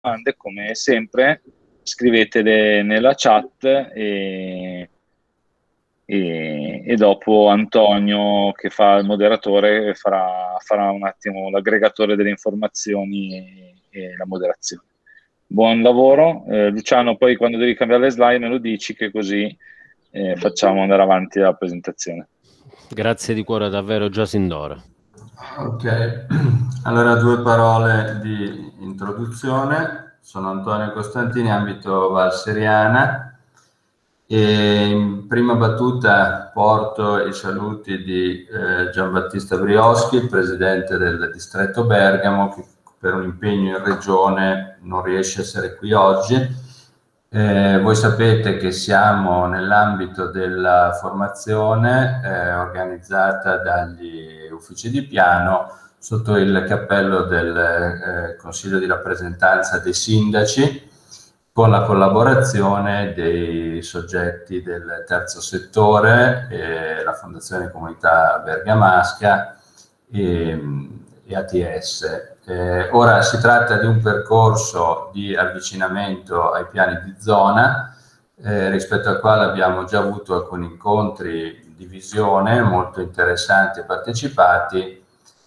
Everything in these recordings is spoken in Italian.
domande, come sempre, scrivetele nella chat e, e, e, dopo Antonio, che fa il moderatore, farà, farà un attimo l'aggregatore delle informazioni e, e la moderazione. Buon lavoro. Eh, Luciano, poi quando devi cambiare le slide me lo dici che così eh, facciamo andare avanti la presentazione. Grazie di cuore davvero già sin d'ora. Ok, allora due parole di introduzione. Sono Antonio Costantini, ambito valseriana e in prima battuta porto i saluti di eh, Giambattista Brioschi, presidente del distretto Bergamo, che per un impegno in regione non riesce a essere qui oggi eh, voi sapete che siamo nell'ambito della formazione eh, organizzata dagli uffici di piano sotto il cappello del eh, Consiglio di rappresentanza dei sindaci con la collaborazione dei soggetti del terzo settore, eh, la Fondazione Comunità Bergamasca e, mm, e ATS. Eh, ora si tratta di un percorso di avvicinamento ai piani di zona, eh, rispetto al quale abbiamo già avuto alcuni incontri di visione molto interessanti e partecipati.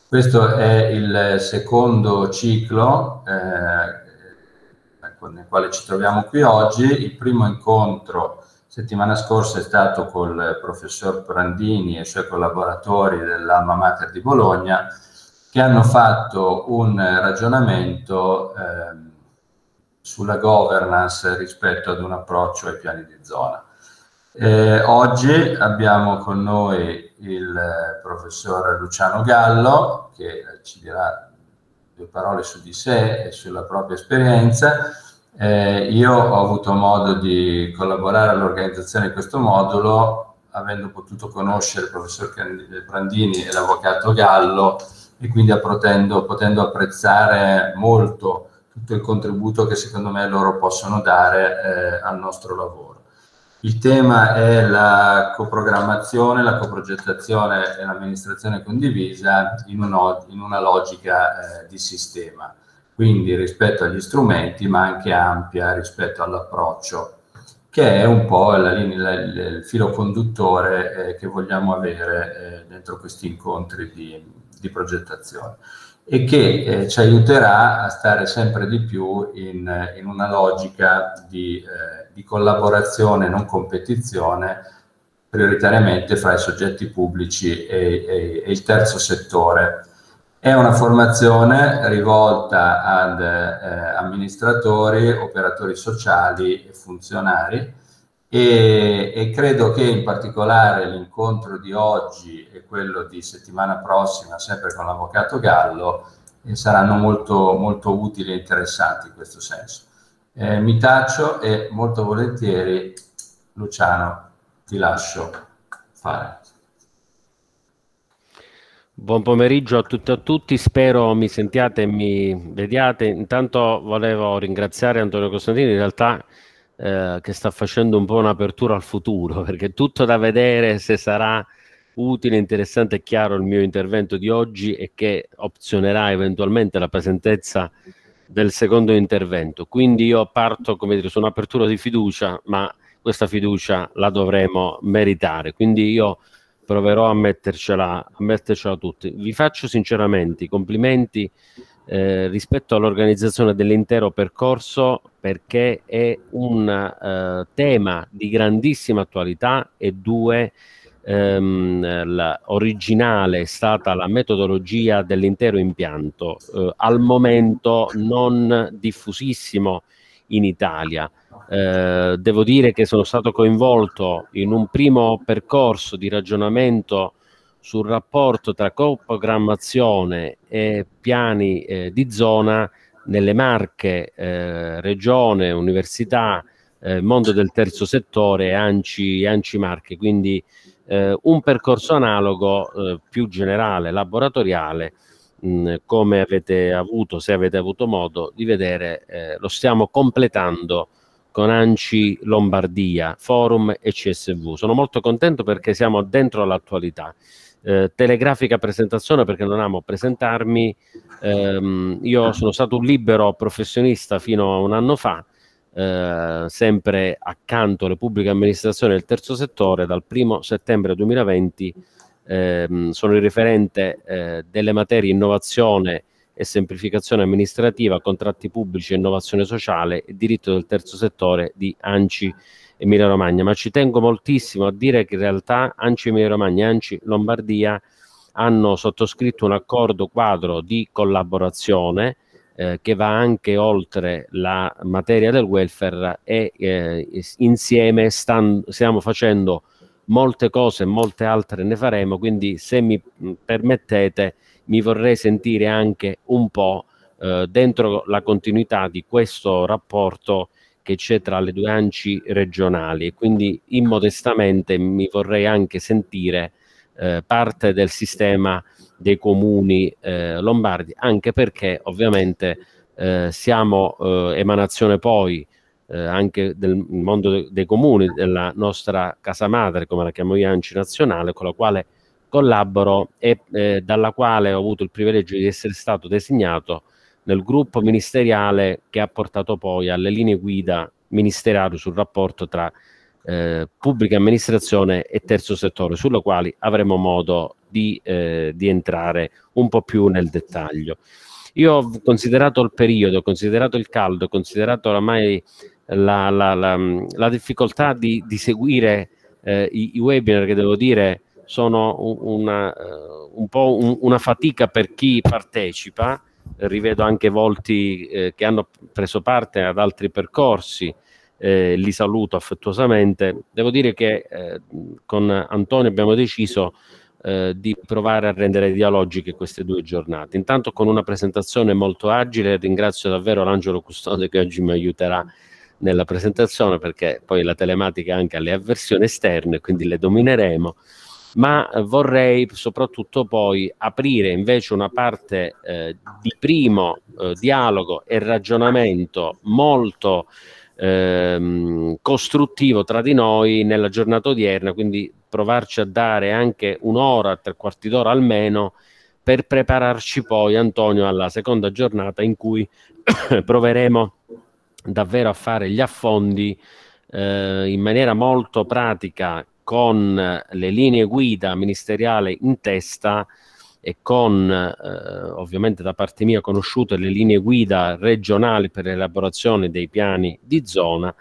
Questo è il secondo ciclo eh, ecco, nel quale ci troviamo qui oggi. Il primo incontro settimana scorsa è stato col professor Prandini e i suoi collaboratori dell'Alma Mater di Bologna che hanno fatto un ragionamento eh, sulla governance rispetto ad un approccio ai piani di zona. Eh, oggi abbiamo con noi il eh, professor Luciano Gallo che ci dirà due parole su di sé e sulla propria esperienza. Eh, io ho avuto modo di collaborare all'organizzazione di questo modulo avendo potuto conoscere il professor Brandini e l'avvocato Gallo e quindi potendo, potendo apprezzare molto tutto il contributo che secondo me loro possono dare eh, al nostro lavoro. Il tema è la coprogrammazione, la coprogettazione e l'amministrazione condivisa in, un, in una logica eh, di sistema, quindi rispetto agli strumenti ma anche ampia rispetto all'approccio, che è un po' la, la, il filo conduttore eh, che vogliamo avere eh, dentro questi incontri di, di progettazione e che eh, ci aiuterà a stare sempre di più in, in una logica di, eh, di collaborazione, non competizione, prioritariamente fra i soggetti pubblici e, e, e il terzo settore. È una formazione rivolta ad eh, amministratori, operatori sociali e funzionari e, e, credo che in particolare l'incontro di oggi e quello di settimana prossima, sempre con l'avvocato Gallo, eh, saranno molto, molto, utili e interessanti in questo senso. Eh, mi taccio e molto volentieri, Luciano, ti lascio fare. Buon pomeriggio a tutti e a tutti, spero mi sentiate e mi vediate. Intanto volevo ringraziare Antonio Costantini, in realtà eh, che sta facendo un po' un'apertura al futuro, perché tutto da vedere se sarà utile, interessante e chiaro il mio intervento di oggi e che opzionerà eventualmente la presentezza del secondo intervento. Quindi io parto come dire, su un'apertura di fiducia, ma questa fiducia la dovremo meritare. Quindi io proverò a mettercela, a mettercela tutti. Vi faccio sinceramente i complimenti eh, rispetto all'organizzazione dell'intero percorso perché è un eh, tema di grandissima attualità e due ehm, originale è stata la metodologia dell'intero impianto eh, al momento non diffusissimo in Italia. Eh, devo dire che sono stato coinvolto in un primo percorso di ragionamento sul rapporto tra coprogrammazione e piani eh, di zona nelle Marche, eh, Regione, Università, eh, Mondo del Terzo Settore, Anci, Anci Marche. Quindi eh, un percorso analogo eh, più generale, laboratoriale, mh, come avete avuto, se avete avuto modo di vedere, eh, lo stiamo completando con Anci Lombardia, Forum e CSV. Sono molto contento perché siamo dentro all'attualità eh, telegrafica presentazione perché non amo presentarmi. Eh, io sono stato un libero professionista fino a un anno fa, eh, sempre accanto alle pubbliche amministrazioni del terzo settore. Dal 1 settembre 2020 ehm, sono il referente eh, delle materie innovazione e semplificazione amministrativa, contratti pubblici, innovazione sociale e diritto del terzo settore di ANCI Emilia Romagna, ma ci tengo moltissimo a dire che in realtà Anci Emilia Romagna e Anci Lombardia hanno sottoscritto un accordo quadro di collaborazione eh, che va anche oltre la materia del welfare e eh, insieme stand, stiamo facendo molte cose, molte altre ne faremo, quindi se mi permettete mi vorrei sentire anche un po' eh, dentro la continuità di questo rapporto che c'è tra le due ANCI regionali e quindi immodestamente mi vorrei anche sentire eh, parte del sistema dei comuni eh, lombardi, anche perché ovviamente eh, siamo eh, emanazione poi eh, anche del mondo de dei comuni, della nostra casa madre, come la chiamo io, ANCI nazionale, con la quale collaboro e eh, dalla quale ho avuto il privilegio di essere stato designato nel gruppo ministeriale che ha portato poi alle linee guida ministeriali sul rapporto tra eh, pubblica amministrazione e terzo settore, sulla quale avremo modo di, eh, di, entrare un po' più nel dettaglio. Io ho considerato il periodo, ho considerato il caldo, ho considerato oramai la, la, la, la difficoltà di, di seguire eh, i, i, webinar che devo dire sono una, eh, un po' un, una fatica per chi partecipa, rivedo anche volti eh, che hanno preso parte ad altri percorsi, eh, li saluto affettuosamente. Devo dire che eh, con Antonio abbiamo deciso eh, di provare a rendere dialogiche queste due giornate. Intanto con una presentazione molto agile, ringrazio davvero l'Angelo Custode che oggi mi aiuterà nella presentazione perché poi la telematica è anche alle avversioni esterne, quindi le domineremo ma vorrei soprattutto poi aprire invece una parte eh, di primo eh, dialogo e ragionamento molto ehm, costruttivo tra di noi nella giornata odierna, quindi provarci a dare anche un'ora, tre quarti d'ora almeno per prepararci poi Antonio alla seconda giornata in cui proveremo davvero a fare gli affondi eh, in maniera molto pratica con le linee guida ministeriale in testa e con eh, ovviamente da parte mia conosciute le linee guida regionali per l'elaborazione dei piani di zona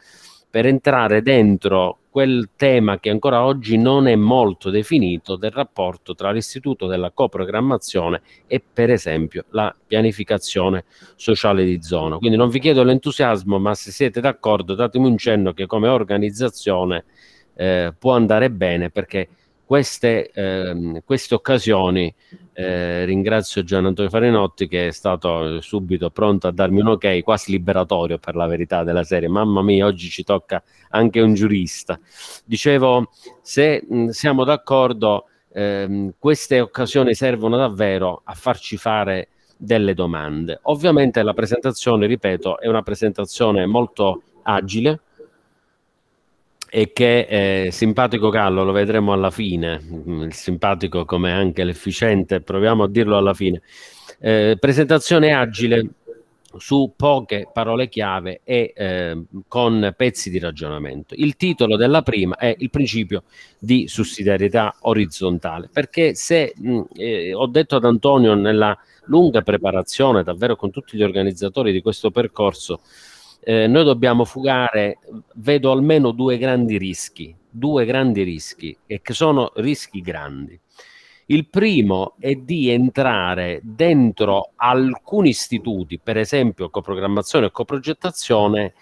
per entrare dentro quel tema che ancora oggi non è molto definito del rapporto tra l'istituto della coprogrammazione e per esempio la pianificazione sociale di zona. Quindi non vi chiedo l'entusiasmo, ma se siete d'accordo datemi un cenno che come organizzazione eh, può andare bene perché queste, ehm, queste occasioni, eh, ringrazio Gian Antonio Farinotti che è stato subito pronto a darmi un ok, quasi liberatorio per la verità della serie, mamma mia oggi ci tocca anche un giurista. Dicevo, se mh, siamo d'accordo, ehm, queste occasioni servono davvero a farci fare delle domande. Ovviamente la presentazione, ripeto, è una presentazione molto agile, e che eh, simpatico Gallo lo vedremo alla fine, mm, il simpatico come anche l'efficiente, proviamo a dirlo alla fine. Eh, presentazione agile su poche parole chiave e eh, con pezzi di ragionamento. Il titolo della prima è il principio di sussidiarietà orizzontale, perché se mh, mm, eh, ho detto ad Antonio nella lunga preparazione, davvero con tutti gli organizzatori di questo percorso, eh, noi dobbiamo fugare, vedo almeno due grandi rischi, due grandi rischi, e che sono rischi grandi. Il primo è di entrare dentro alcuni istituti, per esempio coprogrammazione e coprogettazione,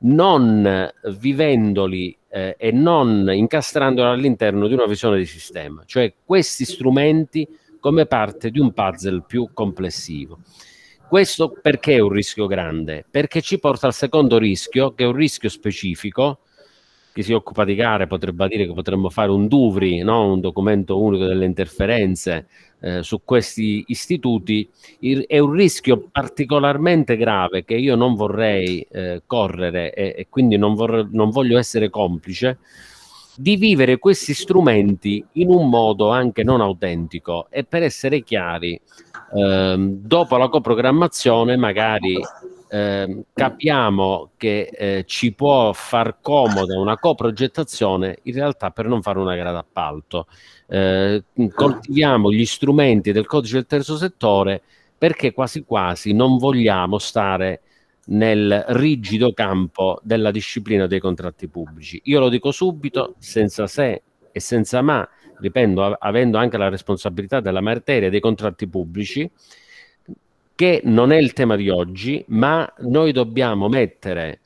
non vivendoli eh, e non incastrandoli all'interno di una visione di sistema, cioè questi strumenti come parte di un puzzle più complessivo. Questo perché è un rischio grande? Perché ci porta al secondo rischio, che è un rischio specifico, chi si occupa di gare potrebbe dire che potremmo fare un DUVRI, no? un documento unico delle interferenze eh, su questi istituti, Il, è un rischio particolarmente grave che io non vorrei eh, correre e, e quindi non, vorrei, non voglio essere complice di vivere questi strumenti in un modo anche non autentico e per essere chiari, ehm, dopo la coprogrammazione magari ehm, capiamo che eh, ci può far comoda una coprogettazione in realtà per non fare una gara d'appalto. Eh, coltiviamo gli strumenti del codice del terzo settore perché quasi quasi non vogliamo stare nel rigido campo della disciplina dei contratti pubblici. Io lo dico subito, senza se e senza ma, ripeto, avendo anche la responsabilità della materia dei contratti pubblici, che non è il tema di oggi, ma noi dobbiamo mettere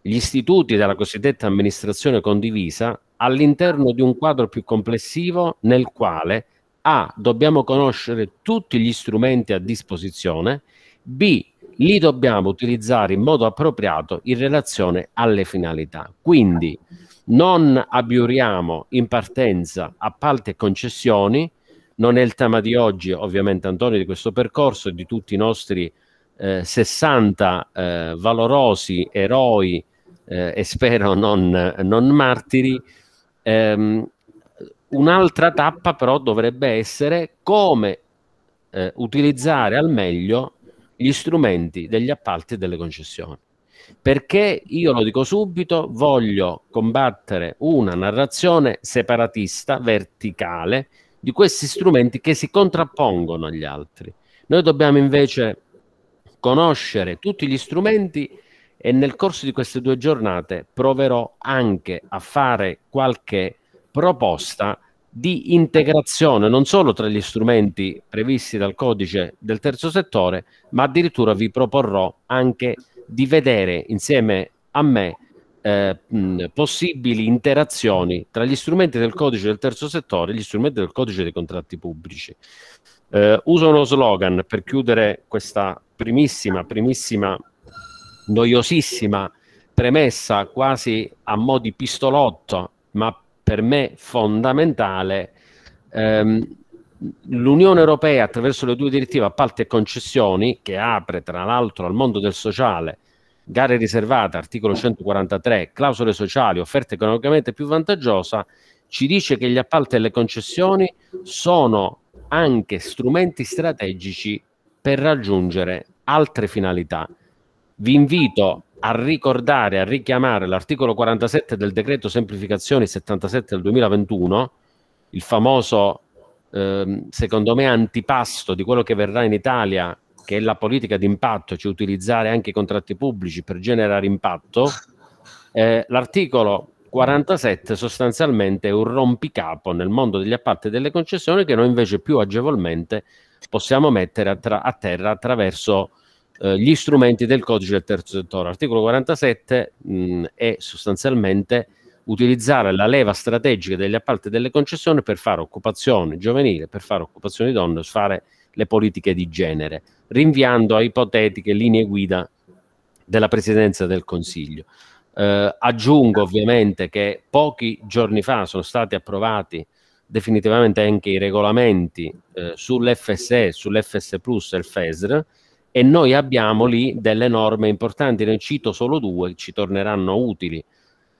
gli istituti della cosiddetta amministrazione condivisa all'interno di un quadro più complessivo nel quale A. dobbiamo conoscere tutti gli strumenti a disposizione, B li dobbiamo utilizzare in modo appropriato in relazione alle finalità. Quindi non abiuriamo in partenza appalti e concessioni, non è il tema di oggi ovviamente Antonio di questo percorso e di tutti i nostri eh, 60 eh, valorosi eroi eh, e spero non, non martiri. Ehm, un'altra tappa però dovrebbe essere come eh, utilizzare al meglio gli strumenti degli appalti e delle concessioni. Perché io lo dico subito, voglio combattere una narrazione separatista, verticale, di questi strumenti che si contrappongono agli altri. Noi dobbiamo invece conoscere tutti gli strumenti e nel corso di queste due giornate proverò anche a fare qualche proposta di integrazione non solo tra gli strumenti previsti dal codice del terzo settore, ma addirittura vi proporrò anche di vedere insieme a me eh, mh, possibili interazioni tra gli strumenti del codice del terzo settore e gli strumenti del codice dei contratti pubblici. Eh, uso uno slogan per chiudere questa primissima, primissima, noiosissima premessa quasi a mo' di pistolotto, ma per me fondamentale. Ehm, L'Unione Europea, attraverso le due direttive appalti e concessioni, che apre tra l'altro al mondo del sociale, gare riservate, articolo 143, clausole sociali, offerta economicamente più vantaggiosa, ci dice che gli appalti e le concessioni sono anche strumenti strategici per raggiungere altre finalità. Vi invito a ricordare, a richiamare l'articolo 47 del decreto semplificazioni 77 del 2021, il famoso, ehm, secondo me, antipasto di quello che verrà in Italia, che è la politica di impatto, cioè utilizzare anche i contratti pubblici per generare impatto, eh, l'articolo 47 sostanzialmente è un rompicapo nel mondo degli appalti e delle concessioni che noi invece più agevolmente possiamo mettere a, tra- a terra attraverso eh, gli strumenti del codice del terzo settore. Articolo 47 mh, mm, è sostanzialmente utilizzare la leva strategica degli appalti e delle concessioni per fare occupazione giovanile, per fare occupazione di donne, fare le politiche di genere, rinviando a ipotetiche linee guida della Presidenza del Consiglio. Eh, aggiungo ovviamente che pochi giorni fa sono stati approvati definitivamente anche i regolamenti eh, sull'FSE, sull'FS Plus e il FESR, e noi abbiamo lì delle norme importanti, ne cito solo due, ci torneranno utili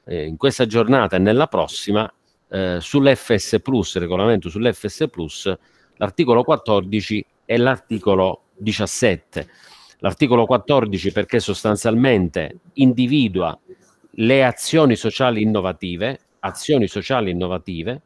eh, in questa giornata e nella prossima, eh, sull'FS Plus, regolamento sull'FS Plus, l'articolo 14 e l'articolo 17. L'articolo 14 perché sostanzialmente individua le azioni sociali innovative, azioni sociali innovative,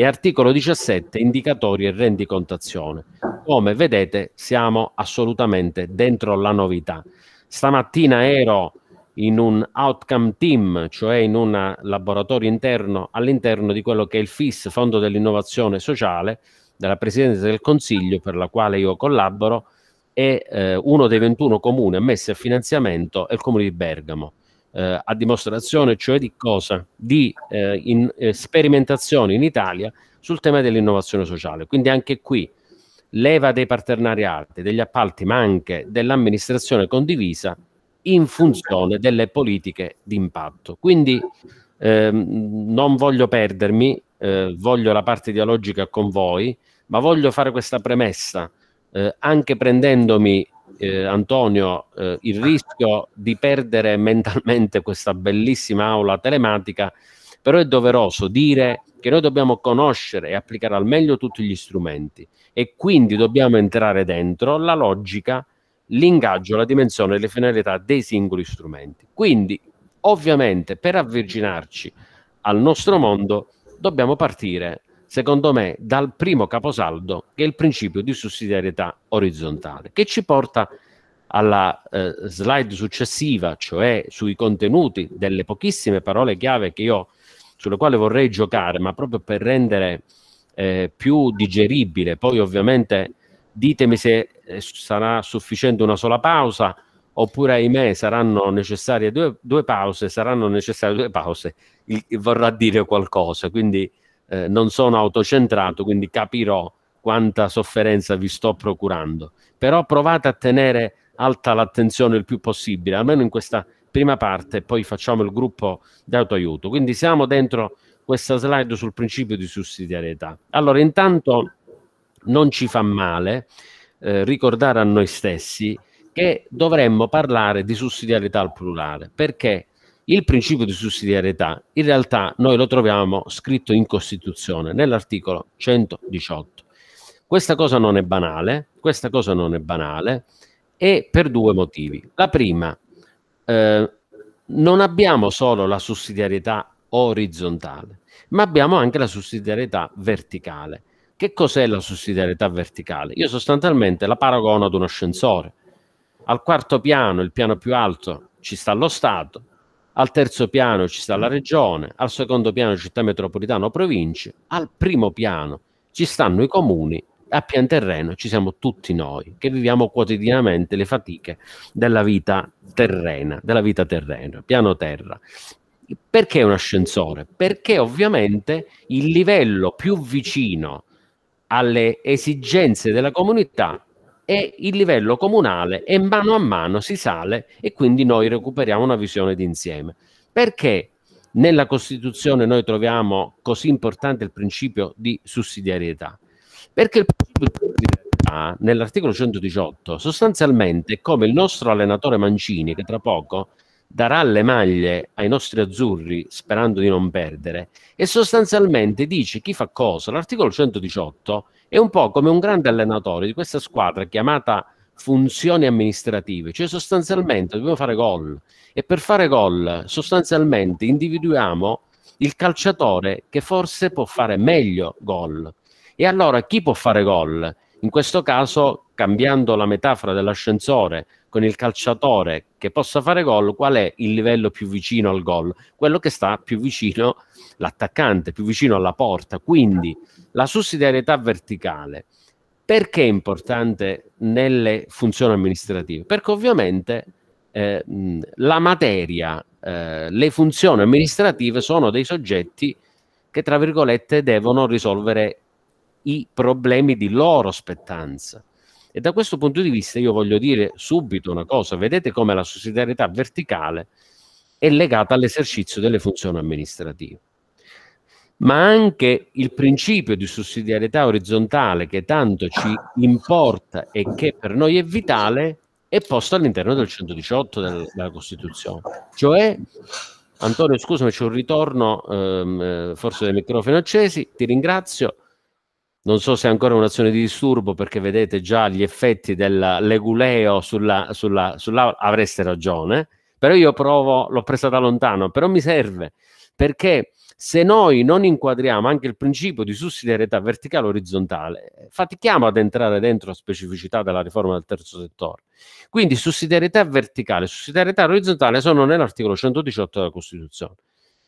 e articolo 17 indicatori e rendicontazione. Come vedete siamo assolutamente dentro la novità. Stamattina ero in un outcome team, cioè in un laboratorio interno all'interno di quello che è il FIS, Fondo dell'Innovazione Sociale, della Presidenza del Consiglio per la quale io collaboro, e eh, uno dei 21 comuni ammessi a finanziamento è il comune di Bergamo eh, a dimostrazione cioè di cosa? Di eh, in, eh, sperimentazioni in Italia sul tema dell'innovazione sociale. Quindi anche qui leva dei partenariati, degli appalti, ma anche dell'amministrazione condivisa in funzione delle politiche di impatto. Quindi ehm, non voglio perdermi, eh, voglio la parte dialogica con voi, ma voglio fare questa premessa eh, anche prendendomi eh, Antonio, eh, il ah. rischio di perdere mentalmente questa bellissima aula telematica, però è doveroso dire che noi dobbiamo conoscere e applicare al meglio tutti gli strumenti e quindi dobbiamo entrare dentro la logica, l'ingaggio, la dimensione e le finalità dei singoli strumenti. Quindi, ovviamente, per avvicinarci al nostro mondo dobbiamo partire secondo me, dal primo caposaldo, che è il principio di sussidiarietà orizzontale, che ci porta alla eh, slide successiva, cioè sui contenuti delle pochissime parole chiave che io, sulle quali vorrei giocare, ma proprio per rendere eh, più digeribile. Poi ovviamente ditemi se eh, sarà sufficiente una sola pausa, oppure ahimè saranno necessarie due, due pause, saranno necessarie due pause, il, vorrà dire qualcosa. Quindi eh, non sono autocentrato, quindi capirò quanta sofferenza vi sto procurando. Però provate a tenere alta l'attenzione il più possibile, almeno in questa prima parte, poi facciamo il gruppo di autoaiuto. Quindi siamo dentro questa slide sul principio di sussidiarietà. Allora, intanto non ci fa male eh, ricordare a noi stessi che dovremmo parlare di sussidiarietà al plurale, perché il principio di sussidiarietà in realtà noi lo troviamo scritto in Costituzione, nell'articolo 118. Questa cosa non è banale, questa cosa non è banale e per due motivi. La prima, eh, non abbiamo solo la sussidiarietà orizzontale, ma abbiamo anche la sussidiarietà verticale. Che cos'è la sussidiarietà verticale? Io sostanzialmente la paragono ad un ascensore. Al quarto piano, il piano più alto, ci sta lo Stato, al terzo piano ci sta la mm. regione, al secondo piano città metropolitana o province, al primo piano ci stanno i comuni, a pian terreno ci siamo tutti noi che viviamo quotidianamente le fatiche della vita terrena, della vita terrena, piano terra. Perché un ascensore? Perché ovviamente il livello più vicino alle esigenze della comunità e il livello comunale e mano a mano si sale e quindi noi recuperiamo una visione d'insieme. Perché nella Costituzione noi troviamo così importante il principio di sussidiarietà? Perché il principio di sussidiarietà nell'articolo 118 sostanzialmente è come il nostro allenatore Mancini che tra poco darà le maglie ai nostri azzurri sperando di non perdere e sostanzialmente dice chi fa cosa. L'articolo 118 è un po' come un grande allenatore di questa squadra chiamata funzioni amministrative, cioè sostanzialmente dobbiamo fare gol e per fare gol sostanzialmente individuiamo il calciatore che forse può fare meglio gol. E allora chi può fare gol? In questo caso, cambiando la metafora dell'ascensore con il calciatore che possa fare gol, qual è il livello più vicino al gol? Quello che sta più vicino l'attaccante, più vicino alla porta. Quindi la sussidiarietà verticale. Perché è importante nelle funzioni amministrative? Perché ovviamente eh, la materia, eh, le funzioni amministrative sono dei soggetti che, tra virgolette, devono risolvere i problemi di loro spettanza. E da questo punto di vista io voglio dire subito una cosa, vedete come la sussidiarietà verticale è legata all'esercizio delle funzioni amministrative. Ma anche il principio di sussidiarietà orizzontale che tanto ci importa e che per noi è vitale è posto all'interno del 118 del, della Costituzione. Cioè, Antonio, scusami, c'è un ritorno ehm, forse dei microfoni accesi, ti ringrazio non so se è ancora un'azione di disturbo perché vedete già gli effetti dell'eguleo sulla, sulla, sulla... avreste ragione, però io provo, l'ho presa da lontano, però mi serve perché se noi non inquadriamo anche il principio di sussidiarietà verticale orizzontale, fatichiamo ad entrare dentro la specificità della riforma del terzo settore. Quindi sussidiarietà verticale e sussidiarietà orizzontale sono nell'articolo 118 della Costituzione.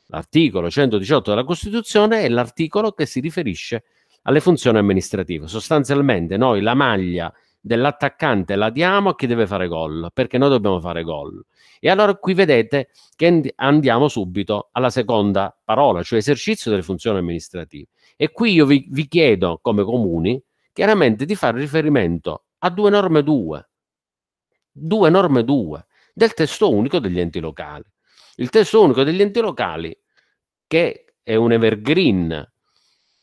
L'articolo 118 della Costituzione è l'articolo che si riferisce a alle funzioni amministrative. Sostanzialmente noi la maglia dell'attaccante la diamo a chi deve fare gol, perché noi dobbiamo fare gol. E allora qui vedete che andiamo subito alla seconda parola, cioè esercizio delle funzioni amministrative. E qui io vi, vi chiedo, come comuni, chiaramente di fare riferimento a due norme 2, due norme 2 del testo unico degli enti locali. Il testo unico degli enti locali, che è un evergreen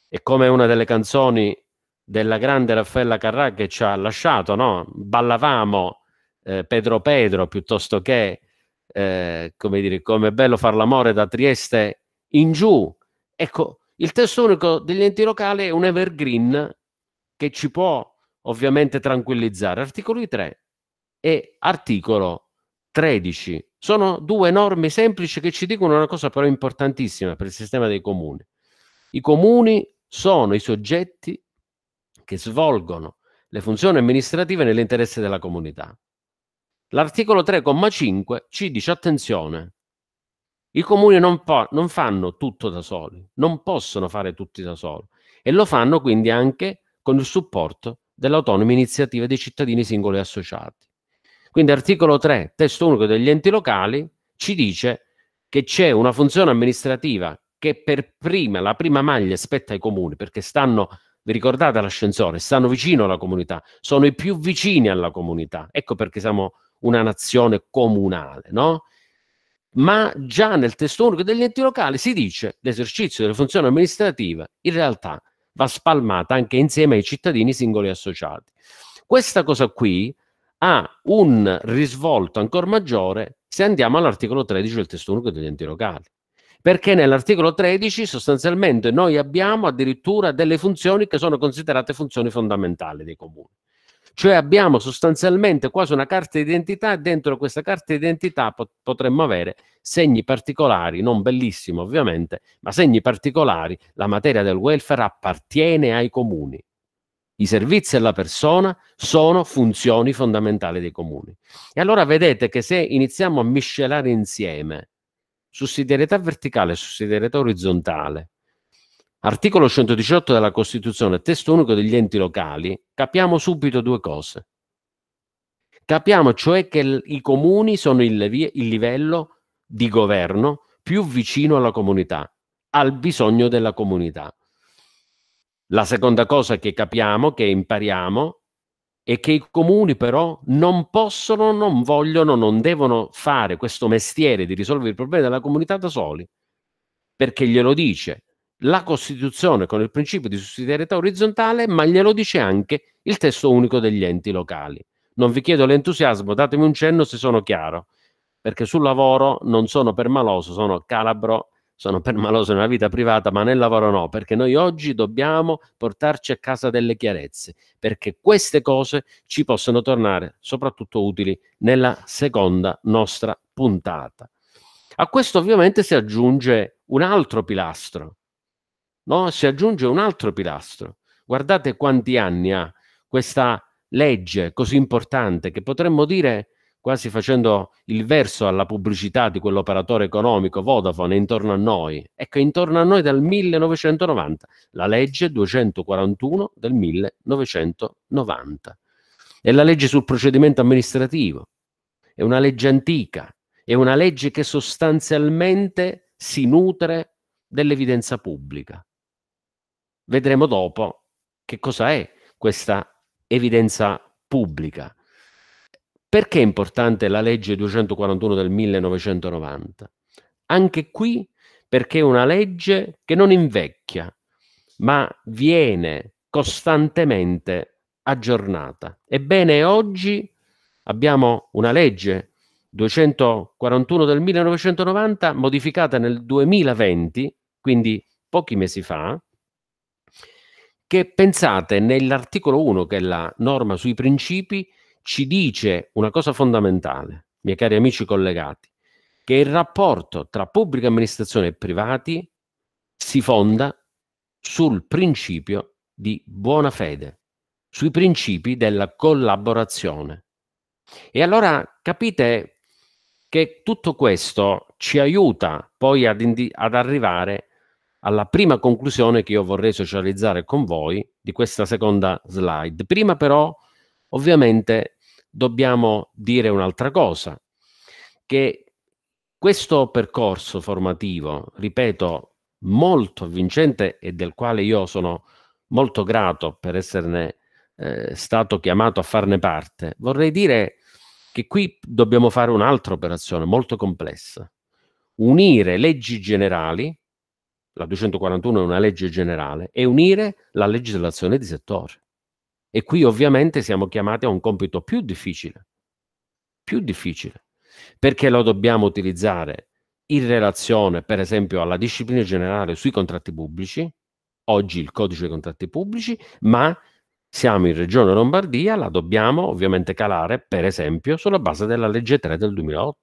e come una delle canzoni della grande Raffaella Carrà che ci ha lasciato, no? Ballavamo eh, Pedro Pedro piuttosto che, eh, come dire, come è bello far l'amore da Trieste in giù. Ecco, il testo unico degli enti locali è un evergreen che ci può ovviamente tranquillizzare. Articoli 3 e articolo 13 sono due norme semplici che ci dicono una cosa però importantissima per il sistema dei comuni. I comuni sono i soggetti che svolgono le funzioni amministrative nell'interesse della comunità. L'articolo 3,5 ci dice attenzione, i comuni non, po- non, fanno tutto da soli, non possono fare tutti da soli e lo fanno quindi anche con il supporto dell'autonoma iniziativa dei cittadini singoli e associati. Quindi articolo 3, testo unico degli enti locali, ci dice che c'è una funzione amministrativa che per prima, la prima maglia spetta ai comuni, perché stanno, vi ricordate l'ascensore, stanno vicino alla comunità, sono i più vicini alla comunità. Ecco perché siamo una nazione comunale, no? Ma già nel testo unico degli enti locali si dice l'esercizio delle funzioni amministrative in realtà va spalmata anche insieme ai cittadini singoli associati. Questa cosa qui ha un risvolto ancora maggiore se andiamo all'articolo 13 del testo unico degli enti locali perché nell'articolo 13 sostanzialmente noi abbiamo addirittura delle funzioni che sono considerate funzioni fondamentali dei comuni. Cioè abbiamo sostanzialmente quasi una carta d'identità e dentro questa carta d'identità potremmo avere segni particolari, non bellissimo ovviamente, ma segni particolari. La materia del welfare appartiene ai comuni. I servizi alla persona sono funzioni fondamentali dei comuni. E allora vedete che se iniziamo a miscelare insieme Sussidiarietà verticale e sussidiarietà orizzontale. Articolo 118 della Costituzione, testo unico degli enti locali, capiamo subito due cose. Capiamo cioè che l- i comuni sono il, levi- il livello di governo più vicino alla comunità, al bisogno della comunità. La seconda cosa che capiamo, che impariamo, e che i comuni però non possono, non vogliono, non devono fare questo mestiere di risolvere i problemi della comunità da soli, perché glielo dice la Costituzione con il principio di sussidiarietà orizzontale, ma glielo dice anche il testo unico degli enti locali. Non vi chiedo l'entusiasmo, datemi un cenno se sono chiaro, perché sul lavoro non sono permaloso, sono calabro sono permaloso nella vita privata, ma nel lavoro no, perché noi oggi dobbiamo portarci a casa delle chiarezze, perché queste cose ci possono tornare soprattutto utili nella seconda nostra puntata. A questo ovviamente si aggiunge un altro pilastro, no? Si aggiunge un altro pilastro. Guardate quanti anni ha questa legge così importante che potremmo dire quasi facendo il verso alla pubblicità di quell'operatore economico Vodafone intorno a noi. Ecco, intorno a noi dal 1990, la legge 241 del 1990. È la legge sul procedimento amministrativo, è una legge antica, è una legge che sostanzialmente si nutre dell'evidenza pubblica. Vedremo dopo che cosa è questa evidenza pubblica perché è importante la legge 241 del 1990? Anche qui perché è una legge che non invecchia, ma viene costantemente aggiornata. Ebbene, oggi abbiamo una legge 241 del 1990 modificata nel 2020, quindi pochi mesi fa, che pensate nell'articolo 1, che è la norma sui principi, ci dice una cosa fondamentale, miei cari amici collegati, che il rapporto tra pubblica amministrazione e privati si fonda sul principio di buona fede, sui principi della collaborazione. E allora capite che tutto questo ci aiuta poi ad, indi- ad, arrivare alla prima conclusione che io vorrei socializzare con voi di questa seconda slide. Prima però, ovviamente, dobbiamo dire un'altra cosa, che questo percorso formativo, ripeto, molto avvincente e del quale io sono molto grato per esserne eh, stato chiamato a farne parte, vorrei dire che qui dobbiamo fare un'altra operazione molto complessa, unire leggi generali, la 241 è una legge generale, e unire la legislazione di settore. E qui ovviamente siamo chiamati a un compito più difficile, più difficile, perché lo dobbiamo utilizzare in relazione, per esempio, alla disciplina generale sui contratti pubblici, oggi il codice dei contratti pubblici, ma siamo in Regione Lombardia, la dobbiamo ovviamente calare, per esempio, sulla base della legge 3 del 2008,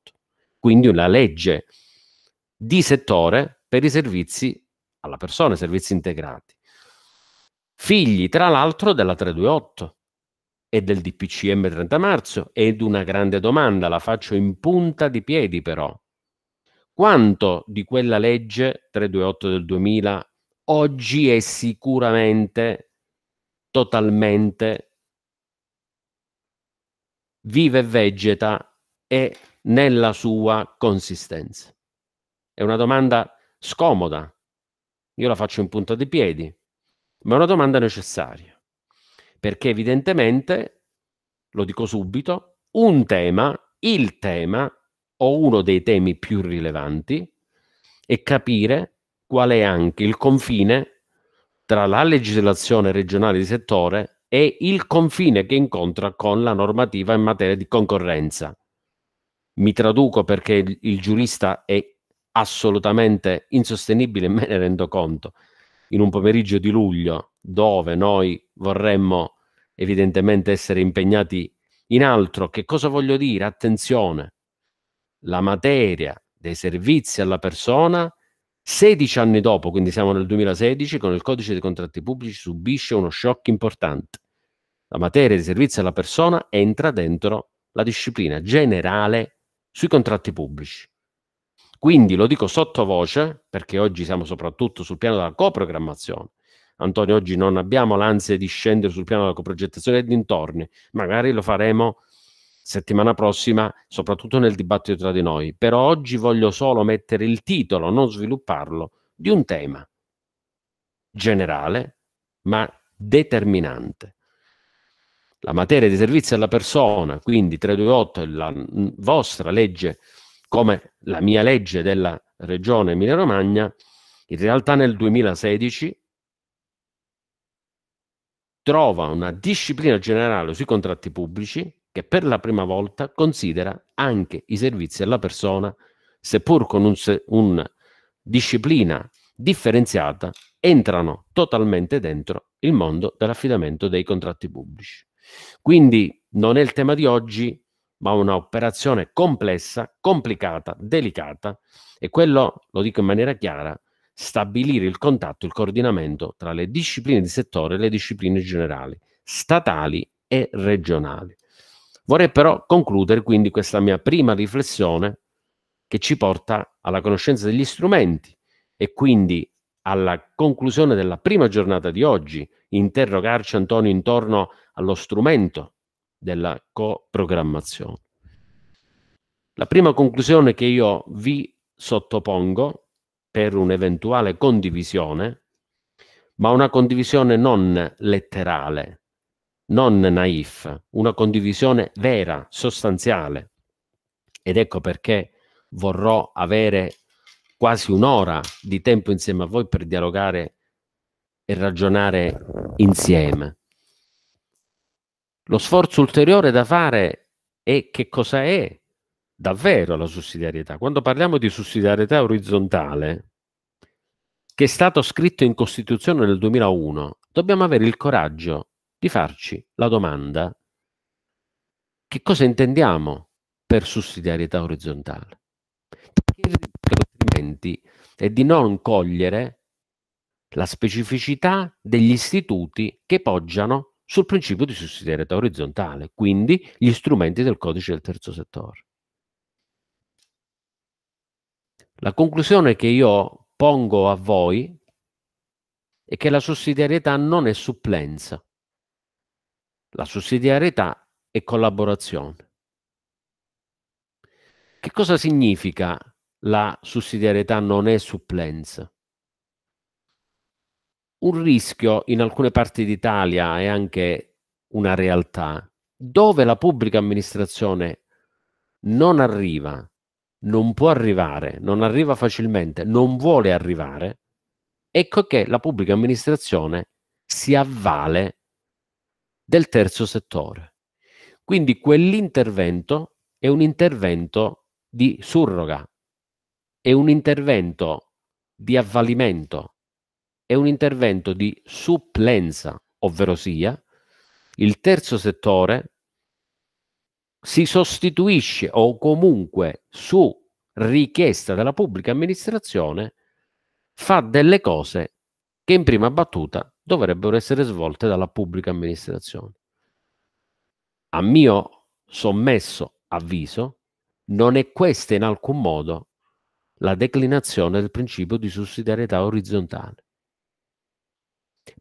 quindi una legge di settore per i servizi alla persona, servizi integrati figli tra l'altro della 328 e del DPCM 30 marzo ed una grande domanda, la faccio in punta di piedi però. Quanto di quella legge 328 del 2000 oggi è sicuramente, totalmente, vive e vegeta e nella sua consistenza? È una domanda scomoda, io la faccio in punta di piedi, ma è una domanda necessaria, perché evidentemente, lo dico subito, un tema, il tema o uno dei temi più rilevanti è capire qual è anche il confine tra la legislazione regionale di settore e il confine che incontra con la normativa in materia di concorrenza. Mi traduco perché il giurista è assolutamente insostenibile, me ne rendo conto in un pomeriggio di luglio dove noi vorremmo evidentemente essere impegnati in altro, che cosa voglio dire? Attenzione, la materia dei servizi alla persona 16 anni dopo, quindi siamo nel 2016, con il codice dei contratti pubblici subisce uno shock importante. La materia dei servizi alla persona entra dentro la disciplina generale sui contratti pubblici. Quindi lo dico sottovoce, perché oggi siamo soprattutto sul piano della coprogrammazione. Antonio, oggi non abbiamo l'ansia di scendere sul piano della coprogettazione e dintorni, magari lo faremo settimana prossima, soprattutto nel dibattito tra di noi. Però oggi voglio solo mettere il titolo, non svilupparlo, di un tema generale, ma determinante. La materia dei servizi alla persona, quindi 328 la vostra legge come la mia legge della regione Emilia-Romagna, in realtà nel 2016 trova una disciplina generale sui contratti pubblici che per la prima volta considera anche i servizi alla persona, seppur con un una disciplina differenziata, entrano totalmente dentro il mondo dell'affidamento dei contratti pubblici. Quindi non è il tema di oggi, ma un'operazione complessa, complicata, delicata e quello, lo dico in maniera chiara, stabilire il contatto, il coordinamento tra le discipline di settore e le discipline generali, statali e regionali. Vorrei però concludere quindi questa mia prima riflessione che ci porta alla conoscenza degli strumenti e quindi alla conclusione della prima giornata di oggi, interrogarci Antonio intorno allo strumento della coprogrammazione. La prima conclusione che io vi sottopongo per un'eventuale condivisione, ma una condivisione non letterale, non naif, una condivisione vera, sostanziale. Ed ecco perché vorrò avere quasi un'ora di tempo insieme a voi per dialogare e ragionare insieme. Lo sforzo ulteriore da fare è che cosa è davvero la sussidiarietà. Quando parliamo di sussidiarietà orizzontale, che è stato scritto in Costituzione nel 2001, dobbiamo avere il coraggio di farci la domanda che cosa intendiamo per sussidiarietà orizzontale. Perché altrimenti è di non cogliere la specificità degli istituti che poggiano sul principio di sussidiarietà orizzontale, quindi gli strumenti del codice del terzo settore. La conclusione che io pongo a voi è che la sussidiarietà non è supplenza, la sussidiarietà è collaborazione. Che cosa significa la sussidiarietà non è supplenza? un rischio in alcune parti d'Italia e anche una realtà dove la pubblica amministrazione non arriva, non può arrivare, non arriva facilmente, non vuole arrivare, ecco che la pubblica amministrazione si avvale del terzo settore. Quindi quell'intervento è un intervento di surroga, è un intervento di avvalimento è un intervento di supplenza, ovvero sia il terzo settore si sostituisce o comunque su richiesta della pubblica amministrazione fa delle cose che in prima battuta dovrebbero essere svolte dalla pubblica amministrazione. A mio sommesso avviso, non è questa in alcun modo la declinazione del principio di sussidiarietà orizzontale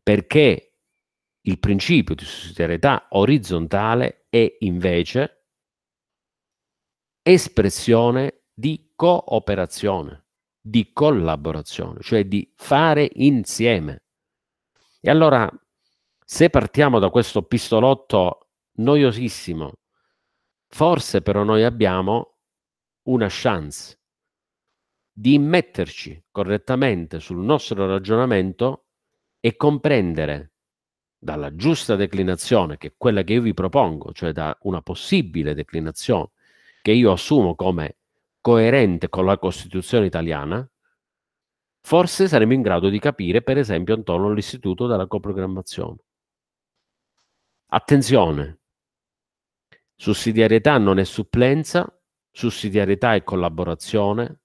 perché il principio di sussidiarietà orizzontale è invece espressione di cooperazione, di collaborazione, cioè di fare insieme. E allora, se partiamo da questo pistolotto noiosissimo, forse però noi abbiamo una chance di metterci correttamente sul nostro ragionamento e comprendere dalla giusta declinazione, che è quella che io vi propongo, cioè da una possibile declinazione che io assumo come coerente con la Costituzione italiana, forse saremo in grado di capire, per esempio, intorno all'istituto della coprogrammazione. Attenzione, sussidiarietà non è supplenza, sussidiarietà è collaborazione,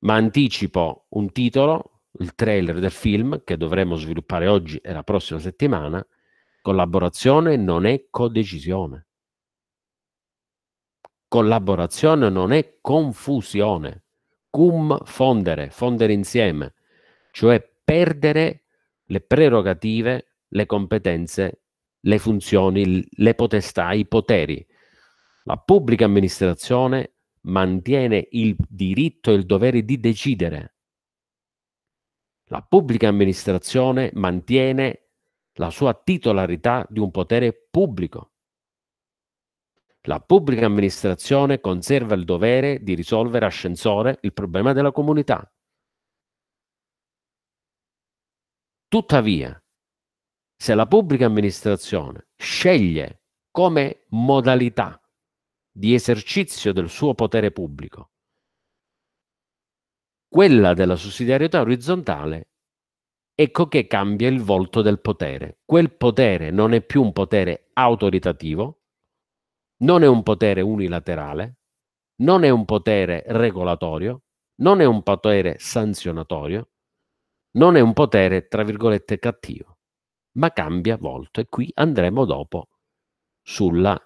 ma anticipo un titolo il trailer del film che dovremo sviluppare oggi e la prossima settimana. Collaborazione non è codecisione. Collaborazione non è confusione. Cum fondere, fondere insieme, cioè perdere le prerogative, le competenze, le funzioni, le potestà, i poteri. La pubblica amministrazione mantiene il diritto e il dovere di decidere la pubblica amministrazione mantiene la sua titolarità di un potere pubblico. La pubblica amministrazione conserva il dovere di risolvere ascensore il problema della comunità. Tuttavia, se la pubblica amministrazione sceglie come modalità di esercizio del suo potere pubblico quella della sussidiarietà orizzontale, ecco che cambia il volto del potere. Quel potere non è più un potere autoritativo, non è un potere unilaterale, non è un potere regolatorio, non è un potere sanzionatorio, non è un potere, tra virgolette, cattivo, ma cambia volto e qui andremo dopo sulla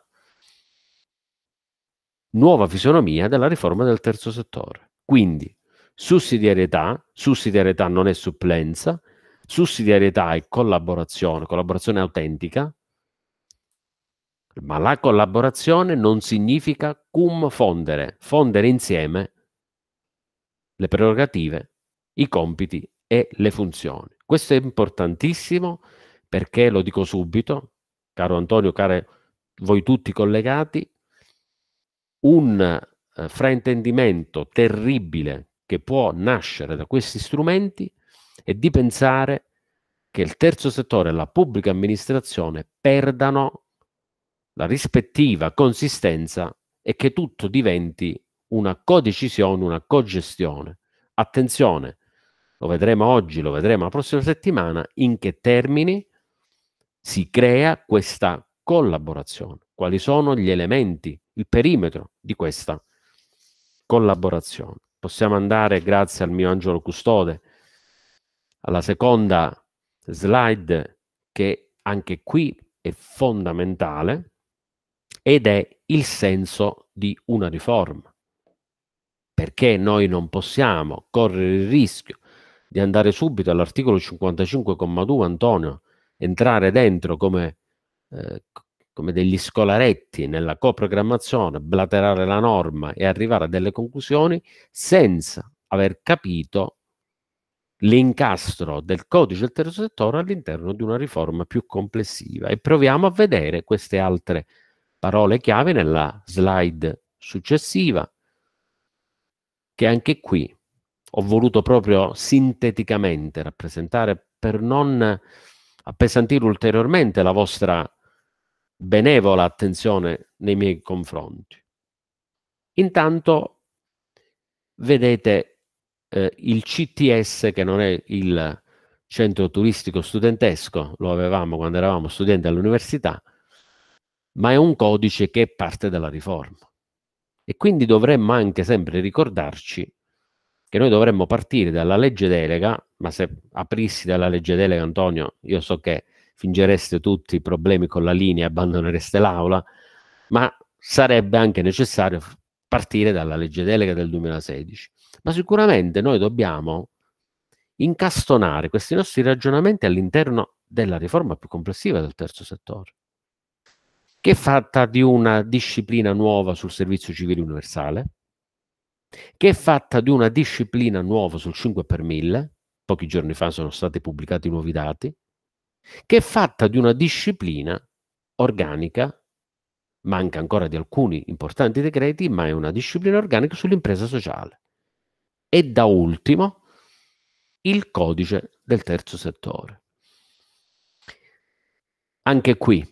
nuova fisionomia della riforma del terzo settore. Quindi Sussidiarietà, sussidiarietà non è supplenza, sussidiarietà è collaborazione, collaborazione autentica, ma la collaborazione non significa cum fondere, fondere insieme le prerogative, i compiti e le funzioni. Questo è importantissimo perché, lo dico subito, caro Antonio, cari voi tutti collegati, un eh, fraintendimento terribile che può nascere da questi strumenti è di pensare che il terzo settore e la pubblica amministrazione perdano la rispettiva consistenza e che tutto diventi una codecisione, una cogestione. Attenzione, lo vedremo oggi, lo vedremo la prossima settimana, in che termini si crea questa collaborazione, quali sono gli elementi, il perimetro di questa collaborazione possiamo andare grazie al mio angelo custode alla seconda slide che anche qui è fondamentale ed è il senso di una riforma. Perché noi non possiamo correre il rischio di andare subito all'articolo 55,2 Antonio, entrare dentro come, eh, come degli scolaretti nella coprogrammazione, blaterare la norma e arrivare a delle conclusioni senza aver capito l'incastro del codice del terzo settore all'interno di una riforma più complessiva. E proviamo a vedere queste altre parole chiave nella slide successiva, che anche qui ho voluto proprio sinteticamente rappresentare per non appesantire ulteriormente la vostra benevola attenzione nei miei confronti. Intanto vedete eh, il CTS che non è il centro turistico studentesco, lo avevamo quando eravamo studenti all'università, ma è un codice che è parte della riforma. E quindi dovremmo anche sempre ricordarci che noi dovremmo partire dalla legge delega, ma se aprissi dalla legge delega Antonio, io so che fingereste tutti i problemi con la linea e abbandonereste l'aula, ma sarebbe anche necessario partire dalla legge delega del 2016. Ma sicuramente noi dobbiamo incastonare questi nostri ragionamenti all'interno della riforma più complessiva del terzo settore, che è fatta di una disciplina nuova sul servizio civile universale, che è fatta di una disciplina nuova sul 5 per 1000, pochi giorni fa sono stati pubblicati nuovi dati, che è fatta di una disciplina organica, manca ancora di alcuni importanti decreti, ma è una disciplina organica sull'impresa sociale. E da ultimo, il codice del terzo settore. Anche qui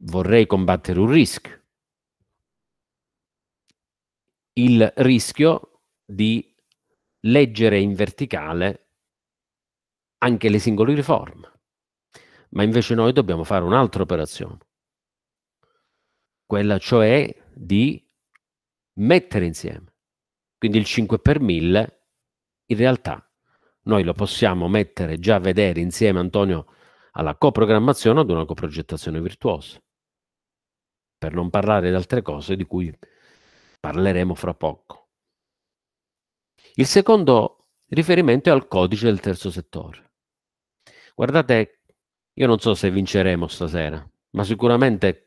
vorrei combattere un rischio. Il rischio di leggere in verticale anche le singole riforme ma invece noi dobbiamo fare un'altra operazione, quella cioè di mettere insieme. Quindi il 5 per 1000 in realtà noi lo possiamo mettere già a vedere insieme Antonio alla coprogrammazione o ad una coprogettazione virtuosa. Per non parlare di altre cose di cui parleremo fra poco. Il secondo riferimento è al codice del terzo settore. Guardate io non so se vinceremo stasera, ma sicuramente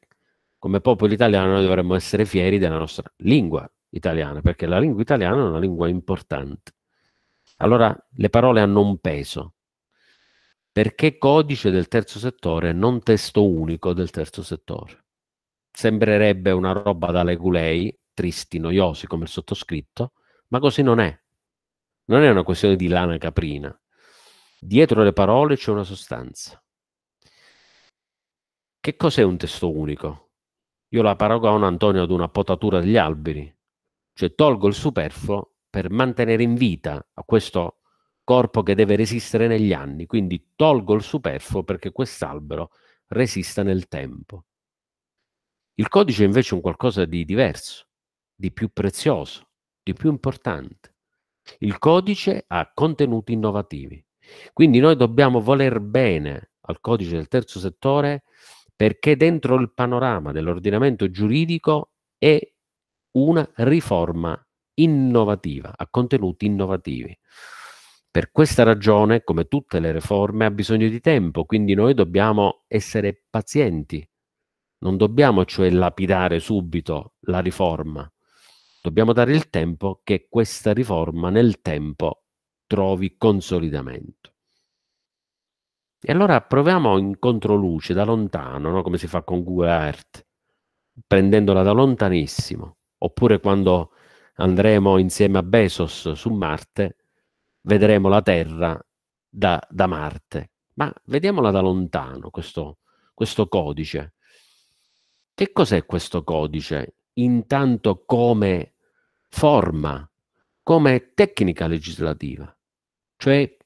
come popolo italiano noi dovremmo essere fieri della nostra lingua italiana, perché la lingua italiana è una lingua importante. Allora le parole hanno un peso. Perché codice del terzo settore, non testo unico del terzo settore? Sembrerebbe una roba da legulei, tristi, noiosi come il sottoscritto, ma così non è. Non è una questione di lana caprina. Dietro le parole c'è una sostanza. Che cos'è un testo unico? Io la paragono, Antonio, ad una potatura degli alberi, cioè tolgo il superfluo per mantenere in vita a questo corpo che deve resistere negli anni, quindi tolgo il superfluo perché quest'albero resista nel tempo. Il codice invece è un qualcosa di diverso, di più prezioso, di più importante. Il codice ha contenuti innovativi. Quindi noi dobbiamo voler bene al codice del terzo settore perché dentro il panorama dell'ordinamento giuridico è una riforma innovativa, a contenuti innovativi. Per questa ragione, come tutte le riforme, ha bisogno di tempo, quindi noi dobbiamo essere pazienti, non dobbiamo cioè lapidare subito la riforma, dobbiamo dare il tempo che questa riforma nel tempo trovi consolidamento. E allora proviamo in controluce, da lontano, no? come si fa con Google Earth, prendendola da lontanissimo. Oppure quando andremo insieme a Bezos su Marte, vedremo la Terra da, da Marte. Ma vediamola da lontano, questo, questo codice. Che cos'è questo codice? Intanto come forma, come tecnica legislativa, cioè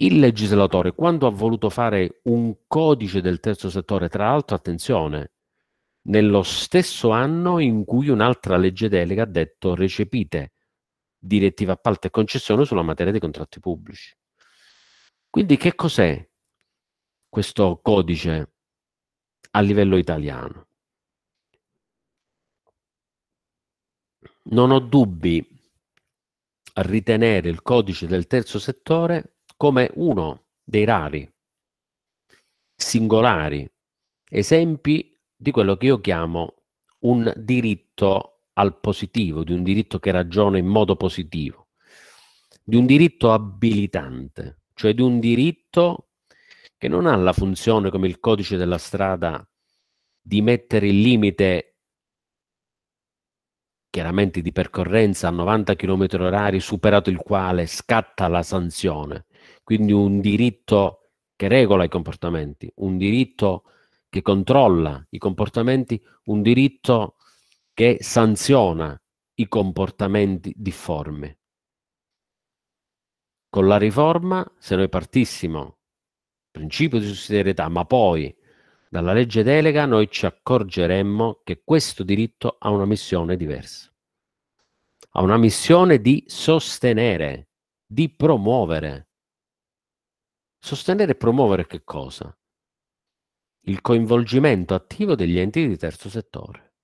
il legislatore, quando ha voluto fare un codice del terzo settore, tra l'altro, attenzione, nello stesso anno in cui un'altra legge delega ha detto recepite direttiva appalto e concessione sulla materia dei contratti pubblici. Quindi che cos'è questo codice a livello italiano? Non ho dubbi a ritenere il codice del terzo settore come uno dei rari, singolari esempi di quello che io chiamo un diritto al positivo, di un diritto che ragiona in modo positivo, di un diritto abilitante, cioè di un diritto che non ha la funzione come il codice della strada di mettere il limite chiaramente di percorrenza a 90 km orari superato il quale scatta la sanzione quindi un diritto che regola i comportamenti, un diritto che controlla i comportamenti, un diritto che sanziona i comportamenti difformi. Con la riforma, se noi partissimo principio di sussidiarietà, ma poi dalla legge delega, noi ci accorgeremmo che questo diritto ha una missione diversa. Ha una missione di sostenere, di promuovere Sostenere e promuovere che cosa? Il coinvolgimento attivo degli enti di terzo settore.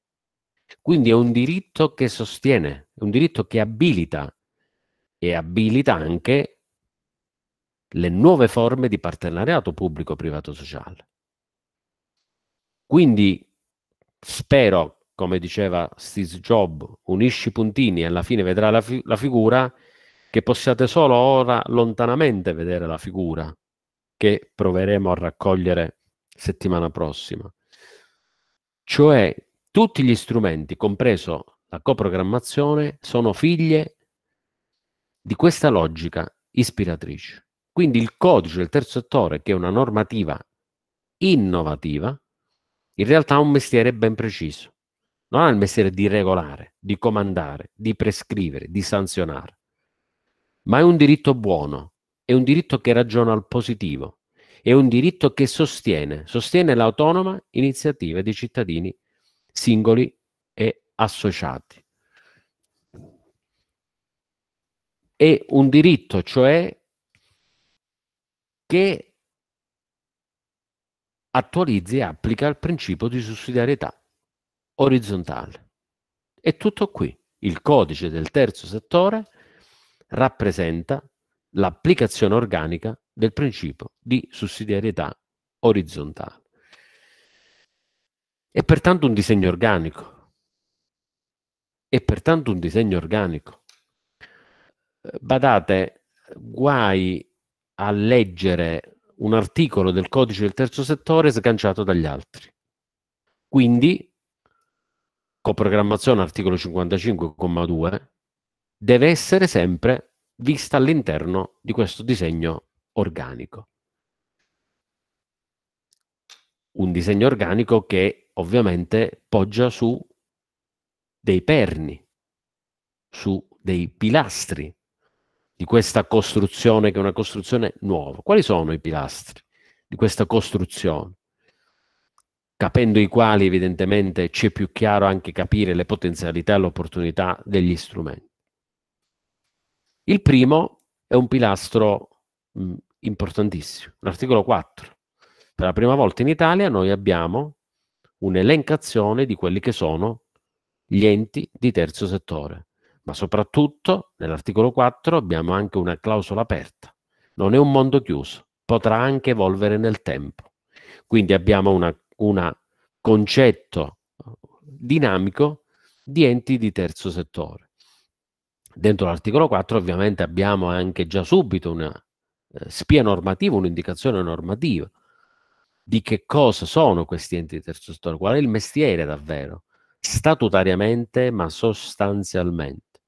Quindi è un diritto che sostiene, è un diritto che abilita e abilita anche le nuove forme di partenariato pubblico-privato-sociale. Quindi spero, come diceva Steve Jobs, unisci i puntini e alla fine vedrà la, fi- la figura, che possiate solo ora lontanamente vedere la figura, che proveremo a raccogliere settimana prossima. Cioè tutti gli strumenti, compreso la coprogrammazione, sono figlie di questa logica ispiratrice. Quindi il codice del terzo settore, che è una normativa innovativa, in realtà ha un mestiere ben preciso. Non ha il mestiere di regolare, di comandare, di prescrivere, di sanzionare, ma è un diritto buono è un diritto che ragiona al positivo, è un diritto che sostiene, sostiene l'autonoma iniziativa dei cittadini singoli e associati. È un diritto, cioè, che attualizza e applica il principio di sussidiarietà orizzontale. È tutto qui. Il codice del terzo settore rappresenta l'applicazione organica del principio di sussidiarietà orizzontale. È pertanto un disegno organico. È pertanto un disegno organico. Eh, badate, guai a leggere un articolo del codice del terzo settore sganciato dagli altri. Quindi, coprogrammazione articolo 55,2 deve essere sempre vista all'interno di questo disegno organico. Un disegno organico che ovviamente poggia su dei perni, su dei pilastri di questa costruzione che è una costruzione nuova. Quali sono i pilastri di questa costruzione? Capendo i quali evidentemente ci è più chiaro anche capire le potenzialità e l'opportunità degli strumenti. Il primo è un pilastro mh, mm, importantissimo, l'articolo 4. Per la prima volta in Italia noi abbiamo un'elencazione di quelli che sono gli enti di terzo settore, ma soprattutto nell'articolo 4 abbiamo anche una clausola aperta. Non è un mondo chiuso, potrà anche evolvere nel tempo. Quindi abbiamo un concetto uh, dinamico di enti di terzo settore. Dentro l'articolo 4 ovviamente abbiamo anche già subito una eh, spia normativa, un'indicazione normativa di che cosa sono questi enti di terzo settore, qual è il mestiere davvero, statutariamente ma sostanzialmente.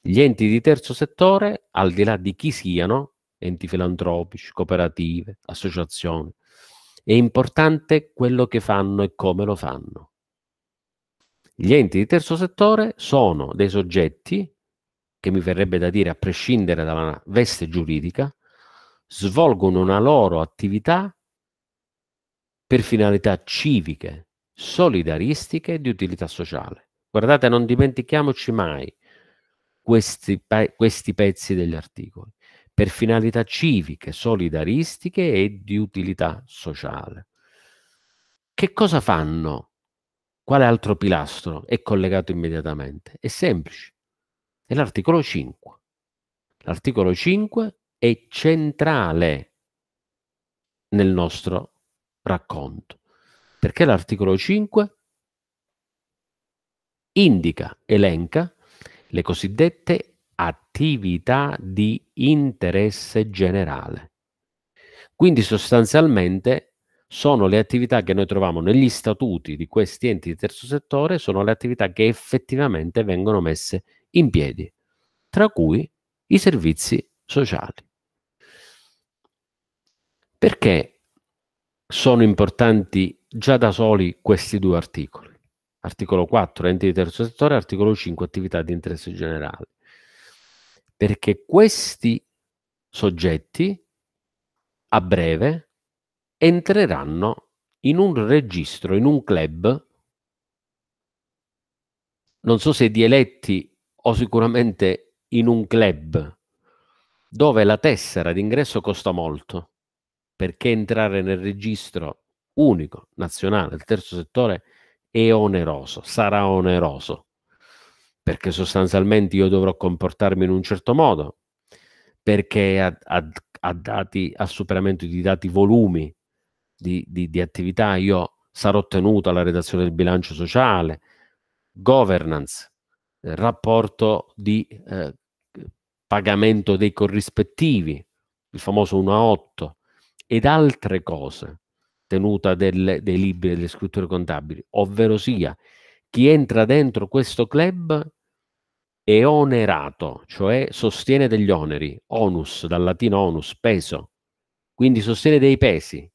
Gli enti di terzo settore, al di là di chi siano, enti filantropici, cooperative, associazioni, è importante quello che fanno e come lo fanno. Gli enti di terzo settore sono dei soggetti, che mi verrebbe da dire a prescindere dalla veste giuridica, svolgono una loro attività per finalità civiche, solidaristiche e di utilità sociale. Guardate, non dimentichiamoci mai questi, questi pezzi degli articoli, per finalità civiche, solidaristiche e di utilità sociale. Che cosa fanno quale altro pilastro è collegato immediatamente? È semplice. È l'articolo 5. L'articolo 5 è centrale nel nostro racconto, perché l'articolo 5 indica, elenca le cosiddette attività di interesse generale. Quindi sostanzialmente sono le attività che noi troviamo negli statuti di questi enti di terzo settore, sono le attività che effettivamente vengono messe in piedi, tra cui i servizi sociali. Perché sono importanti già da soli questi due articoli? Articolo 4, enti di terzo settore, articolo 5, attività di interesse generale. Perché questi soggetti a breve entreranno in un registro, in un club, non so se di eletti o sicuramente in un club, dove la tessera d'ingresso costa molto, perché entrare nel registro unico nazionale del terzo settore è oneroso, sarà oneroso, perché sostanzialmente io dovrò comportarmi in un certo modo, perché a, a, a, dati, a superamento di dati volumi, di, di, di attività, io sarò tenuto alla redazione del bilancio sociale, governance, eh, rapporto di eh, pagamento dei corrispettivi, il famoso 1 a 8, ed altre cose, tenuta delle, dei libri delle scritture contabili, ovvero sia chi entra dentro questo club è onerato, cioè sostiene degli oneri, onus dal latino onus, peso, quindi sostiene dei pesi,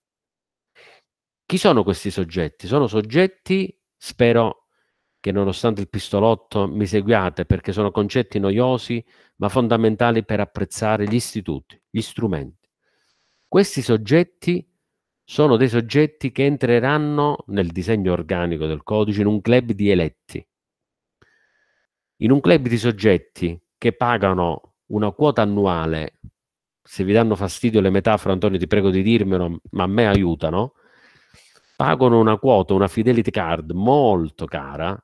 chi sono questi soggetti? Sono soggetti, spero che nonostante il pistolotto mi seguiate perché sono concetti noiosi ma fondamentali per apprezzare gli istituti, gli strumenti. Questi soggetti sono dei soggetti che entreranno nel disegno organico del codice in un club di eletti, in un club di soggetti che pagano una quota annuale, se vi danno fastidio le metafore Antonio ti prego di dirmelo, ma a me aiutano, pagano una quota, una fidelity card molto cara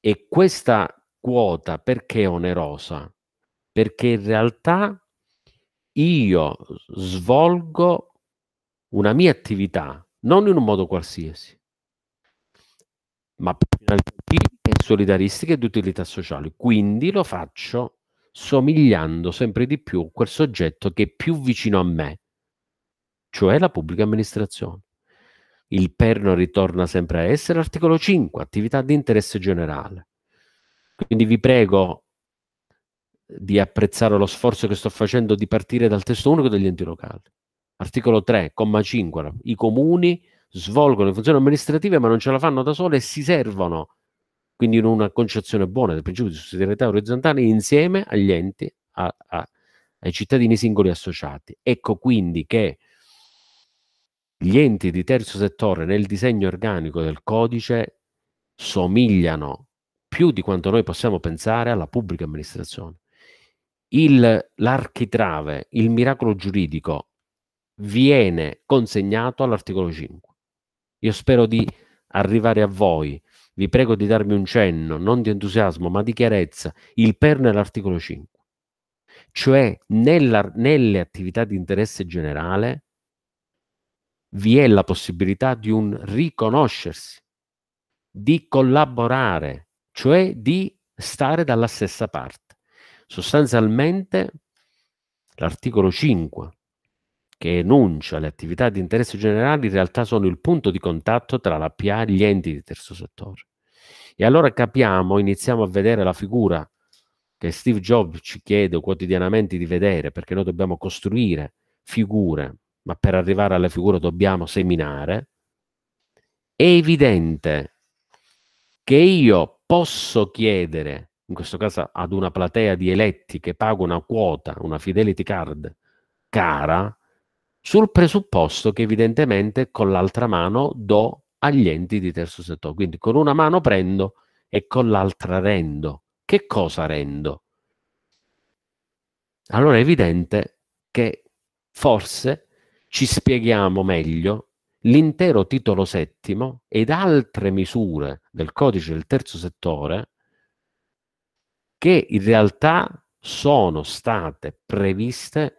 e questa quota perché è onerosa? Perché in realtà io svolgo una mia attività non in un modo qualsiasi, ma per finalità solidaristiche e di utilità sociale. Quindi lo faccio somigliando sempre di più a quel soggetto che è più vicino a me, cioè la pubblica amministrazione. Il perno ritorna sempre a essere articolo 5, attività di interesse generale. Quindi vi prego di apprezzare lo sforzo che sto facendo di partire dal testo unico degli enti locali. Articolo 3, comma 5, i comuni svolgono le funzioni amministrative ma non ce la fanno da sole e si servono, quindi in una concezione buona del principio di sussidiarietà orizzontale insieme agli enti, a, a, ai cittadini singoli associati. Ecco quindi che gli enti di terzo settore nel disegno organico del codice somigliano più di quanto noi possiamo pensare alla pubblica amministrazione. Il, l'architrave, il miracolo giuridico viene consegnato all'articolo 5. Io spero di arrivare a voi, vi prego di darmi un cenno, non di entusiasmo, ma di chiarezza, il perno è l'articolo 5. Cioè nella, nelle attività di interesse generale vi è la possibilità di un riconoscersi, di collaborare, cioè di stare dalla stessa parte. Sostanzialmente l'articolo 5 che enuncia le attività di interesse generale in realtà sono il punto di contatto tra la PA e gli enti di terzo settore. E allora capiamo, iniziamo a vedere la figura che Steve Jobs ci chiede quotidianamente di vedere, perché noi dobbiamo costruire figure ma per arrivare alla figura dobbiamo seminare, è evidente che io posso chiedere, in questo caso ad una platea di eletti che paga una quota, una fidelity card cara, sul presupposto che evidentemente con l'altra mano do agli enti di terzo settore. Quindi con una mano prendo e con l'altra rendo. Che cosa rendo? Allora è evidente che forse ci spieghiamo meglio l'intero titolo settimo ed altre misure del codice del terzo settore che in realtà sono state previste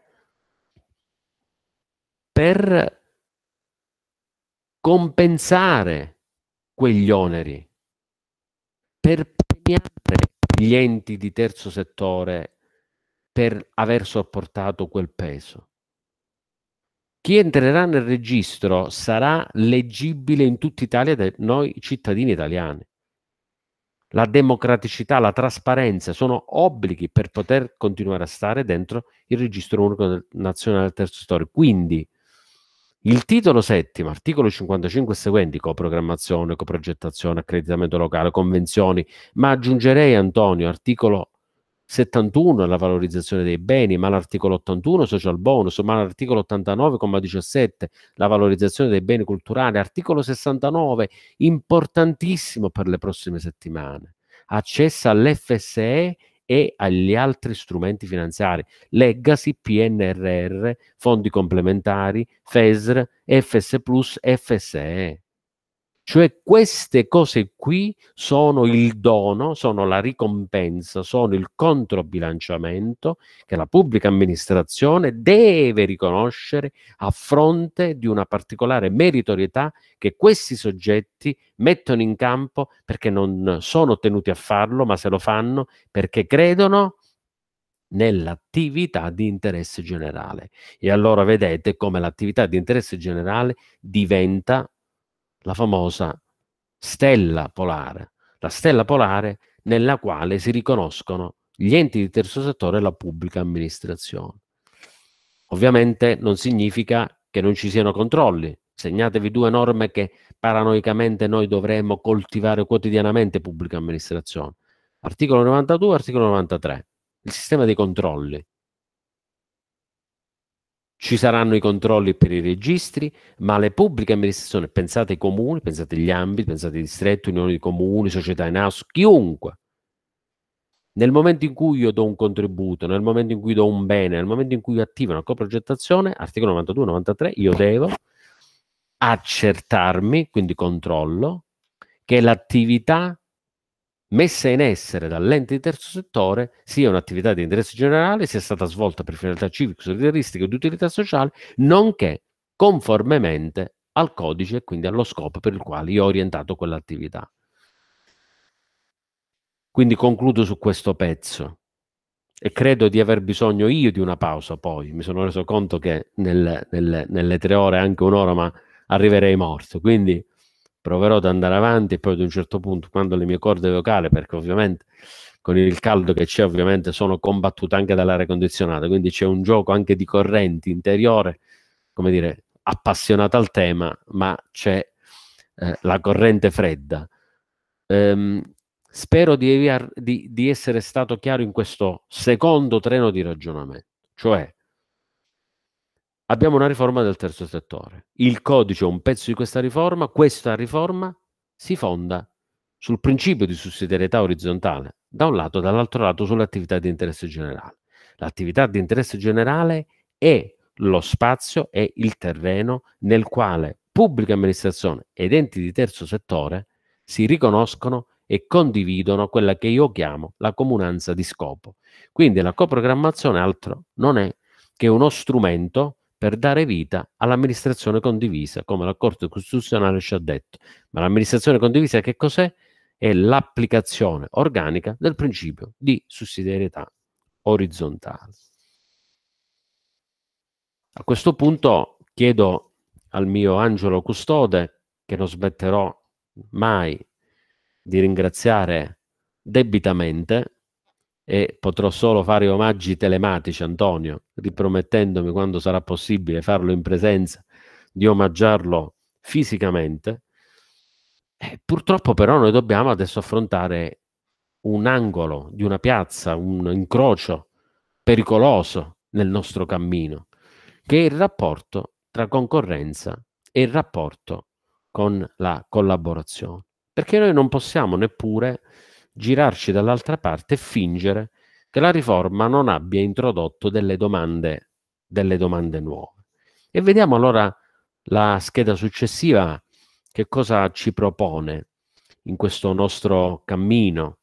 per compensare quegli oneri, per premiare gli enti di terzo settore per aver sopportato quel peso chi entrerà nel registro sarà leggibile in tutta Italia da noi cittadini italiani. La democraticità, la trasparenza sono obblighi per poter continuare a stare dentro il registro unico nazionale del terzo storico. Quindi il titolo settimo, articolo 55 e seguenti, coprogrammazione, coprogettazione, accreditamento locale, convenzioni, ma aggiungerei Antonio, articolo 71 la valorizzazione dei beni, ma l'articolo 81 social bonus, ma l'articolo 89,17 la valorizzazione dei beni culturali, articolo 69 importantissimo per le prossime settimane, accesso all'FSE e agli altri strumenti finanziari, legacy, PNRR, fondi complementari, FESR, FS Plus, FSE. Cioè queste cose qui sono il dono, sono la ricompensa, sono il controbilanciamento che la pubblica amministrazione deve riconoscere a fronte di una particolare meritorietà che questi soggetti mettono in campo perché non sono tenuti a farlo, ma se lo fanno perché credono nell'attività di interesse generale. E allora vedete come l'attività di interesse generale diventa la famosa stella polare, la stella polare nella quale si riconoscono gli enti di terzo settore e la pubblica amministrazione. Ovviamente non significa che non ci siano controlli. Segnatevi due norme che paranoicamente noi dovremmo coltivare quotidianamente pubblica amministrazione. Articolo 92, articolo 93. Il sistema dei controlli. Ci saranno i controlli per i registri, ma le pubbliche amministrazioni, pensate ai comuni, pensate agli ambiti, pensate ai distretti, unioni di comuni, società in house, chiunque, nel momento in cui io do un contributo, nel momento in cui do un bene, nel momento in cui attivo una coprogettazione, articolo 92-93, io devo accertarmi, quindi controllo, che l'attività messa in essere dall'ente di terzo settore sia un'attività di interesse generale sia stata svolta per finalità civico solidaristica o di utilità sociale, nonché conformemente al codice e quindi allo scopo per il quale io ho orientato quell'attività. Quindi concludo su questo pezzo e credo di aver bisogno io di una pausa poi, mi sono reso conto che nel, nel, nelle tre ore, anche un'ora, ma arriverei morto, quindi proverò ad andare avanti e poi ad un certo punto quando le mie corde vocali, perché ovviamente con il caldo che c'è ovviamente sono combattute anche dall'aria condizionata, quindi c'è un gioco anche di correnti interiore, come dire, appassionata al tema, ma c'è eh, la corrente fredda. Ehm, spero di, di, di essere stato chiaro in questo secondo treno di ragionamento, cioè Abbiamo una riforma del terzo settore. Il codice è un pezzo di questa riforma, questa riforma si fonda sul principio di sussidiarietà orizzontale, da un lato, dall'altro lato sull'attività di interesse generale. L'attività di interesse generale è lo spazio, è il terreno nel quale pubblica amministrazione ed enti di terzo settore si riconoscono e condividono quella che io chiamo la comunanza di scopo. Quindi la coprogrammazione altro non è che uno strumento per dare vita all'amministrazione condivisa, come la Corte Costituzionale ci ha detto. Ma l'amministrazione condivisa che cos'è? È l'applicazione organica del principio di sussidiarietà orizzontale. A questo punto chiedo al mio angelo custode, che non smetterò mai di ringraziare debitamente, e potrò solo fare omaggi telematici, Antonio, ripromettendomi quando sarà possibile farlo in presenza, di omaggiarlo fisicamente. Eh, purtroppo però noi dobbiamo adesso affrontare un angolo di una piazza, un incrocio pericoloso nel nostro cammino, che è il rapporto tra concorrenza e il rapporto con la collaborazione. Perché noi non possiamo neppure girarci dall'altra parte e fingere che la riforma non abbia introdotto delle domande, delle domande nuove. E vediamo allora la scheda successiva che cosa ci propone in questo nostro cammino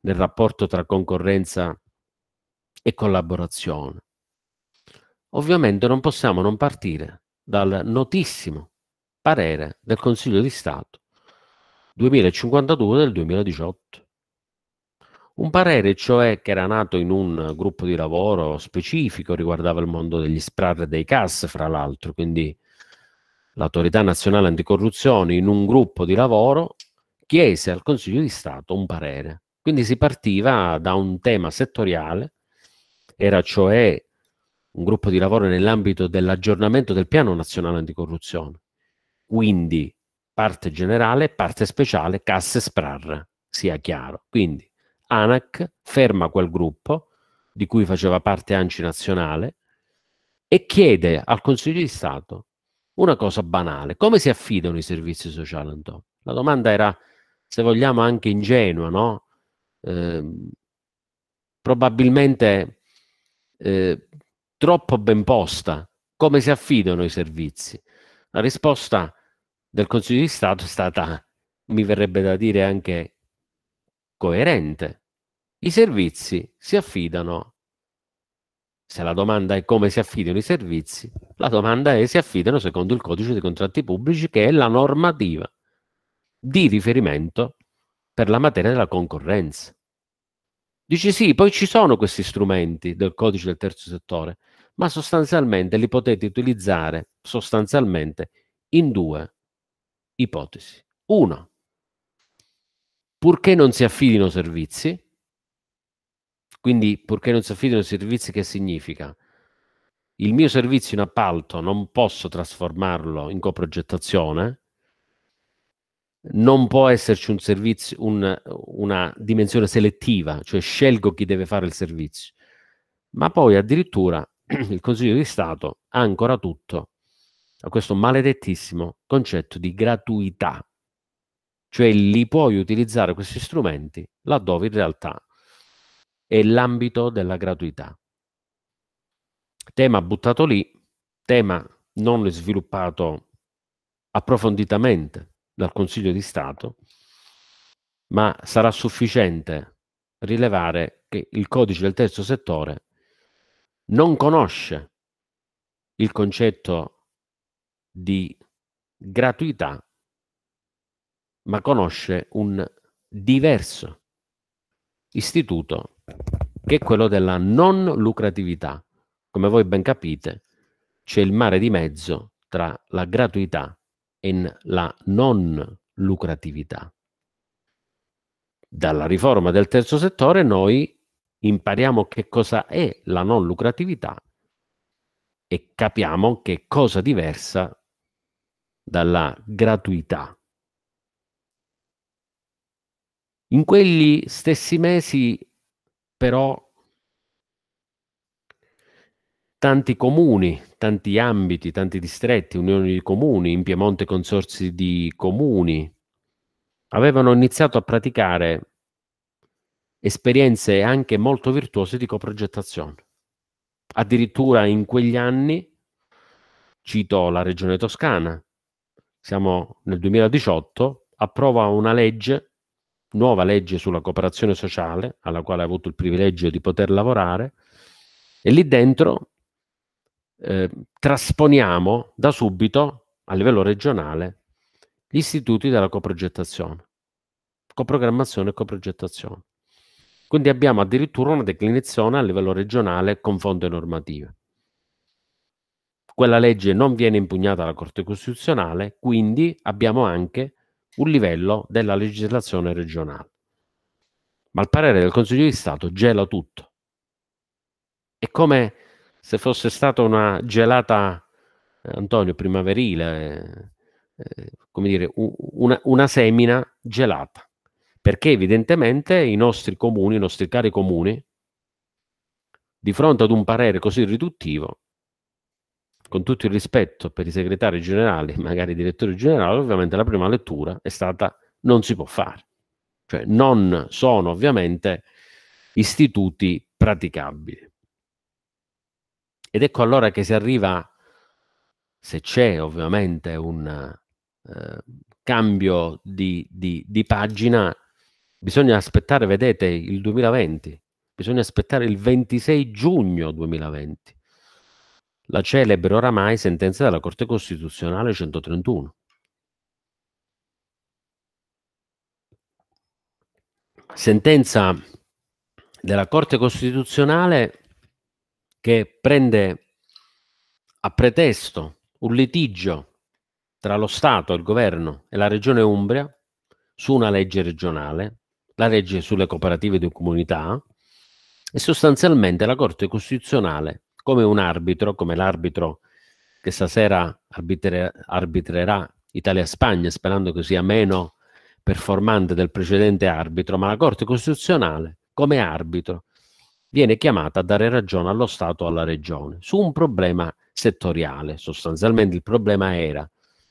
nel rapporto tra concorrenza e collaborazione. Ovviamente non possiamo non partire dal notissimo parere del Consiglio di Stato 2052 del 2018 un parere cioè che era nato in un gruppo di lavoro specifico, riguardava il mondo degli SPRAR e dei CAS, fra l'altro, quindi l'autorità nazionale anticorruzione in un gruppo di lavoro chiese al Consiglio di Stato un parere. Quindi si partiva da un tema settoriale, era cioè un gruppo di lavoro nell'ambito dell'aggiornamento del piano nazionale anticorruzione. Quindi parte generale, parte speciale, CAS e SPRAR, sia chiaro. Quindi ANAC ferma quel gruppo, di cui faceva parte ANCI Nazionale, e chiede al Consiglio di Stato una cosa banale. Come si affidano i servizi sociali, Antonio? La domanda era, se vogliamo, anche ingenua, no? Eh, probabilmente eh, troppo ben posta. Come si affidano i servizi? La risposta del Consiglio di Stato è stata, mi verrebbe da dire, anche coerente. I servizi si affidano. Se la domanda è come si affidano i servizi, la domanda è si affidano secondo il codice dei contratti pubblici che è la normativa di riferimento per la materia della concorrenza. Dici sì, poi ci sono questi strumenti del codice del terzo settore, ma sostanzialmente li potete utilizzare sostanzialmente in due ipotesi. Uno, purché non si affidino servizi, quindi, purché non si affidino ai servizi, che significa? Il mio servizio in appalto non posso trasformarlo in coprogettazione, non può esserci un servizio, un, una dimensione selettiva, cioè scelgo chi deve fare il servizio. Ma poi addirittura il Consiglio di Stato ancora tutto a questo maledettissimo concetto di gratuità, cioè li puoi utilizzare questi strumenti laddove in realtà è l'ambito della gratuità. Tema buttato lì, tema non sviluppato approfonditamente dal Consiglio di Stato, ma sarà sufficiente rilevare che il codice del terzo settore non conosce il concetto di gratuità, ma conosce un diverso istituto che è quello della non lucratività. Come voi ben capite, c'è il mare di mezzo tra la gratuità e la non lucratività. Dalla riforma del terzo settore noi impariamo che cosa è la non lucratività e capiamo che cosa diversa dalla gratuità. In quegli stessi mesi però tanti comuni, tanti ambiti, tanti distretti, unioni di comuni, in Piemonte consorsi di comuni, avevano iniziato a praticare esperienze anche molto virtuose di coprogettazione. Addirittura in quegli anni, cito la regione toscana, siamo nel 2018, approva una legge nuova legge sulla cooperazione sociale, alla quale ha avuto il privilegio di poter lavorare, e lì dentro eh, trasponiamo da subito, a livello regionale, gli istituti della coprogettazione, coprogrammazione e coprogettazione. Quindi abbiamo addirittura una declinazione a livello regionale con fonte normative. Quella legge non viene impugnata dalla Corte Costituzionale, quindi abbiamo anche un livello della legislazione regionale. Ma il parere del Consiglio di Stato gela tutto. È come se fosse stata una gelata, eh, Antonio, primaverile, eh, eh come dire, u- una, una semina gelata. Perché evidentemente i nostri comuni, i nostri cari comuni, di fronte ad un parere così riduttivo, con tutto il rispetto per i segretari generali, magari i direttori generali, ovviamente la prima lettura è stata non si può fare. Cioè non sono ovviamente istituti praticabili. Ed ecco allora che si arriva, se c'è ovviamente un eh, cambio di, di, di pagina, bisogna aspettare, vedete, il 2020, bisogna aspettare il 26 giugno 2020 la celebre oramai sentenza della Corte Costituzionale 131. Sentenza della Corte Costituzionale che prende a pretesto un litigio tra lo Stato, il governo e la regione Umbria su una legge regionale, la legge sulle cooperative di comunità, e sostanzialmente la Corte Costituzionale come un arbitro, come l'arbitro che stasera arbitrer- arbitrerà Italia-Spagna, sperando che sia meno performante del precedente arbitro, ma la Corte Costituzionale, come arbitro, viene chiamata a dare ragione allo Stato o alla Regione su un problema settoriale. Sostanzialmente il problema era,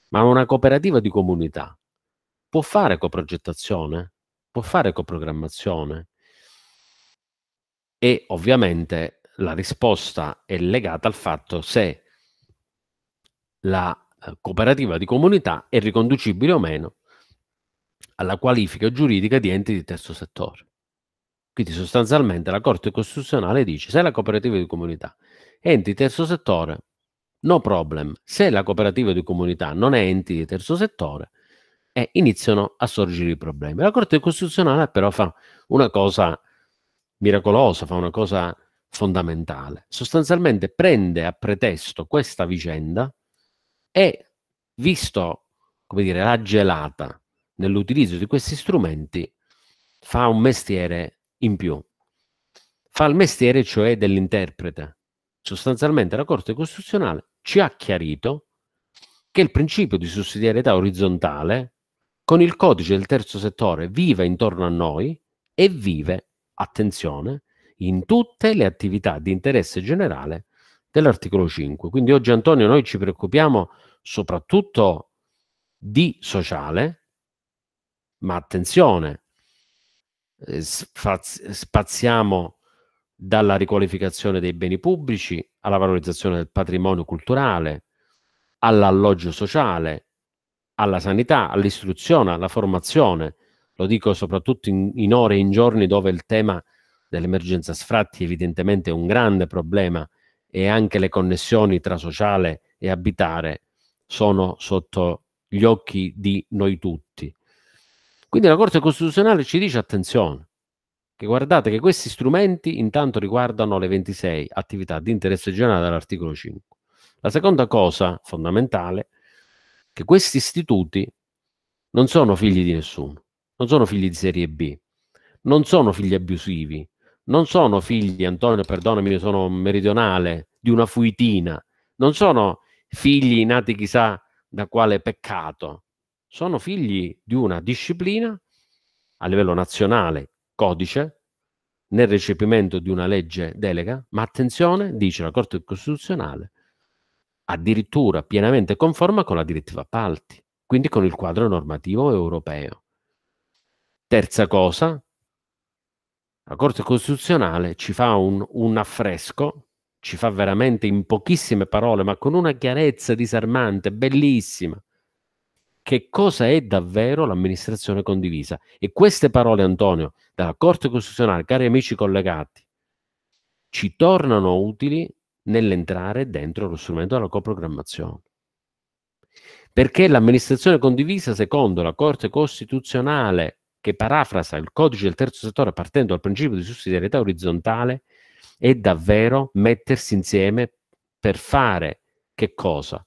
ma una cooperativa di comunità può fare coprogettazione? Può fare coprogrammazione? E ovviamente la risposta è legata al fatto se la eh, cooperativa di comunità è riconducibile o meno alla qualifica giuridica di enti di terzo settore. Quindi sostanzialmente la Corte Costituzionale dice se la cooperativa di comunità è enti di terzo settore, no problem. Se la cooperativa di comunità non è enti di terzo settore, eh, iniziano a sorgere i problemi. La Corte Costituzionale però fa una cosa miracolosa, fa una cosa fondamentale. Sostanzialmente prende a pretesto questa vicenda e, visto come dire, la gelata nell'utilizzo di questi strumenti, fa un mestiere in più. Fa il mestiere cioè dell'interprete. Sostanzialmente la Corte Costituzionale ci ha chiarito che il principio di sussidiarietà orizzontale con il codice del terzo settore vive intorno a noi e vive, attenzione, in tutte le attività di interesse generale dell'articolo 5. Quindi oggi Antonio noi ci preoccupiamo soprattutto di sociale, ma attenzione, eh, spaziamo dalla riqualificazione dei beni pubblici alla valorizzazione del patrimonio culturale, all'alloggio sociale, alla sanità, all'istruzione, alla formazione. Lo dico soprattutto in, in ore e in giorni dove il tema è dell'emergenza sfratti evidentemente è un grande problema e anche le connessioni tra sociale e abitare sono sotto gli occhi di noi tutti. Quindi la Corte Costituzionale ci dice attenzione, che guardate che questi strumenti intanto riguardano le 26 attività di interesse generale dell'articolo 5. La seconda cosa fondamentale è che questi istituti non sono figli di nessuno, non sono figli di serie B, non sono figli abusivi, non sono figli, Antonio, perdonami, io sono meridionale, di una fuitina, non sono figli nati chissà da quale peccato, sono figli di una disciplina a livello nazionale, codice, nel recepimento di una legge delega, ma attenzione, dice la Corte Costituzionale, addirittura pienamente conforma con la direttiva appalti, quindi con il quadro normativo europeo. Terza cosa, la Corte Costituzionale ci fa un, un affresco, ci fa veramente in pochissime parole, ma con una chiarezza disarmante, bellissima, che cosa è davvero l'amministrazione condivisa. E queste parole, Antonio, dalla Corte Costituzionale, cari amici collegati, ci tornano utili nell'entrare dentro lo strumento della coprogrammazione. Perché l'amministrazione condivisa, secondo la Corte Costituzionale, che parafrasa il codice del terzo settore partendo dal principio di sussidiarietà orizzontale è davvero mettersi insieme per fare che cosa?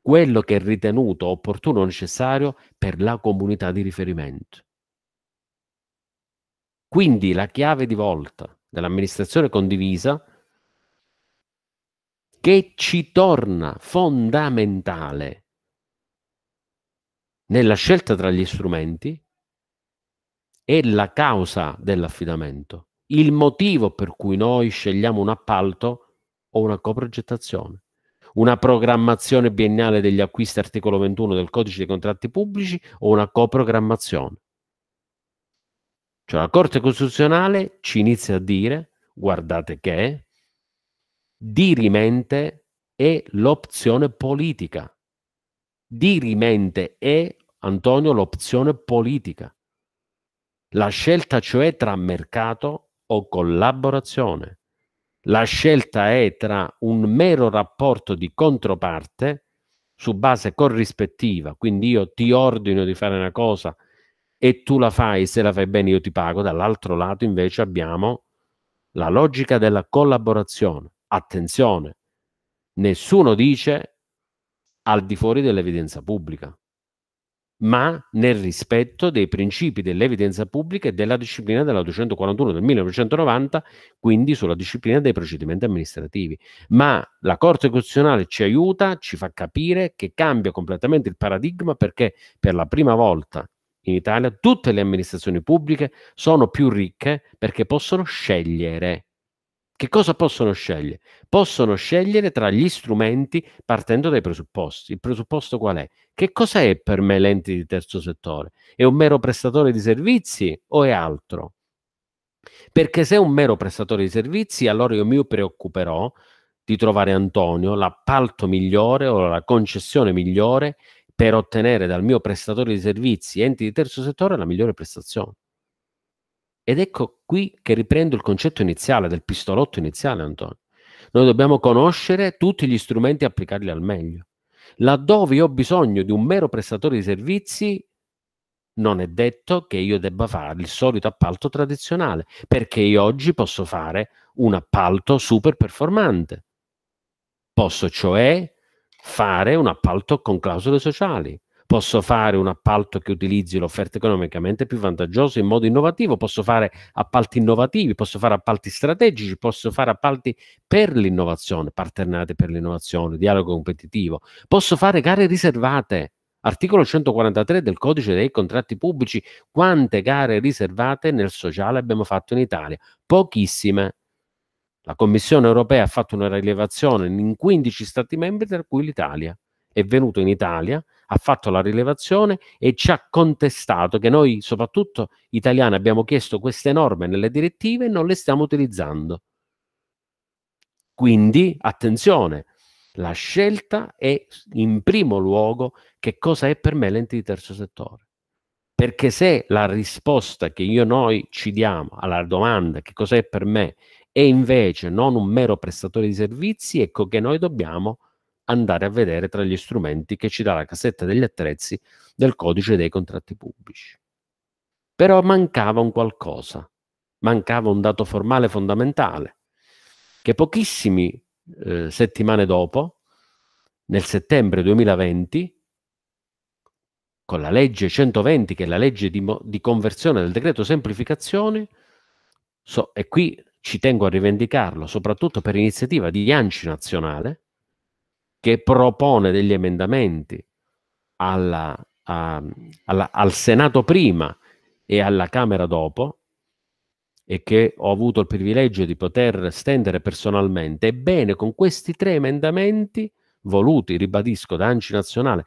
Quello che è ritenuto opportuno o necessario per la comunità di riferimento. Quindi la chiave di volta dell'amministrazione condivisa che ci torna fondamentale nella scelta tra gli strumenti è la causa dell'affidamento, il motivo per cui noi scegliamo un appalto o una coprogettazione, una programmazione biennale degli acquisti articolo 21 del codice dei contratti pubblici o una coprogrammazione. Cioè la Corte Costituzionale ci inizia a dire, guardate che, dirimente è l'opzione politica. Dirimente è, Antonio, l'opzione politica. La scelta cioè tra mercato o collaborazione. La scelta è tra un mero rapporto di controparte su base corrispettiva, quindi io ti ordino di fare una cosa e tu la fai, se la fai bene io ti pago, dall'altro lato invece abbiamo la logica della collaborazione. Attenzione, nessuno dice al di fuori dell'evidenza pubblica ma nel rispetto dei principi dell'evidenza pubblica e della disciplina della 241 del 1990, quindi sulla disciplina dei procedimenti amministrativi. Ma la Corte Costituzionale ci aiuta, ci fa capire che cambia completamente il paradigma perché per la prima volta in Italia tutte le amministrazioni pubbliche sono più ricche perché possono scegliere che cosa possono scegliere? Possono scegliere tra gli strumenti partendo dai presupposti. Il presupposto qual è? Che cosa è per me l'ente di terzo settore? È un mero prestatore di servizi o è altro? Perché se è un mero prestatore di servizi, allora io mi preoccuperò di trovare Antonio l'appalto migliore o la concessione migliore per ottenere dal mio prestatore di servizi, enti di terzo settore, la migliore prestazione. Ed ecco qui che riprendo il concetto iniziale, del pistolotto iniziale, Antonio. Noi dobbiamo conoscere tutti gli strumenti e applicarli al meglio. Laddove io ho bisogno di un mero prestatore di servizi, non è detto che io debba fare il solito appalto tradizionale, perché io oggi posso fare un appalto super performante. Posso cioè fare un appalto con clausole sociali, posso fare un appalto che utilizzi l'offerta economicamente più vantaggiosa in modo innovativo, posso fare appalti innovativi, posso fare appalti strategici, posso fare appalti per l'innovazione, parternate per l'innovazione, dialogo competitivo, posso fare gare riservate. Articolo 143 del codice dei contratti pubblici, quante gare riservate nel sociale abbiamo fatto in Italia? Pochissime. La Commissione europea ha fatto una rilevazione in 15 Stati membri, tra cui l'Italia. È venuto in Italia ha fatto la rilevazione e ci ha contestato che noi, soprattutto italiani, abbiamo chiesto queste norme nelle direttive e non le stiamo utilizzando. Quindi, attenzione, la scelta è in primo luogo che cosa è per me l'ente di terzo settore. Perché se la risposta che io noi ci diamo alla domanda che cos'è per me è invece non un mero prestatore di servizi, ecco che noi dobbiamo andare a vedere tra gli strumenti che ci dà la cassetta degli attrezzi del codice dei contratti pubblici. Però mancava un qualcosa, mancava un dato formale fondamentale, che pochissime eh, settimane dopo, nel settembre 2020, con la legge 120, che è la legge di, mo- di conversione del decreto semplificazione, so, e qui ci tengo a rivendicarlo, soprattutto per iniziativa di IANCI nazionale, che propone degli emendamenti alla, a, alla, al Senato prima e alla Camera dopo, e che ho avuto il privilegio di poter stendere personalmente, ebbene con questi tre emendamenti voluti, ribadisco, da Anci Nazionale,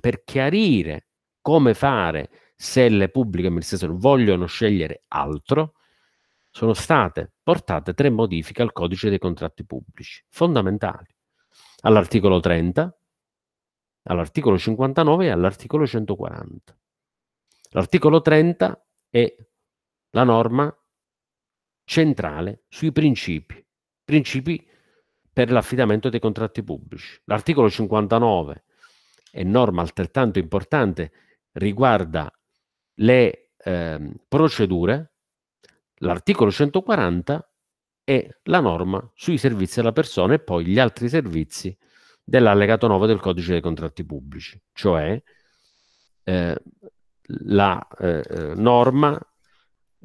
per chiarire come fare se le pubbliche amministrazioni vogliono scegliere altro, sono state portate tre modifiche al codice dei contratti pubblici, fondamentali all'articolo 30, all'articolo 59 e all'articolo 140. L'articolo 30 è la norma centrale sui principi, principi per l'affidamento dei contratti pubblici. L'articolo 59 è norma altrettanto importante, riguarda le eh, procedure. L'articolo 140 e la norma sui servizi alla persona e poi gli altri servizi dell'allegato 9 del codice dei contratti pubblici, cioè eh, la eh, eh, norma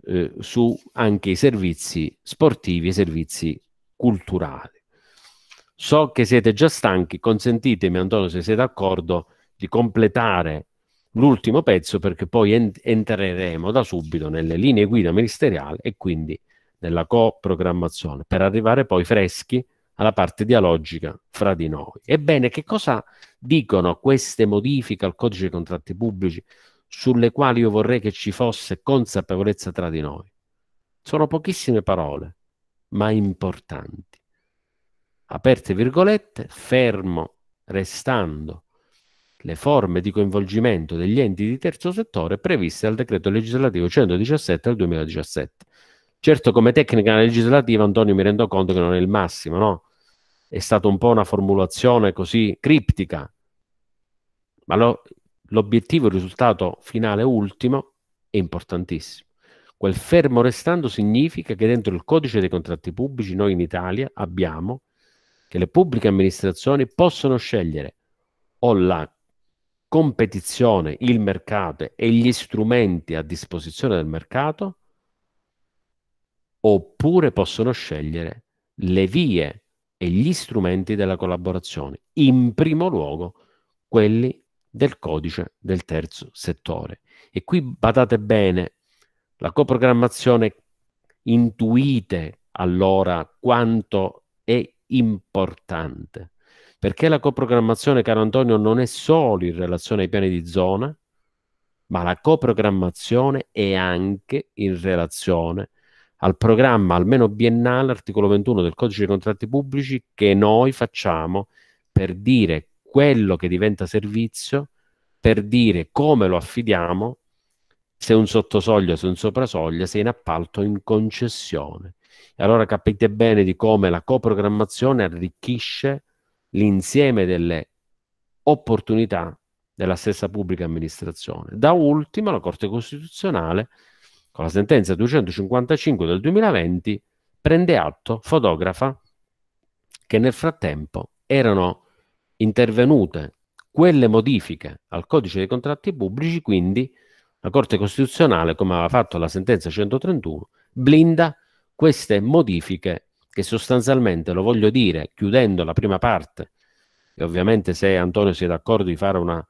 eh, su anche i servizi sportivi e i servizi culturali. So che siete già stanchi, consentitemi Antonio se siete d'accordo di completare l'ultimo pezzo perché poi entreremo da subito nelle linee guida ministeriali e quindi nella coprogrammazione, per arrivare poi freschi alla parte dialogica fra di noi. Ebbene, che cosa dicono queste modifiche al codice dei contratti pubblici sulle quali io vorrei che ci fosse consapevolezza tra di noi? Sono pochissime parole, ma importanti. Aperte virgolette, fermo restando le forme di coinvolgimento degli enti di terzo settore previste dal decreto legislativo 117 del 2017. Certo, come tecnica legislativa, Antonio, mi rendo conto che non è il massimo, no? È stata un po' una formulazione così criptica, ma lo, l'obiettivo, il risultato finale ultimo è importantissimo. Quel fermo restando significa che dentro il codice dei contratti pubblici noi in Italia abbiamo che le pubbliche amministrazioni possono scegliere o la competizione, il mercato e gli strumenti a disposizione del mercato oppure possono scegliere le vie e gli strumenti della collaborazione, in primo luogo quelli del codice del terzo settore. E qui badate bene, la coprogrammazione intuite allora quanto è importante, perché la coprogrammazione, caro Antonio, non è solo in relazione ai piani di zona, ma la coprogrammazione è anche in relazione al programma almeno biennale, articolo 21 del codice dei contratti pubblici, che noi facciamo per dire quello che diventa servizio, per dire come lo affidiamo, se un sottosoglio, se un soprasoglio, se in appalto o in concessione. E allora capite bene di come la coprogrammazione arricchisce l'insieme delle opportunità della stessa pubblica amministrazione. Da ultimo la Corte Costituzionale con la sentenza 255 del 2020 prende atto, fotografa, che nel frattempo erano intervenute quelle modifiche al codice dei contratti pubblici, quindi la Corte Costituzionale, come aveva fatto la sentenza 131, blinda queste modifiche che sostanzialmente, lo voglio dire, chiudendo la prima parte, e ovviamente se Antonio si è d'accordo di fare una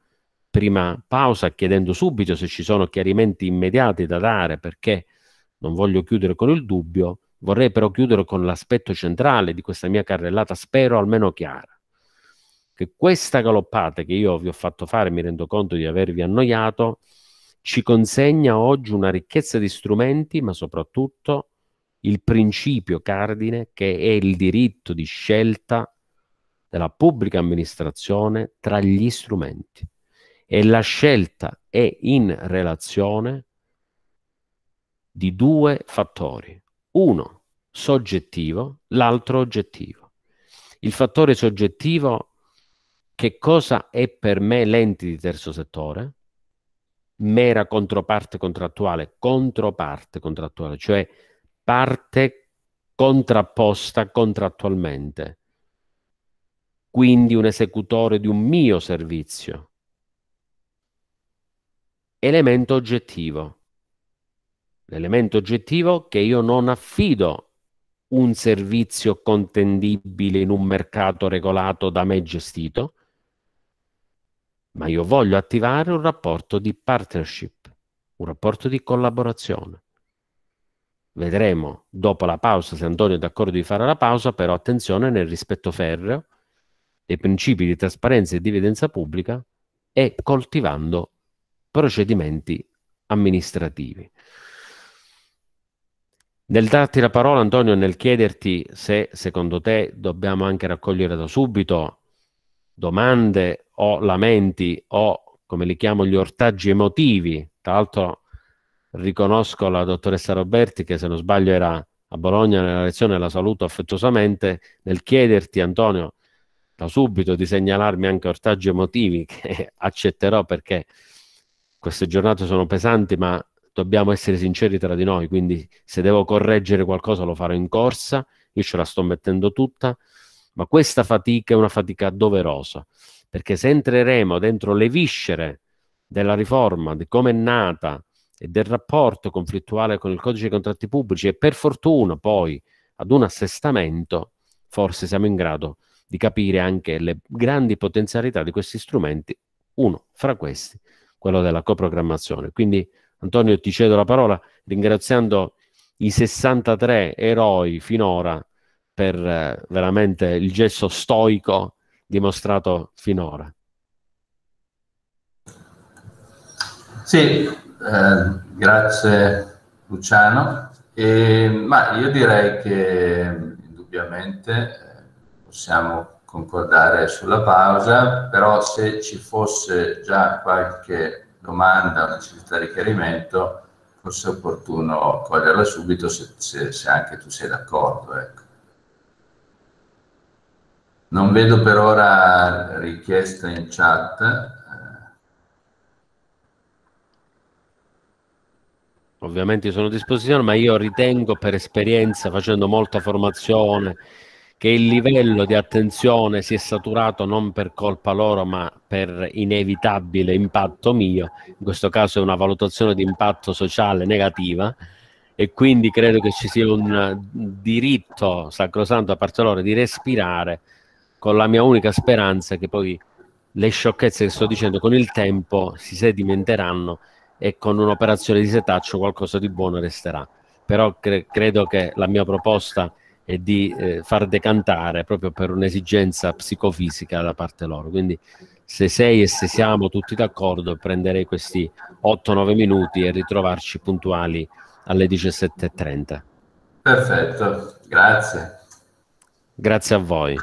prima pausa chiedendo subito se ci sono chiarimenti immediati da dare perché non voglio chiudere con il dubbio, vorrei però chiudere con l'aspetto centrale di questa mia carrellata, spero almeno chiara, che questa galoppata che io vi ho fatto fare, mi rendo conto di avervi annoiato, ci consegna oggi una ricchezza di strumenti, ma soprattutto il principio cardine che è il diritto di scelta della pubblica amministrazione tra gli strumenti e la scelta è in relazione di due fattori, uno soggettivo, l'altro oggettivo. Il fattore soggettivo, che cosa è per me l'ente di terzo settore? Mera controparte contrattuale, controparte contrattuale, cioè parte contrapposta contrattualmente, quindi un esecutore di un mio servizio elemento oggettivo. L'elemento oggettivo che io non affido un servizio contendibile in un mercato regolato da me gestito, ma io voglio attivare un rapporto di partnership, un rapporto di collaborazione. Vedremo dopo la pausa se Antonio è d'accordo di fare la pausa, però attenzione nel rispetto ferreo dei principi di trasparenza e di evidenza pubblica e coltivando procedimenti amministrativi. Nel darti la parola, Antonio, nel chiederti se secondo te dobbiamo anche raccogliere da subito domande o lamenti o, come li chiamo, gli ortaggi emotivi. Tra l'altro riconosco la dottoressa Roberti, che se non sbaglio era a Bologna nella lezione, la saluto affettuosamente, nel chiederti, Antonio, da subito di segnalarmi anche ortaggi emotivi che accetterò perché queste giornate sono pesanti, ma dobbiamo essere sinceri tra di noi, quindi se devo correggere qualcosa lo farò in corsa, io ce la sto mettendo tutta, ma questa fatica è una fatica doverosa, perché se entreremo dentro le viscere della riforma, di come è nata e del rapporto conflittuale con il codice dei contratti pubblici e per fortuna poi ad un assestamento, forse siamo in grado di capire anche le grandi potenzialità di questi strumenti, uno fra questi quello della coprogrammazione. Quindi Antonio ti cedo la parola ringraziando i 63 eroi finora per eh, veramente il gesto stoico dimostrato finora. Sì, eh, grazie Luciano. E, ma io direi che indubbiamente eh, possiamo concordare sulla pausa, però se ci fosse già qualche domanda o necessità di chiarimento, forse è opportuno coglierla subito se, se, se anche tu sei d'accordo. Ecco. Non vedo per ora richiesta in chat. Ovviamente sono a disposizione, ma io ritengo per esperienza, facendo molta formazione, che il livello di attenzione si è saturato non per colpa loro ma per inevitabile impatto mio, in questo caso è una valutazione di impatto sociale negativa e quindi credo che ci sia un diritto sacrosanto da parte loro di respirare con la mia unica speranza che poi le sciocchezze che sto dicendo con il tempo si sedimenteranno e con un'operazione di setaccio qualcosa di buono resterà. Però cre- credo che la mia proposta e di eh, far decantare proprio per un'esigenza psicofisica da parte loro. Quindi se sei e se siamo tutti d'accordo prenderei questi 8-9 minuti e ritrovarci puntuali alle 17.30. Perfetto, grazie. Grazie a voi.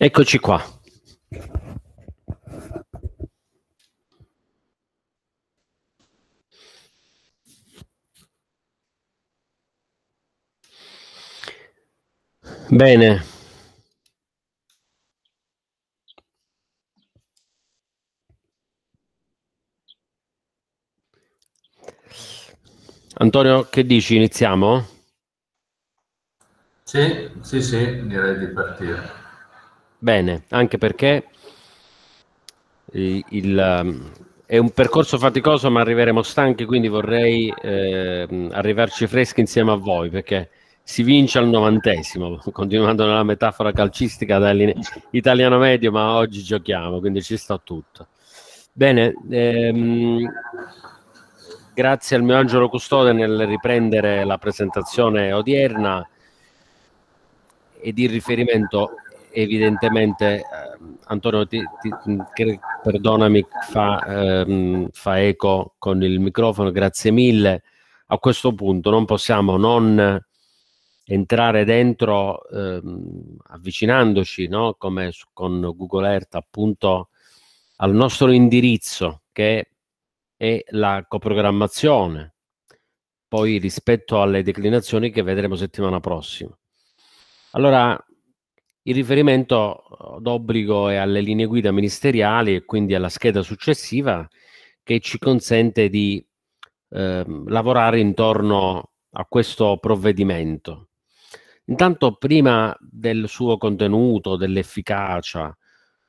Eccoci qua. Bene. Antonio, che dici? Iniziamo? Sì, sì, sì, direi di partire bene, anche perché il, il, um, è un percorso faticoso, ma arriveremo stanchi, quindi vorrei eh, arrivarci freschi insieme a voi, perché si vince al novantesimo, continuando nella metafora calcistica italiano medio, ma oggi giochiamo, quindi ci sta tutto. Bene, ehm, grazie al mio angelo custode nel riprendere la presentazione odierna e di riferimento evidentemente, eh, Antonio, ti, ti, che, perdonami, fa, ehm, fa, eco con il microfono, grazie mille. A questo punto non possiamo non entrare dentro ehm, avvicinandoci, no? come su, con Google Earth, appunto al nostro indirizzo che è la coprogrammazione, poi rispetto alle declinazioni che vedremo settimana prossima. Allora, il riferimento eh, d'obbligo è alle linee guida ministeriali e quindi alla scheda successiva che ci consente di eh, lavorare intorno a questo provvedimento. Intanto prima del suo contenuto, dell'efficacia,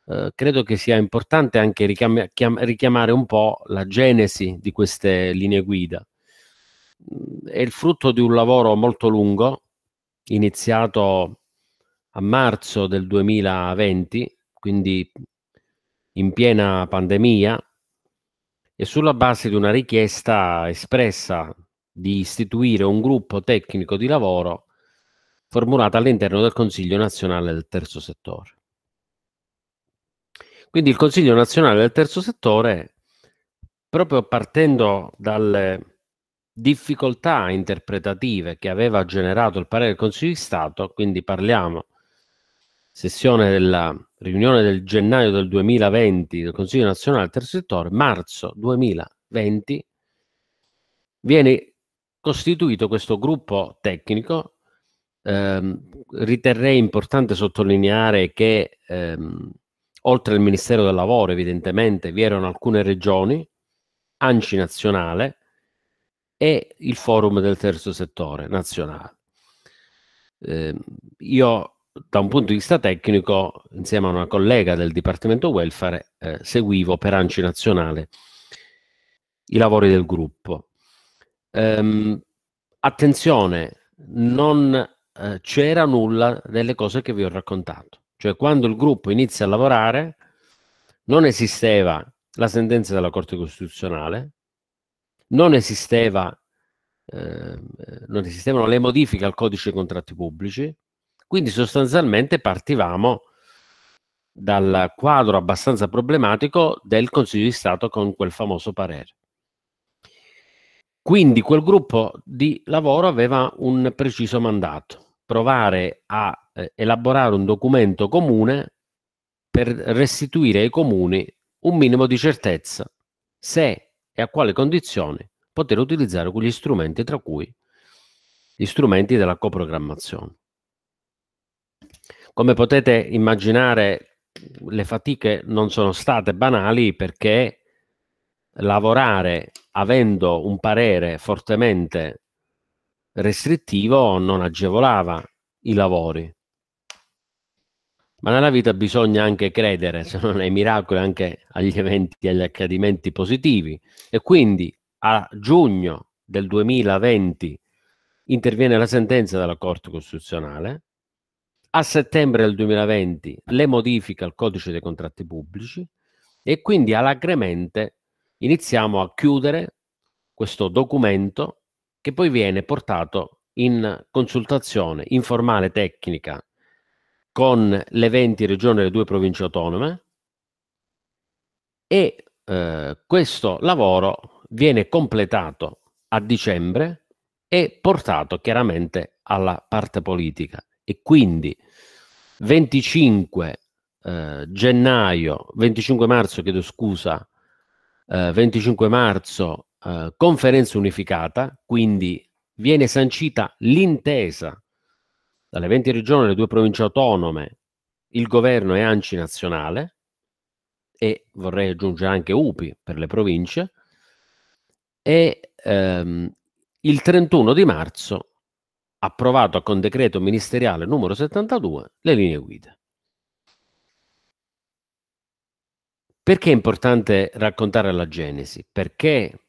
eh, credo che sia importante anche richiam- richiamare un po' la genesi di queste linee guida. Mm, è il frutto di un lavoro molto lungo, iniziato a marzo del 2020, quindi in piena pandemia, e sulla base di una richiesta espressa di istituire un gruppo tecnico di lavoro formulata all'interno del Consiglio nazionale del terzo settore. Quindi il Consiglio nazionale del terzo settore, proprio partendo dalle difficoltà interpretative che aveva generato il parere del Consiglio di Stato, quindi parliamo sessione della riunione del gennaio del 2020 del Consiglio nazionale del terzo settore, marzo 2020, viene costituito questo gruppo tecnico. Eh, riterrei importante sottolineare che ehm, oltre al Ministero del Lavoro, evidentemente, vi erano alcune regioni, ANCI nazionale e il forum del terzo settore nazionale. Eh, io da un punto di vista tecnico, insieme a una collega del Dipartimento Welfare, eh, seguivo per Anci Nazionale i lavori del gruppo. Ehm, attenzione, non eh, c'era nulla delle cose che vi ho raccontato. Cioè, quando il gruppo inizia a lavorare, non esisteva la sentenza della Corte Costituzionale, non, esisteva, ehm, non esistevano le modifiche al codice dei contratti pubblici, quindi sostanzialmente partivamo dal quadro abbastanza problematico del Consiglio di Stato con quel famoso parere. Quindi quel gruppo di lavoro aveva un preciso mandato, provare a eh, elaborare un documento comune per restituire ai comuni un minimo di certezza se e a quale condizioni poter utilizzare quegli strumenti, tra cui gli strumenti della coprogrammazione. Come potete immaginare, le fatiche non sono state banali perché lavorare avendo un parere fortemente restrittivo non agevolava i lavori. Ma nella vita bisogna anche credere, se non ai miracoli, anche agli eventi e agli accadimenti positivi. E quindi a giugno del 2020 interviene la sentenza della Corte Costituzionale a settembre del 2020 le modifiche al codice dei contratti pubblici e quindi alacremente iniziamo a chiudere questo documento che poi viene portato in consultazione informale tecnica con le 20 regioni e le due province autonome e eh, questo lavoro viene completato a dicembre e portato chiaramente alla parte politica e quindi 25 eh, gennaio, 25 marzo, chiedo scusa, eh, 25 marzo, eh, conferenza unificata, quindi viene sancita l'intesa dalle 20 regioni, le due province autonome, il governo e ANCI nazionale, e vorrei aggiungere anche UPI per le province, e ehm, il 31 di marzo approvato con decreto ministeriale numero 72 le linee guida. Perché è importante raccontare la Genesi? Perché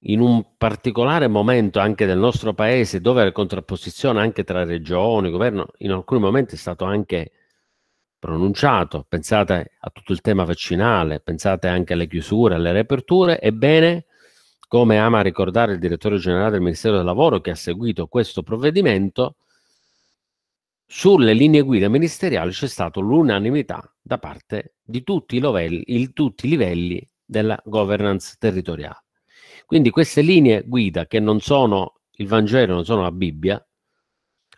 in un particolare momento anche del nostro paese, dove la contrapposizione anche tra regioni, governo, in alcuni momenti è stato anche pronunciato, pensate a tutto il tema vaccinale, pensate anche alle chiusure, alle riaperture, ebbene come ama ricordare il direttore generale del Ministero del Lavoro che ha seguito questo provvedimento, sulle linee guida ministeriali c'è stata l'unanimità da parte di tutti i, livelli, il, tutti i livelli della governance territoriale. Quindi queste linee guida che non sono il Vangelo, non sono la Bibbia,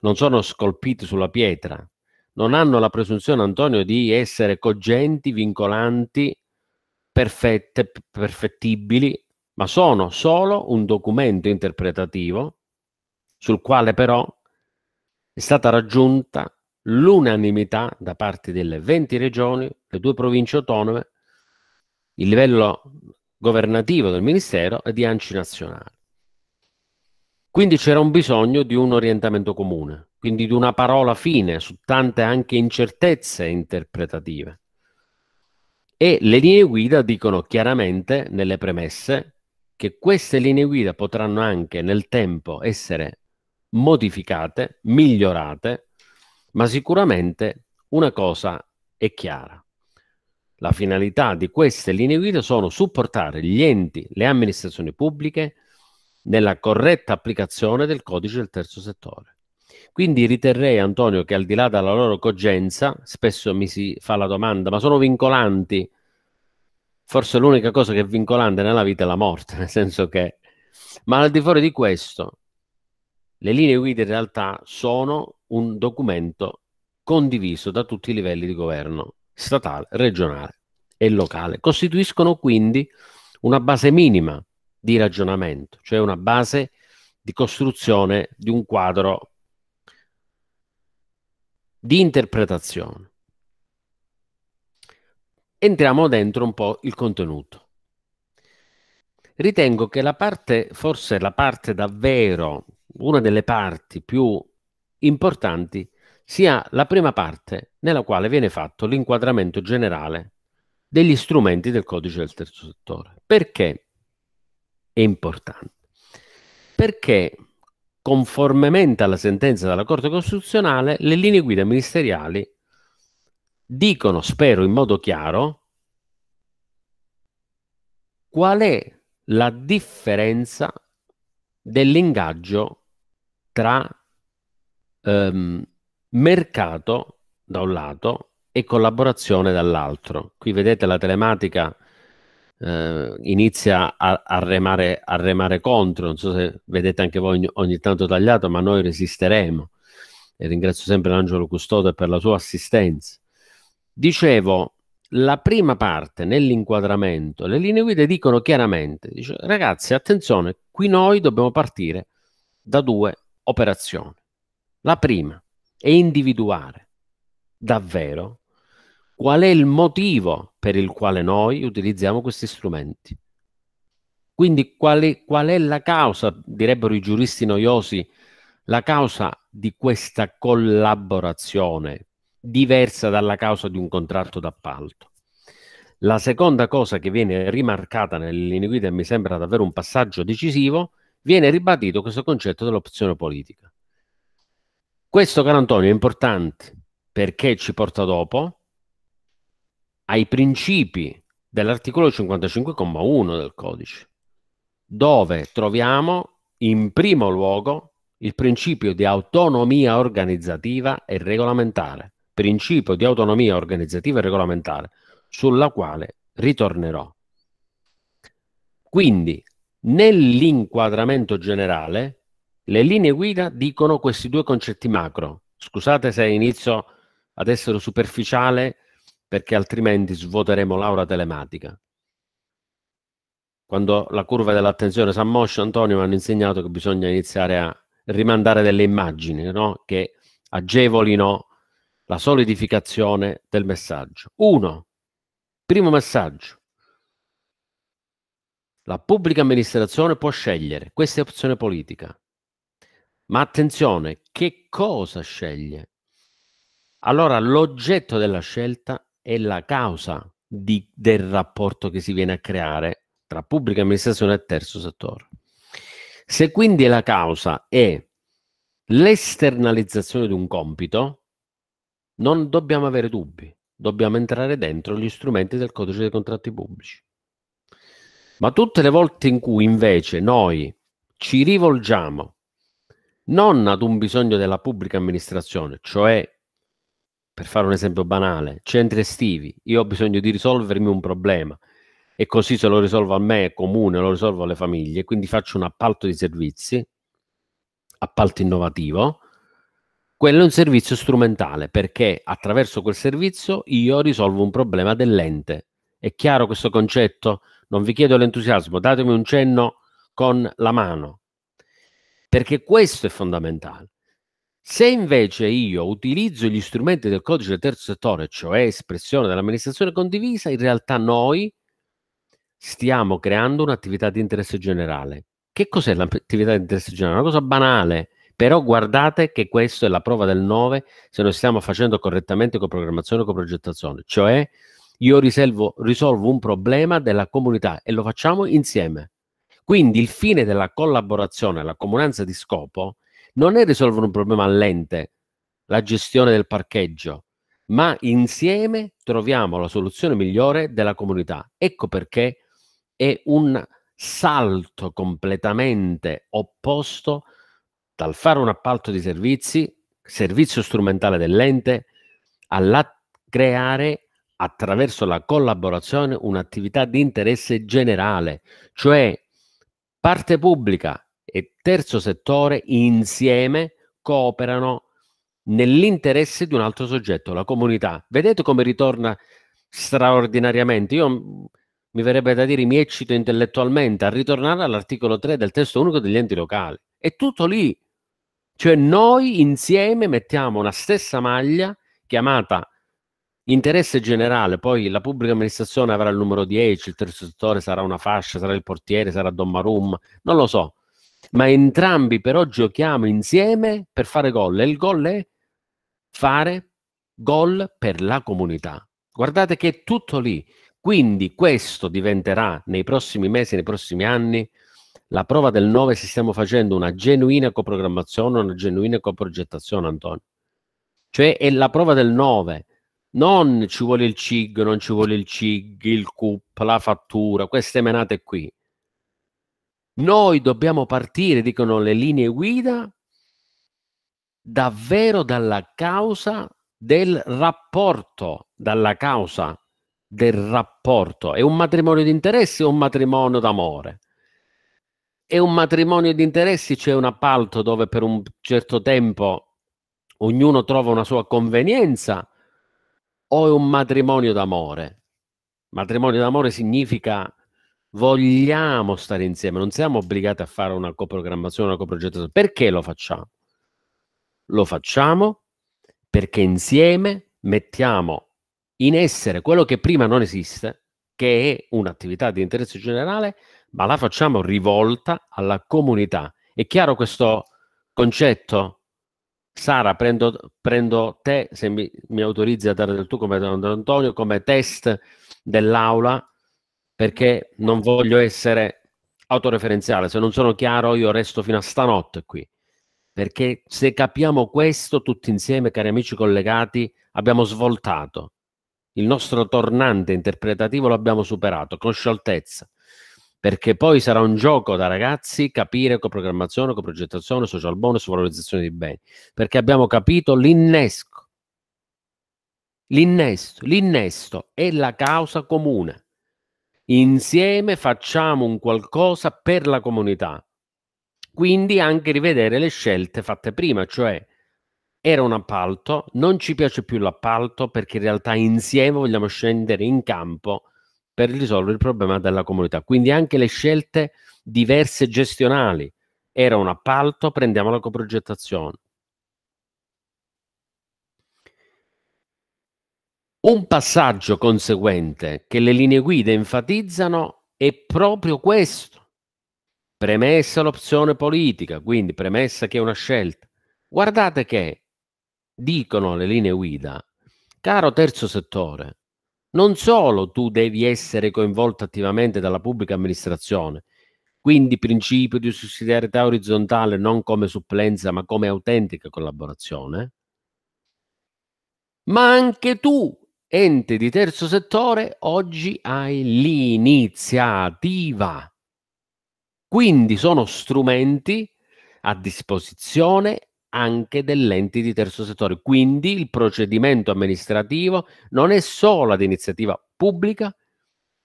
non sono scolpite sulla pietra, non hanno la presunzione, Antonio, di essere cogenti, vincolanti, perfette, perfettibili, ma sono solo un documento interpretativo sul quale però è stata raggiunta l'unanimità da parte delle 20 regioni, le due province autonome, il livello governativo del Ministero e di ANCI nazionale. Quindi c'era un bisogno di un orientamento comune, quindi di una parola fine su tante anche incertezze interpretative. E le linee guida dicono chiaramente nelle premesse che queste linee guida potranno anche nel tempo essere modificate, migliorate, ma sicuramente una cosa è chiara. La finalità di queste linee guida sono supportare gli enti, le amministrazioni pubbliche nella corretta applicazione del codice del terzo settore. Quindi riterrei, Antonio, che al di là della loro cogenza, spesso mi si fa la domanda, ma sono vincolanti? forse l'unica cosa che è vincolante nella vita è la morte, nel senso che... Ma al di fuori di questo, le linee guida in realtà sono un documento condiviso da tutti i livelli di governo, statale, regionale e locale. Costituiscono quindi una base minima di ragionamento, cioè una base di costruzione di un quadro di interpretazione entriamo dentro un po' il contenuto. Ritengo che la parte, forse la parte davvero, una delle parti più importanti, sia la prima parte nella quale viene fatto l'inquadramento generale degli strumenti del codice del terzo settore. Perché è importante? Perché conformemente alla sentenza della Corte Costituzionale, le linee guida ministeriali dicono, spero in modo chiaro, qual è la differenza dell'ingaggio tra ehm, mercato da un lato e collaborazione dall'altro. Qui vedete la telematica eh, inizia a, a, remare, a, remare, contro, non so se vedete anche voi ogni, ogni tanto tagliato, ma noi resisteremo. E ringrazio sempre l'Angelo Custode per la sua assistenza. Dicevo, la prima parte nell'inquadramento, le linee guida dicono chiaramente, dice, ragazzi, attenzione, qui noi dobbiamo partire da due operazioni. La prima è individuare davvero qual è il motivo per il quale noi utilizziamo questi strumenti. Quindi qual è, qual è la causa, direbbero i giuristi noiosi, la causa di questa collaborazione diversa dalla causa di un contratto d'appalto. La seconda cosa che viene rimarcata nelle linee guida e mi sembra davvero un passaggio decisivo, viene ribadito questo concetto dell'opzione politica. Questo, caro Antonio, è importante perché ci porta dopo ai principi dell'articolo 55,1 del codice, dove troviamo in primo luogo il principio di autonomia organizzativa e regolamentare principio di autonomia organizzativa e regolamentare sulla quale ritornerò. Quindi, nell'inquadramento generale, le linee guida dicono questi due concetti macro. Scusate se inizio ad essere superficiale perché altrimenti svuoteremo l'aura telematica. Quando la curva dell'attenzione San e Antonio mi hanno insegnato che bisogna iniziare a rimandare delle immagini no? che agevolino la solidificazione del messaggio. Uno, primo messaggio. La pubblica amministrazione può scegliere, questa è opzione politica. Ma attenzione, che cosa sceglie? Allora l'oggetto della scelta è la causa di, del rapporto che si viene a creare tra pubblica amministrazione e terzo settore. Se quindi la causa è l'esternalizzazione di un compito, non dobbiamo avere dubbi, dobbiamo entrare dentro gli strumenti del codice dei contratti pubblici. Ma tutte le volte in cui invece noi ci rivolgiamo non ad un bisogno della pubblica amministrazione, cioè, per fare un esempio banale, centri estivi, io ho bisogno di risolvermi un problema e così se lo risolvo a me, comune, lo risolvo alle famiglie, quindi faccio un appalto di servizi, appalto innovativo, quello è un servizio strumentale perché attraverso quel servizio io risolvo un problema dell'ente. È chiaro questo concetto? Non vi chiedo l'entusiasmo, datemi un cenno con la mano. Perché questo è fondamentale. Se invece io utilizzo gli strumenti del codice del terzo settore, cioè espressione dell'amministrazione condivisa, in realtà noi stiamo creando un'attività di interesse generale. Che cos'è l'attività di interesse generale? Una cosa banale. Però guardate che questa è la prova del 9 se lo stiamo facendo correttamente con programmazione e con progettazione. Cioè io risolvo, risolvo un problema della comunità e lo facciamo insieme. Quindi il fine della collaborazione, la comunanza di scopo, non è risolvere un problema all'ente, la gestione del parcheggio, ma insieme troviamo la soluzione migliore della comunità. Ecco perché è un salto completamente opposto dal fare un appalto di servizi, servizio strumentale dell'ente, alla creare attraverso la collaborazione un'attività di interesse generale, cioè parte pubblica e terzo settore insieme cooperano nell'interesse di un altro soggetto, la comunità. Vedete come ritorna straordinariamente. Io mi verrebbe da dire, mi eccito intellettualmente a ritornare all'articolo 3 del testo unico degli enti locali. È tutto lì. Cioè noi insieme mettiamo la stessa maglia chiamata interesse generale, poi la pubblica amministrazione avrà il numero 10, il terzo settore sarà una fascia, sarà il portiere, sarà Dommarum, non lo so. Ma entrambi però giochiamo insieme per fare gol e il gol è fare gol per la comunità. Guardate che è tutto lì. Quindi questo diventerà nei prossimi mesi, nei prossimi anni, la prova del 9 se stiamo facendo una genuina coprogrammazione, una genuina coprogettazione, Antonio. Cioè è la prova del 9. Non ci vuole il CIG, non ci vuole il CIG, il CUP, la fattura, queste menate qui. Noi dobbiamo partire, dicono le linee guida, davvero dalla causa del rapporto, dalla causa del rapporto. È un matrimonio di interessi o un matrimonio d'amore? è un matrimonio di interessi, c'è un appalto dove per un certo tempo ognuno trova una sua convenienza o è un matrimonio d'amore? Matrimonio d'amore significa vogliamo stare insieme, non siamo obbligati a fare una coprogrammazione, una coprogettazione. Perché lo facciamo? Lo facciamo perché insieme mettiamo in essere quello che prima non esiste, che è un'attività di interesse generale, ma la facciamo rivolta alla comunità. È chiaro questo concetto? Sara, prendo, prendo te, se mi, mi, autorizzi a dare del tu come Don Antonio, come test dell'aula, perché non voglio essere autoreferenziale. Se non sono chiaro, io resto fino a stanotte qui. Perché se capiamo questo tutti insieme, cari amici collegati, abbiamo svoltato. Il nostro tornante interpretativo l'abbiamo superato con scioltezza perché poi sarà un gioco da ragazzi capire coprogrammazione, coprogettazione, social bonus, valorizzazione di beni, perché abbiamo capito l'innesco, l'innesto, l'innesto è la causa comune. Insieme facciamo un qualcosa per la comunità. Quindi anche rivedere le scelte fatte prima, cioè era un appalto, non ci piace più l'appalto perché in realtà insieme vogliamo scendere in campo per risolvere il problema della comunità. Quindi anche le scelte diverse gestionali. Era un appalto, prendiamo la coprogettazione. Un passaggio conseguente che le linee guida enfatizzano è proprio questo. Premessa l'opzione politica, quindi premessa che è una scelta. Guardate che dicono le linee guida, caro terzo settore, non solo tu devi essere coinvolto attivamente dalla pubblica amministrazione, quindi principio di sussidiarietà orizzontale non come supplenza ma come autentica collaborazione, ma anche tu, ente di terzo settore, oggi hai l'iniziativa. Quindi sono strumenti a disposizione anche dell'ente di terzo settore. Quindi il procedimento amministrativo non è solo ad iniziativa pubblica,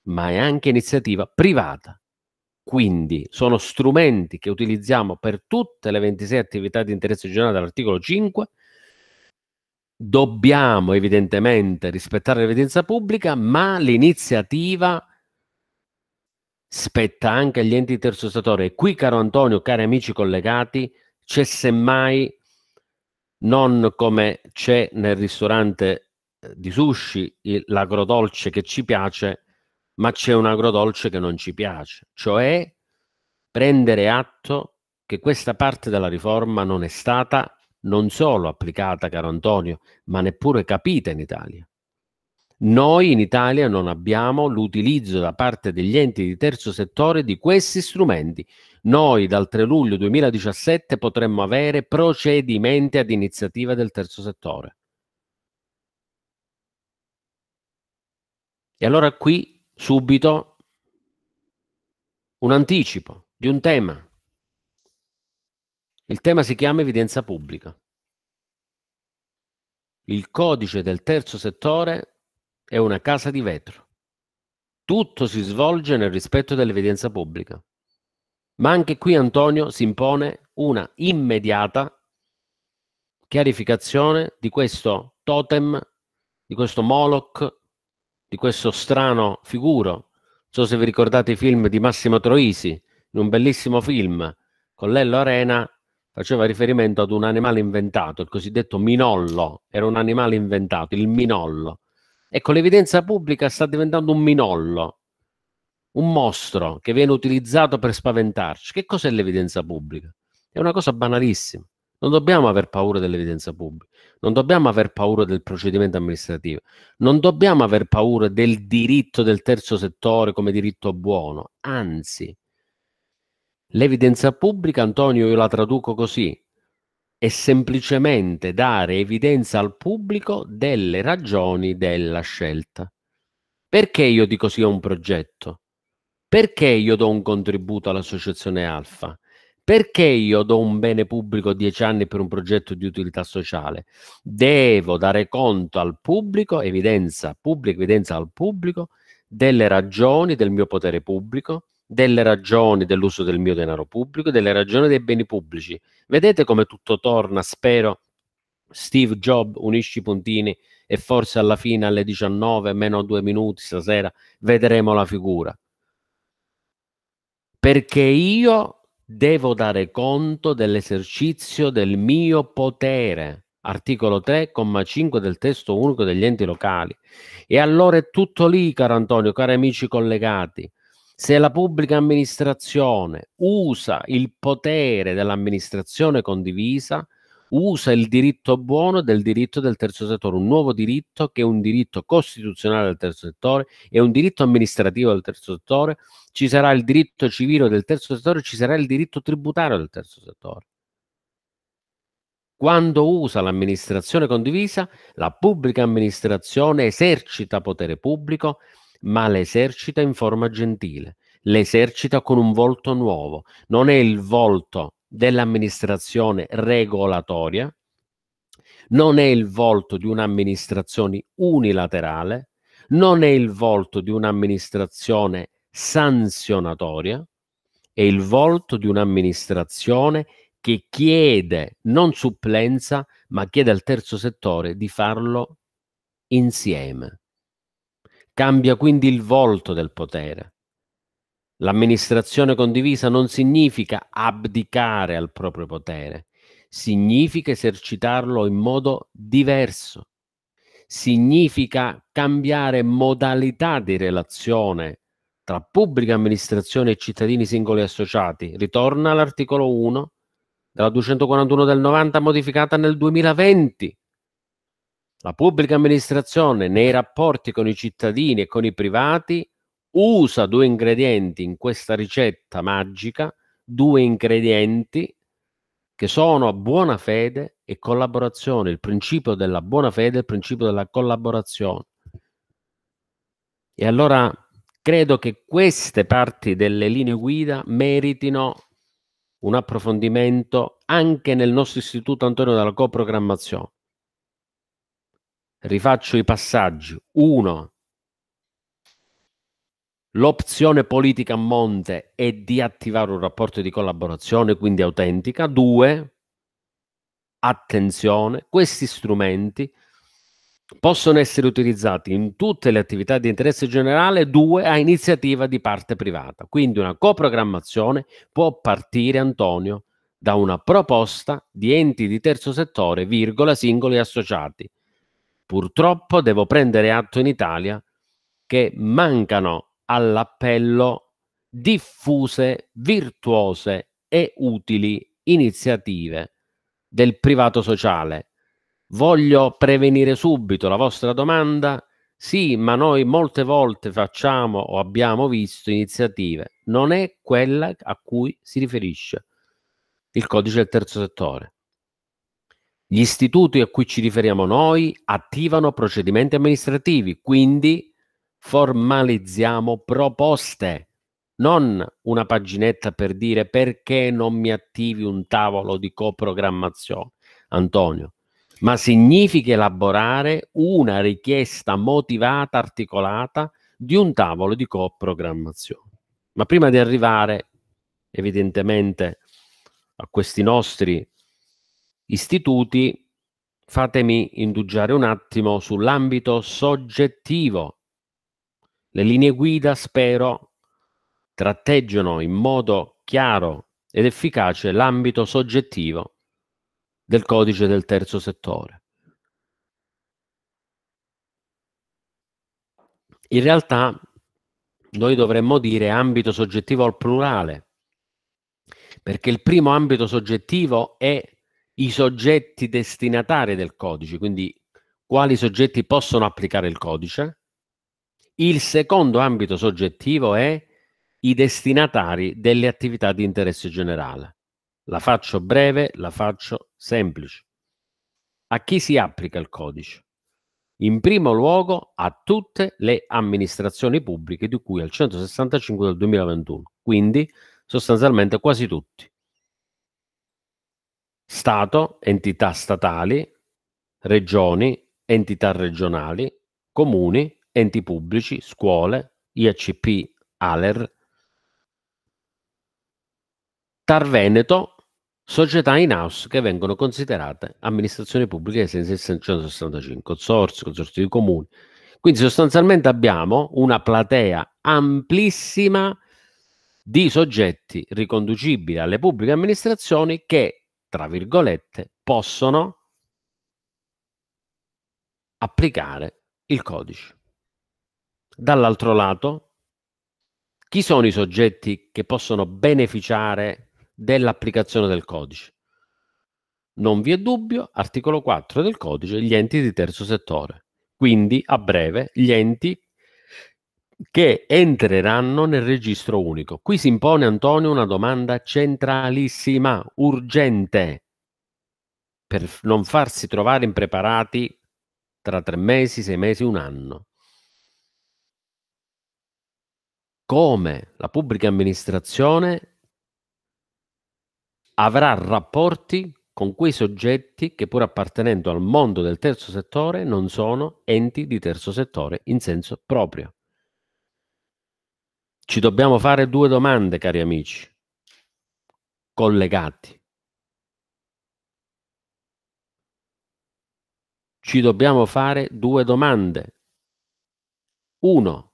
ma è anche iniziativa privata. Quindi sono strumenti che utilizziamo per tutte le 26 attività di interesse generale dell'articolo 5. Dobbiamo evidentemente rispettare l'evidenza pubblica, ma l'iniziativa spetta anche agli enti di terzo settore. E qui, caro Antonio, cari amici collegati, c'è semmai non come c'è nel ristorante eh, di sushi l'agrodolce che ci piace, ma c'è un agrodolce che non ci piace, cioè prendere atto che questa parte della riforma non è stata non solo applicata, caro Antonio, ma neppure capita in Italia. Noi in Italia non abbiamo l'utilizzo da parte degli enti di terzo settore di questi strumenti. Noi dal 3 luglio 2017 potremmo avere procedimenti ad iniziativa del terzo settore. E allora qui subito un anticipo di un tema. Il tema si chiama evidenza pubblica. Il codice del terzo settore è una casa di vetro. Tutto si svolge nel rispetto dell'evidenza pubblica. Ma anche qui Antonio si impone una immediata chiarificazione di questo totem, di questo Moloch, di questo strano figuro. Non so se vi ricordate i film di Massimo Troisi, in un bellissimo film con Lello Arena faceva riferimento ad un animale inventato, il cosiddetto minollo, era un animale inventato, il minollo. Ecco, l'evidenza pubblica sta diventando un minollo, un mostro che viene utilizzato per spaventarci. Che cos'è l'evidenza pubblica? È una cosa banalissima. Non dobbiamo aver paura dell'evidenza pubblica, non dobbiamo aver paura del procedimento amministrativo, non dobbiamo aver paura del diritto del terzo settore come diritto buono, anzi, l'evidenza pubblica, Antonio, io la traduco così, è semplicemente dare evidenza al pubblico delle ragioni della scelta. Perché io dico sì a un progetto? Perché io do un contributo all'associazione Alfa? Perché io do un bene pubblico dieci anni per un progetto di utilità sociale? Devo dare conto al pubblico, evidenza pubblica, evidenza al pubblico delle ragioni del mio potere pubblico, delle ragioni dell'uso del mio denaro pubblico, delle ragioni dei beni pubblici. Vedete come tutto torna, spero. Steve Jobs unisci i puntini e forse alla fine alle 19, meno due minuti stasera, vedremo la figura. Perché io devo dare conto dell'esercizio del mio potere. Articolo 3,5 del testo unico degli enti locali. E allora è tutto lì, caro Antonio, cari amici collegati. Se la pubblica amministrazione usa il potere dell'amministrazione condivisa, usa il diritto buono del diritto del terzo settore, un nuovo diritto che è un diritto costituzionale del terzo settore, è un diritto amministrativo del terzo settore, ci sarà il diritto civile del terzo settore, ci sarà il diritto tributario del terzo settore. Quando usa l'amministrazione condivisa, la pubblica amministrazione esercita potere pubblico ma l'esercita in forma gentile, l'esercita con un volto nuovo. Non è il volto dell'amministrazione regolatoria, non è il volto di un'amministrazione unilaterale, non è il volto di un'amministrazione sanzionatoria, è il volto di un'amministrazione che chiede non supplenza, ma chiede al terzo settore di farlo insieme. Cambia quindi il volto del potere. L'amministrazione condivisa non significa abdicare al proprio potere, significa esercitarlo in modo diverso, significa cambiare modalità di relazione tra pubblica amministrazione e cittadini singoli associati. Ritorna all'articolo 1 della 241 del 90 modificata nel 2020. La pubblica amministrazione nei rapporti con i cittadini e con i privati usa due ingredienti in questa ricetta magica, due ingredienti che sono buona fede e collaborazione, il principio della buona fede e il principio della collaborazione. E allora credo che queste parti delle linee guida meritino un approfondimento anche nel nostro istituto Antonio della coprogrammazione. Rifaccio i passaggi. 1. L'opzione politica a monte è di attivare un rapporto di collaborazione, quindi autentica. 2. Attenzione, questi strumenti possono essere utilizzati in tutte le attività di interesse generale, due a iniziativa di parte privata. Quindi una coprogrammazione può partire, Antonio, da una proposta di enti di terzo settore, virgola, singoli associati, Purtroppo devo prendere atto in Italia che mancano all'appello diffuse, virtuose e utili iniziative del privato sociale. Voglio prevenire subito la vostra domanda. Sì, ma noi molte volte facciamo o abbiamo visto iniziative. Non è quella a cui si riferisce il codice del terzo settore. Gli istituti a cui ci riferiamo noi attivano procedimenti amministrativi, quindi formalizziamo proposte, non una paginetta per dire perché non mi attivi un tavolo di coprogrammazione, Antonio, ma significa elaborare una richiesta motivata, articolata di un tavolo di coprogrammazione. Ma prima di arrivare evidentemente a questi nostri istituti, fatemi indugiare un attimo sull'ambito soggettivo. Le linee guida, spero, tratteggiano in modo chiaro ed efficace l'ambito soggettivo del codice del terzo settore. In realtà noi dovremmo dire ambito soggettivo al plurale, perché il primo ambito soggettivo è i soggetti destinatari del codice, quindi quali soggetti possono applicare il codice. Il secondo ambito soggettivo è i destinatari delle attività di interesse generale. La faccio breve, la faccio semplice. A chi si applica il codice? In primo luogo a tutte le amministrazioni pubbliche di cui al 165 del 2021, quindi sostanzialmente quasi tutti. Stato, entità statali, Regioni, entità regionali, Comuni, enti pubblici, scuole, IACP, ALER. TAR Veneto, società in house che vengono considerate amministrazioni pubbliche ai sensi del 165, consorzi, consorzi di comuni. Quindi sostanzialmente abbiamo una platea amplissima di soggetti riconducibili alle pubbliche amministrazioni che tra virgolette, possono applicare il codice. Dall'altro lato, chi sono i soggetti che possono beneficiare dell'applicazione del codice? Non vi è dubbio, articolo 4 del codice, gli enti di terzo settore. Quindi, a breve, gli enti che entreranno nel registro unico. Qui si impone Antonio una domanda centralissima, urgente, per non farsi trovare impreparati tra tre mesi, sei mesi, un anno. Come la pubblica amministrazione avrà rapporti con quei soggetti che pur appartenendo al mondo del terzo settore non sono enti di terzo settore in senso proprio. Ci dobbiamo fare due domande, cari amici, collegati. Ci dobbiamo fare due domande. Uno,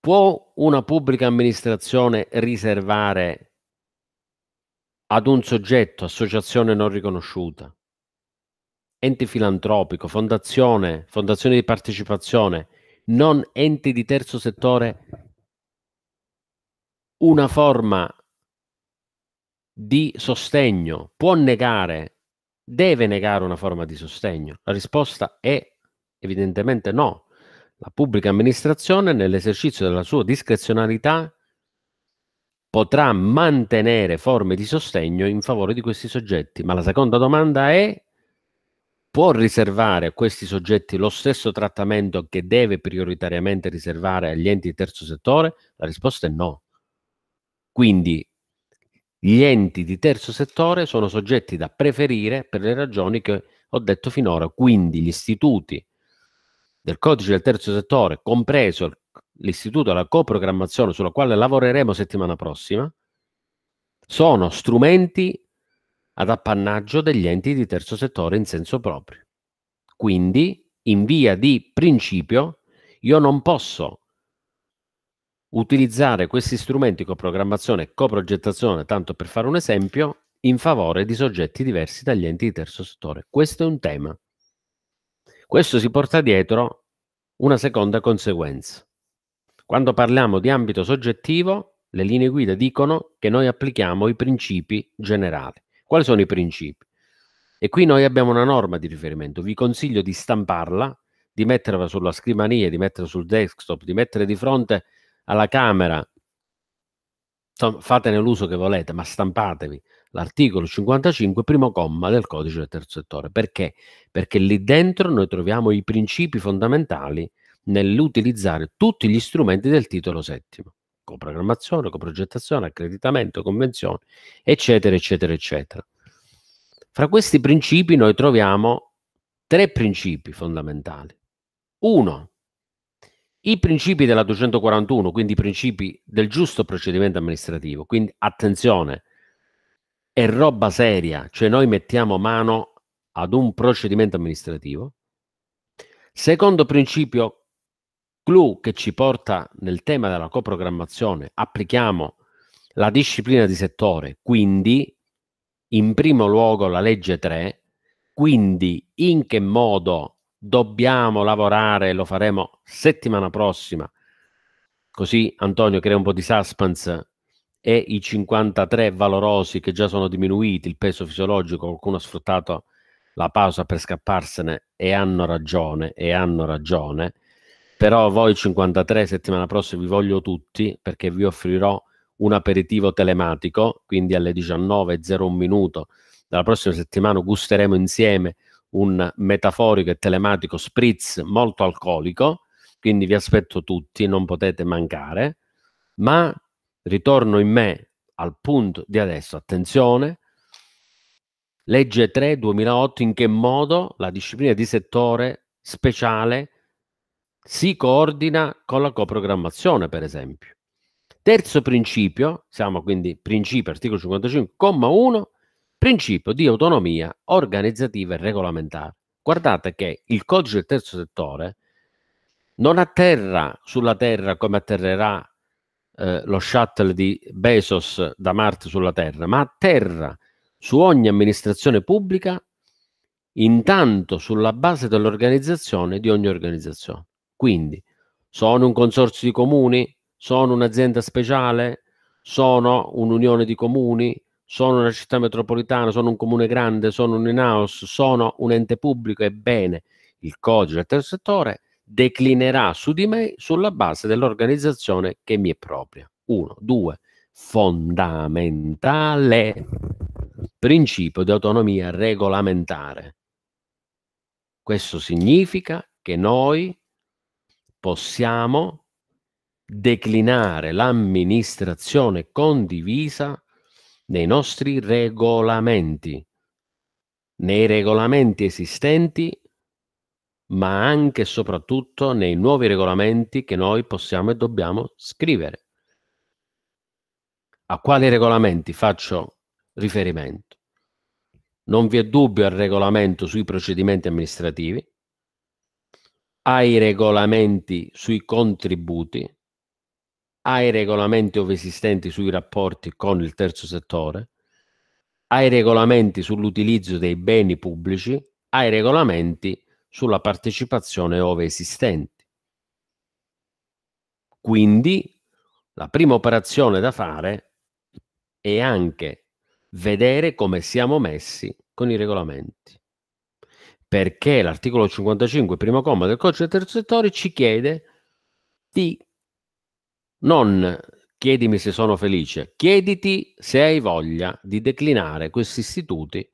può una pubblica amministrazione riservare ad un soggetto, associazione non riconosciuta, ente filantropico, fondazione, fondazione di partecipazione, non enti di terzo settore, una forma di sostegno? Può negare, deve negare una forma di sostegno? La risposta è evidentemente no. La pubblica amministrazione, nell'esercizio della sua discrezionalità, potrà mantenere forme di sostegno in favore di questi soggetti. Ma la seconda domanda è può riservare a questi soggetti lo stesso trattamento che deve prioritariamente riservare agli enti di terzo settore? La risposta è no. Quindi gli enti di terzo settore sono soggetti da preferire per le ragioni che ho detto finora, quindi gli istituti del codice del terzo settore, compreso l'istituto della coprogrammazione sulla quale lavoreremo settimana prossima, sono strumenti ad appannaggio degli enti di terzo settore in senso proprio. Quindi, in via di principio, io non posso utilizzare questi strumenti coprogrammazione e coprogettazione, tanto per fare un esempio, in favore di soggetti diversi dagli enti di terzo settore. Questo è un tema. Questo si porta dietro una seconda conseguenza. Quando parliamo di ambito soggettivo, le linee guida dicono che noi applichiamo i principi generali. Quali sono i principi? E qui noi abbiamo una norma di riferimento. Vi consiglio di stamparla, di metterla sulla scrivania, di metterla sul desktop, di mettere di fronte alla camera. fatene l'uso che volete, ma stampatevi l'articolo 55, primo comma del codice del terzo settore. Perché? Perché lì dentro noi troviamo i principi fondamentali nell'utilizzare tutti gli strumenti del titolo settimo coprogrammazione, coprogettazione, accreditamento, convenzione, eccetera, eccetera, eccetera. Fra questi principi noi troviamo tre principi fondamentali. Uno, i principi della 241, quindi i principi del giusto procedimento amministrativo. Quindi attenzione, è roba seria, cioè noi mettiamo mano ad un procedimento amministrativo. Secondo principio clou che ci porta nel tema della coprogrammazione, applichiamo la disciplina di settore, quindi in primo luogo la legge 3, quindi in che modo dobbiamo lavorare, lo faremo settimana prossima, così Antonio crea un po' di suspense e i 53 valorosi che già sono diminuiti, il peso fisiologico, qualcuno ha sfruttato la pausa per scapparsene e hanno ragione, e hanno ragione, però voi 53 settimana prossima vi voglio tutti perché vi offrirò un aperitivo telematico, quindi alle 19.01 minuto dalla prossima settimana gusteremo insieme un metaforico e telematico spritz molto alcolico, quindi vi aspetto tutti, non potete mancare, ma ritorno in me al punto di adesso, attenzione, legge 3 2008 in che modo la disciplina di settore speciale si coordina con la coprogrammazione, per esempio. Terzo principio, siamo quindi principio, articolo 55, principio di autonomia organizzativa e regolamentare. Guardate che il codice del terzo settore non atterra sulla Terra come atterrerà eh, lo shuttle di Bezos da Marte sulla Terra, ma atterra su ogni amministrazione pubblica intanto sulla base dell'organizzazione di ogni organizzazione. Quindi sono un consorzio di comuni? Sono un'azienda speciale? Sono un'unione di comuni? Sono una città metropolitana? Sono un comune grande? Sono un in-house? Sono un ente pubblico? Ebbene, il codice del terzo settore declinerà su di me sulla base dell'organizzazione che mi è propria. Uno, due, fondamentale principio di autonomia regolamentare. Questo significa che noi possiamo declinare l'amministrazione condivisa nei nostri regolamenti, nei regolamenti esistenti, ma anche e soprattutto nei nuovi regolamenti che noi possiamo e dobbiamo scrivere. A quali regolamenti faccio riferimento? Non vi è dubbio al regolamento sui procedimenti amministrativi, ai regolamenti sui contributi, ai regolamenti ove esistenti sui rapporti con il terzo settore, ai regolamenti sull'utilizzo dei beni pubblici, ai regolamenti sulla partecipazione ove esistenti. Quindi la prima operazione da fare è anche vedere come siamo messi con i regolamenti perché l'articolo 55, primo comma del codice del terzo settore, ci chiede di non chiedimi se sono felice, chiediti se hai voglia di declinare questi istituti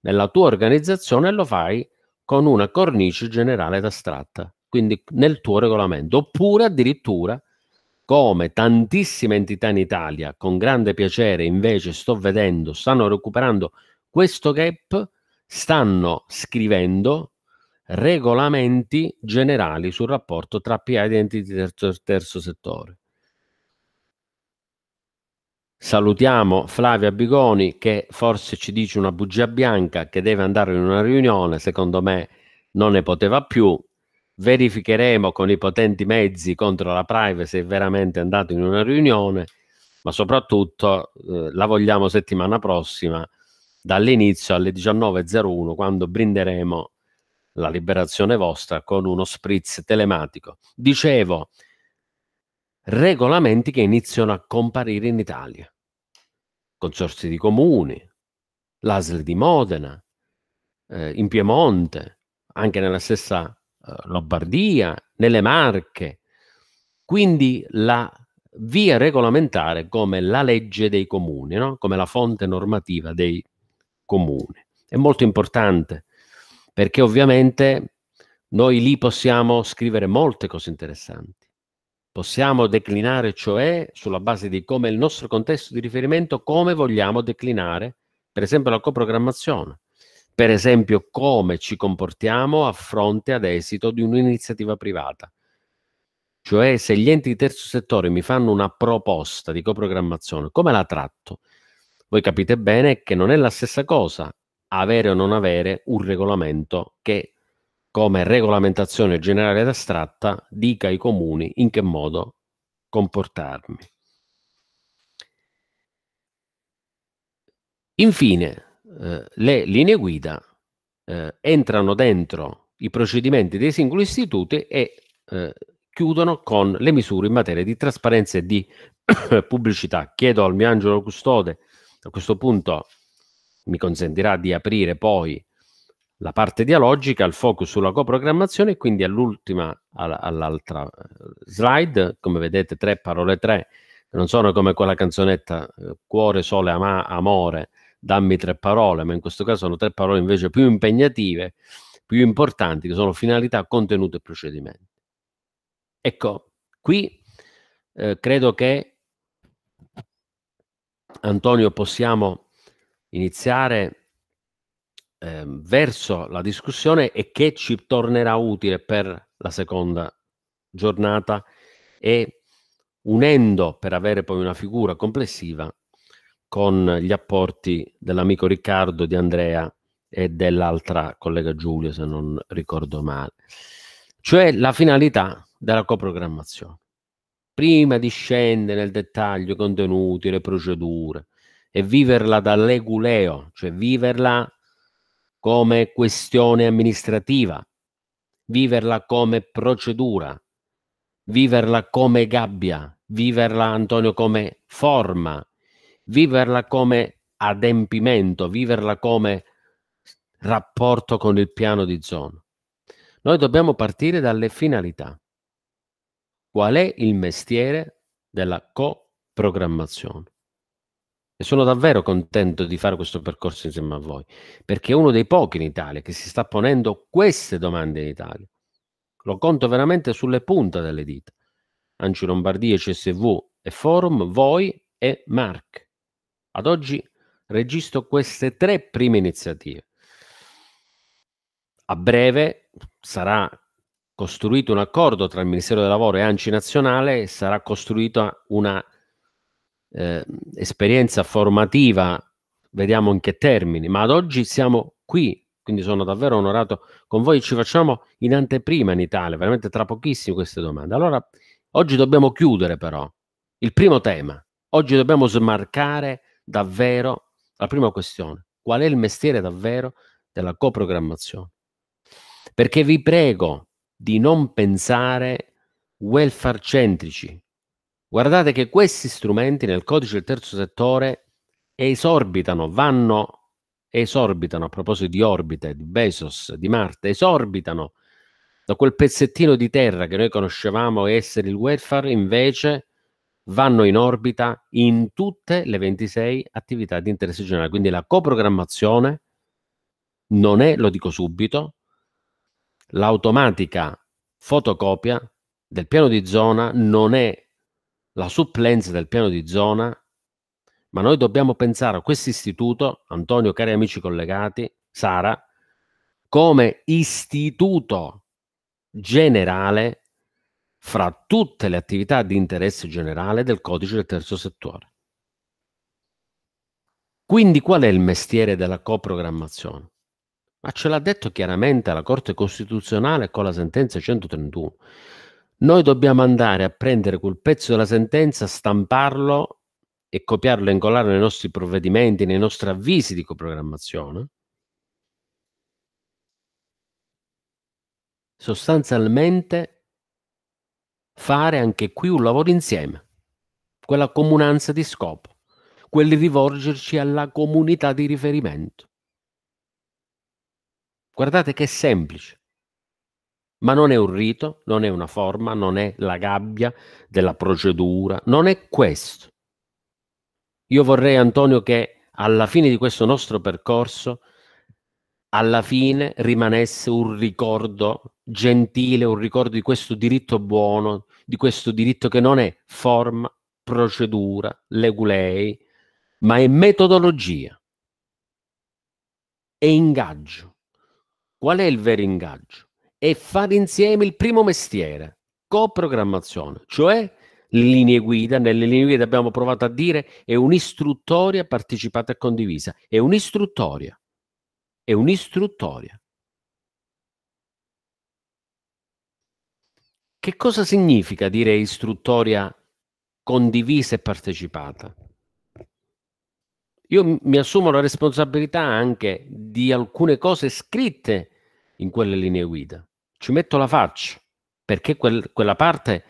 nella tua organizzazione e lo fai con una cornice generale ed astratta, quindi nel tuo regolamento, oppure addirittura come tantissime entità in Italia con grande piacere invece sto vedendo stanno recuperando questo gap stanno scrivendo regolamenti generali sul rapporto tra PA ed enti di terzo, terzo settore. Salutiamo Flavia Bigoni che forse ci dice una bugia bianca che deve andare in una riunione, secondo me non ne poteva più. Verificheremo con i potenti mezzi contro la privacy se è veramente andato in una riunione, ma soprattutto eh, la vogliamo settimana prossima dall'inizio alle 19.01 quando brinderemo la liberazione vostra con uno spritz telematico. Dicevo, regolamenti che iniziano a comparire in Italia. Consorsi di comuni, l'ASL di Modena, eh, in Piemonte, anche nella stessa eh, Lombardia, nelle Marche. Quindi la via regolamentare come la legge dei comuni, no? come la fonte normativa dei comune. È molto importante perché ovviamente noi lì possiamo scrivere molte cose interessanti. Possiamo declinare, cioè, sulla base di come è il nostro contesto di riferimento, come vogliamo declinare, per esempio, la coprogrammazione, per esempio, come ci comportiamo a fronte ad esito di un'iniziativa privata. Cioè, se gli enti di terzo settore mi fanno una proposta di coprogrammazione, come la tratto? voi capite bene che non è la stessa cosa avere o non avere un regolamento che come regolamentazione generale ed astratta dica ai comuni in che modo comportarmi. Infine, eh, le linee guida eh, entrano dentro i procedimenti dei singoli istituti e eh, chiudono con le misure in materia di trasparenza e di pubblicità. Chiedo al mio angelo custode a questo punto mi consentirà di aprire poi la parte dialogica, il focus sulla coprogrammazione e quindi all'ultima, all'altra eh, slide, come vedete tre parole tre, non sono come quella canzonetta eh, cuore, sole, ama, amore, dammi tre parole, ma in questo caso sono tre parole invece più impegnative, più importanti, che sono finalità, contenuto e procedimento. Ecco, qui eh, credo che Antonio, possiamo iniziare eh, verso la discussione e che ci tornerà utile per la seconda giornata e unendo per avere poi una figura complessiva con gli apporti dell'amico Riccardo, di Andrea e dell'altra collega Giulia, se non ricordo male, cioè la finalità della coprogrammazione prima di scendere nel dettaglio i contenuti, le procedure e viverla dall'eguleo, cioè viverla come questione amministrativa, viverla come procedura, viverla come gabbia, viverla Antonio come forma, viverla come adempimento, viverla come rapporto con il piano di zona. Noi dobbiamo partire dalle finalità. Qual è il mestiere della coprogrammazione? E sono davvero contento di fare questo percorso insieme a voi, perché è uno dei pochi in Italia che si sta ponendo queste domande in Italia. Lo conto veramente sulle punte delle dita. Anci Lombardia, CSV e Forum, voi e Mark. Ad oggi registro queste tre prime iniziative. A breve sarà costruito un accordo tra il Ministero del Lavoro e ANCI Nazionale, sarà costruita una eh, esperienza formativa, vediamo in che termini, ma ad oggi siamo qui, quindi sono davvero onorato con voi, ci facciamo in anteprima in Italia, veramente tra pochissimo queste domande. Allora, oggi dobbiamo chiudere però il primo tema, oggi dobbiamo smarcare davvero la prima questione, qual è il mestiere davvero della coprogrammazione? Perché vi prego, di non pensare welfare centrici. Guardate che questi strumenti nel codice del terzo settore esorbitano, vanno, esorbitano, a proposito di orbite, di Bezos, di Marte, esorbitano da quel pezzettino di terra che noi conoscevamo essere il welfare, invece vanno in orbita in tutte le 26 attività di interesse generale. Quindi la coprogrammazione non è, lo dico subito, l'automatica fotocopia del piano di zona non è la supplenza del piano di zona, ma noi dobbiamo pensare a questo istituto, Antonio, cari amici collegati, Sara, come istituto generale fra tutte le attività di interesse generale del codice del terzo settore. Quindi qual è il mestiere della coprogrammazione? Ma ce l'ha detto chiaramente la Corte Costituzionale con la sentenza 131. Noi dobbiamo andare a prendere quel pezzo della sentenza, stamparlo e copiarlo e incollarlo nei nostri provvedimenti, nei nostri avvisi di coprogrammazione. Sostanzialmente fare anche qui un lavoro insieme, quella comunanza di scopo, quel rivolgerci alla comunità di riferimento. Guardate che è semplice, ma non è un rito, non è una forma, non è la gabbia della procedura, non è questo. Io vorrei, Antonio, che alla fine di questo nostro percorso, alla fine rimanesse un ricordo gentile, un ricordo di questo diritto buono, di questo diritto che non è forma, procedura, legulei, ma è metodologia, è ingaggio, Qual è il vero ingaggio? È fare insieme il primo mestiere, coprogrammazione, cioè le linee guida. Nelle linee guida abbiamo provato a dire è un'istruttoria partecipata e condivisa, è un'istruttoria, è un'istruttoria. Che cosa significa dire istruttoria condivisa e partecipata? Io mi assumo la responsabilità anche di alcune cose scritte in quelle linee guida. Ci metto la faccia perché quel, quella parte,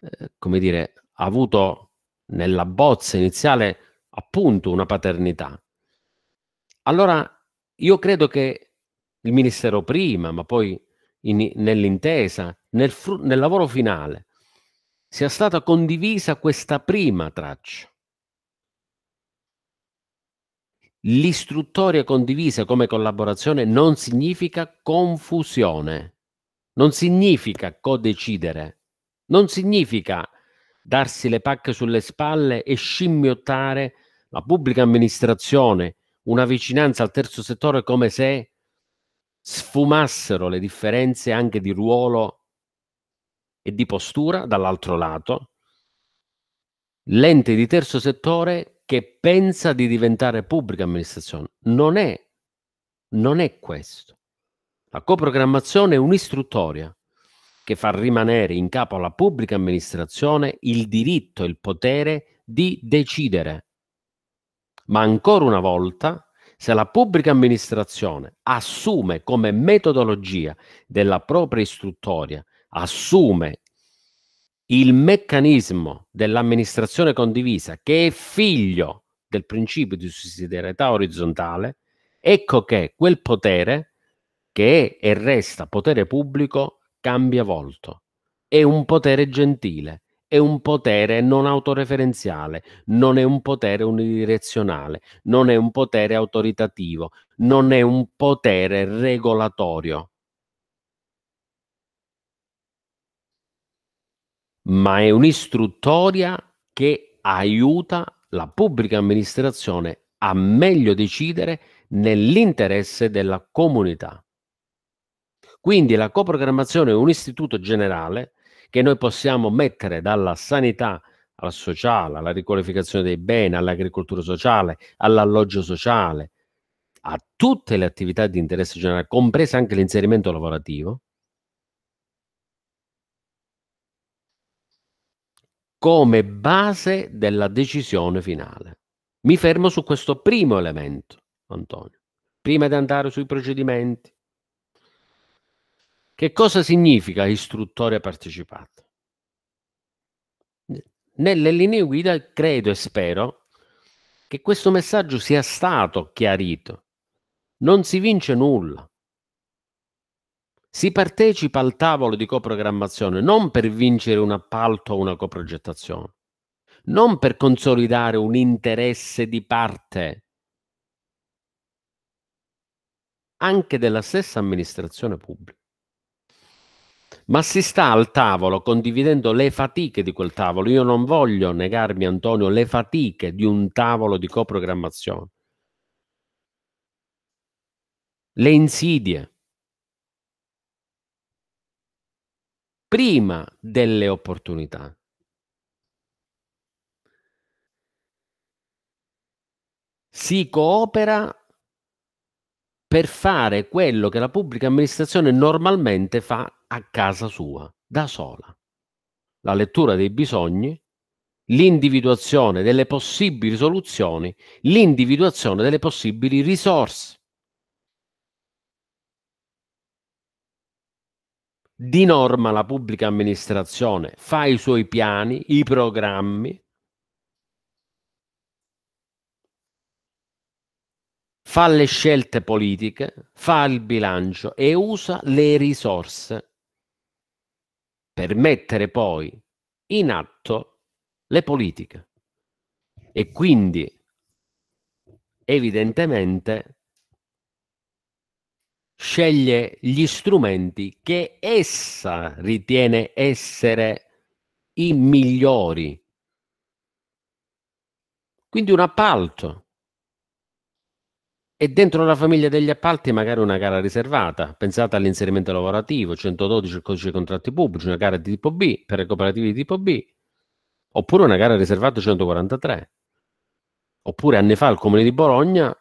eh, come dire, ha avuto nella bozza iniziale appunto una paternità. Allora io credo che il ministero prima, ma poi in, nell'intesa, nel, nel lavoro finale, sia stata condivisa questa prima traccia L'istruttoria condivisa come collaborazione non significa confusione, non significa codecidere, non significa darsi le pacche sulle spalle e scimmiottare la pubblica amministrazione, una vicinanza al terzo settore come se sfumassero le differenze anche di ruolo e di postura dall'altro lato. L'ente di terzo settore che pensa di diventare pubblica amministrazione. Non è, non è questo. La coprogrammazione è un'istruttoria che fa rimanere in capo alla pubblica amministrazione il diritto e il potere di decidere. Ma ancora una volta, se la pubblica amministrazione assume come metodologia della propria istruttoria, assume il meccanismo dell'amministrazione condivisa che è figlio del principio di sussidiarietà orizzontale, ecco che quel potere che è e resta potere pubblico cambia volto. È un potere gentile, è un potere non autoreferenziale, non è un potere unidirezionale, non è un potere autoritativo, non è un potere regolatorio. ma è un'istruttoria che aiuta la pubblica amministrazione a meglio decidere nell'interesse della comunità. Quindi la coprogrammazione è un istituto generale che noi possiamo mettere dalla sanità alla sociale, alla riqualificazione dei beni, all'agricoltura sociale, all'alloggio sociale, a tutte le attività di interesse generale, compresa anche l'inserimento lavorativo, come base della decisione finale. Mi fermo su questo primo elemento, Antonio, prima di andare sui procedimenti. Che cosa significa istruttore partecipato? Nelle linee guida credo e spero che questo messaggio sia stato chiarito. Non si vince nulla. Si partecipa al tavolo di coprogrammazione non per vincere un appalto o una coprogettazione, non per consolidare un interesse di parte, anche della stessa amministrazione pubblica. Ma si sta al tavolo condividendo le fatiche di quel tavolo. Io non voglio negarmi, Antonio, le fatiche di un tavolo di coprogrammazione. Le insidie, prima delle opportunità. Si coopera per fare quello che la pubblica amministrazione normalmente fa a casa sua, da sola. La lettura dei bisogni, l'individuazione delle possibili soluzioni, l'individuazione delle possibili risorse. Di norma la pubblica amministrazione fa i suoi piani, i programmi, fa le scelte politiche, fa il bilancio e usa le risorse per mettere poi in atto le politiche. E quindi evidentemente sceglie gli strumenti che essa ritiene essere i migliori. Quindi un appalto. E dentro la famiglia degli appalti magari una gara riservata, pensate all'inserimento lavorativo, 112 il codice dei contratti pubblici, una gara di tipo B per le cooperative di tipo B, oppure una gara riservata 143. Oppure anni fa al Comune di Bologna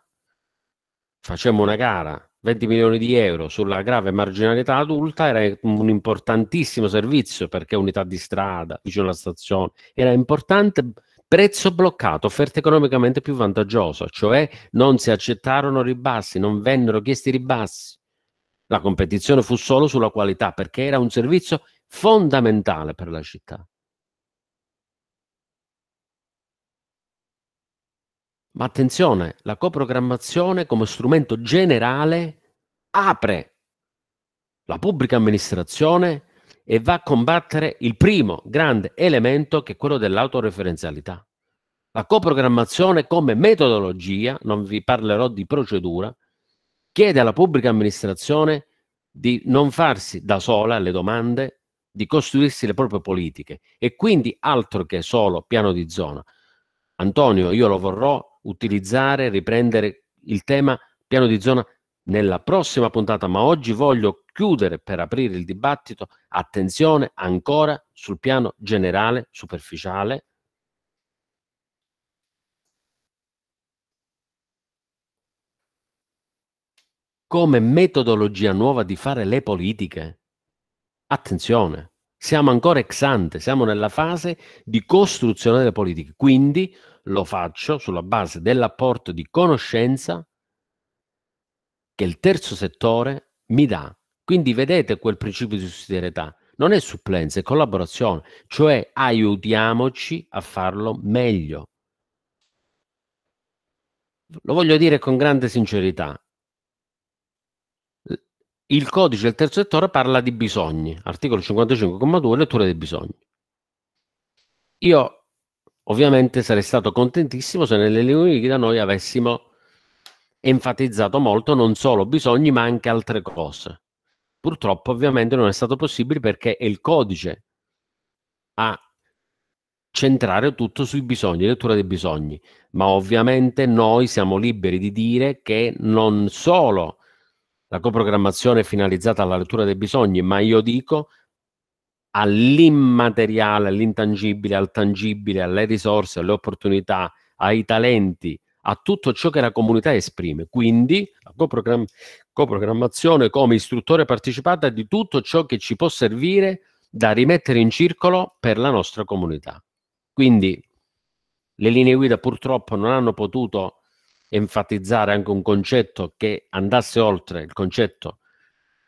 facemmo una gara 20 milioni di euro sulla grave marginalità adulta era un importantissimo servizio perché unità di strada vicino alla stazione era importante prezzo bloccato, offerta economicamente più vantaggiosa, cioè non si accettarono ribassi, non vennero chiesti ribassi. La competizione fu solo sulla qualità perché era un servizio fondamentale per la città. Ma attenzione, la coprogrammazione come strumento generale apre la pubblica amministrazione e va a combattere il primo grande elemento che è quello dell'autoreferenzialità. La coprogrammazione come metodologia, non vi parlerò di procedura, chiede alla pubblica amministrazione di non farsi da sola le domande, di costruirsi le proprie politiche e quindi altro che solo piano di zona. Antonio, io lo vorrò utilizzare, riprendere il tema piano di zona nella prossima puntata, ma oggi voglio chiudere per aprire il dibattito, attenzione ancora sul piano generale, superficiale. Come metodologia nuova di fare le politiche. Attenzione, siamo ancora ex ante, siamo nella fase di costruzione delle politiche, quindi lo faccio sulla base dell'apporto di conoscenza che il terzo settore mi dà. Quindi vedete quel principio di sussidiarietà. Non è supplenza, è collaborazione, cioè aiutiamoci a farlo meglio. Lo voglio dire con grande sincerità. Il codice del terzo settore parla di bisogni, articolo 55,2, lettura dei bisogni. Io Ovviamente sarei stato contentissimo se nelle Leonida noi avessimo enfatizzato molto non solo bisogni ma anche altre cose. Purtroppo ovviamente non è stato possibile perché è il codice a centrare tutto sui bisogni, lettura dei bisogni, ma ovviamente noi siamo liberi di dire che non solo la coprogrammazione è finalizzata alla lettura dei bisogni, ma io dico all'immateriale, all'intangibile, al tangibile, alle risorse, alle opportunità, ai talenti, a tutto ciò che la comunità esprime. Quindi la coprogram- coprogrammazione come istruttore partecipata di tutto ciò che ci può servire da rimettere in circolo per la nostra comunità. Quindi le linee guida purtroppo non hanno potuto enfatizzare anche un concetto che andasse oltre il concetto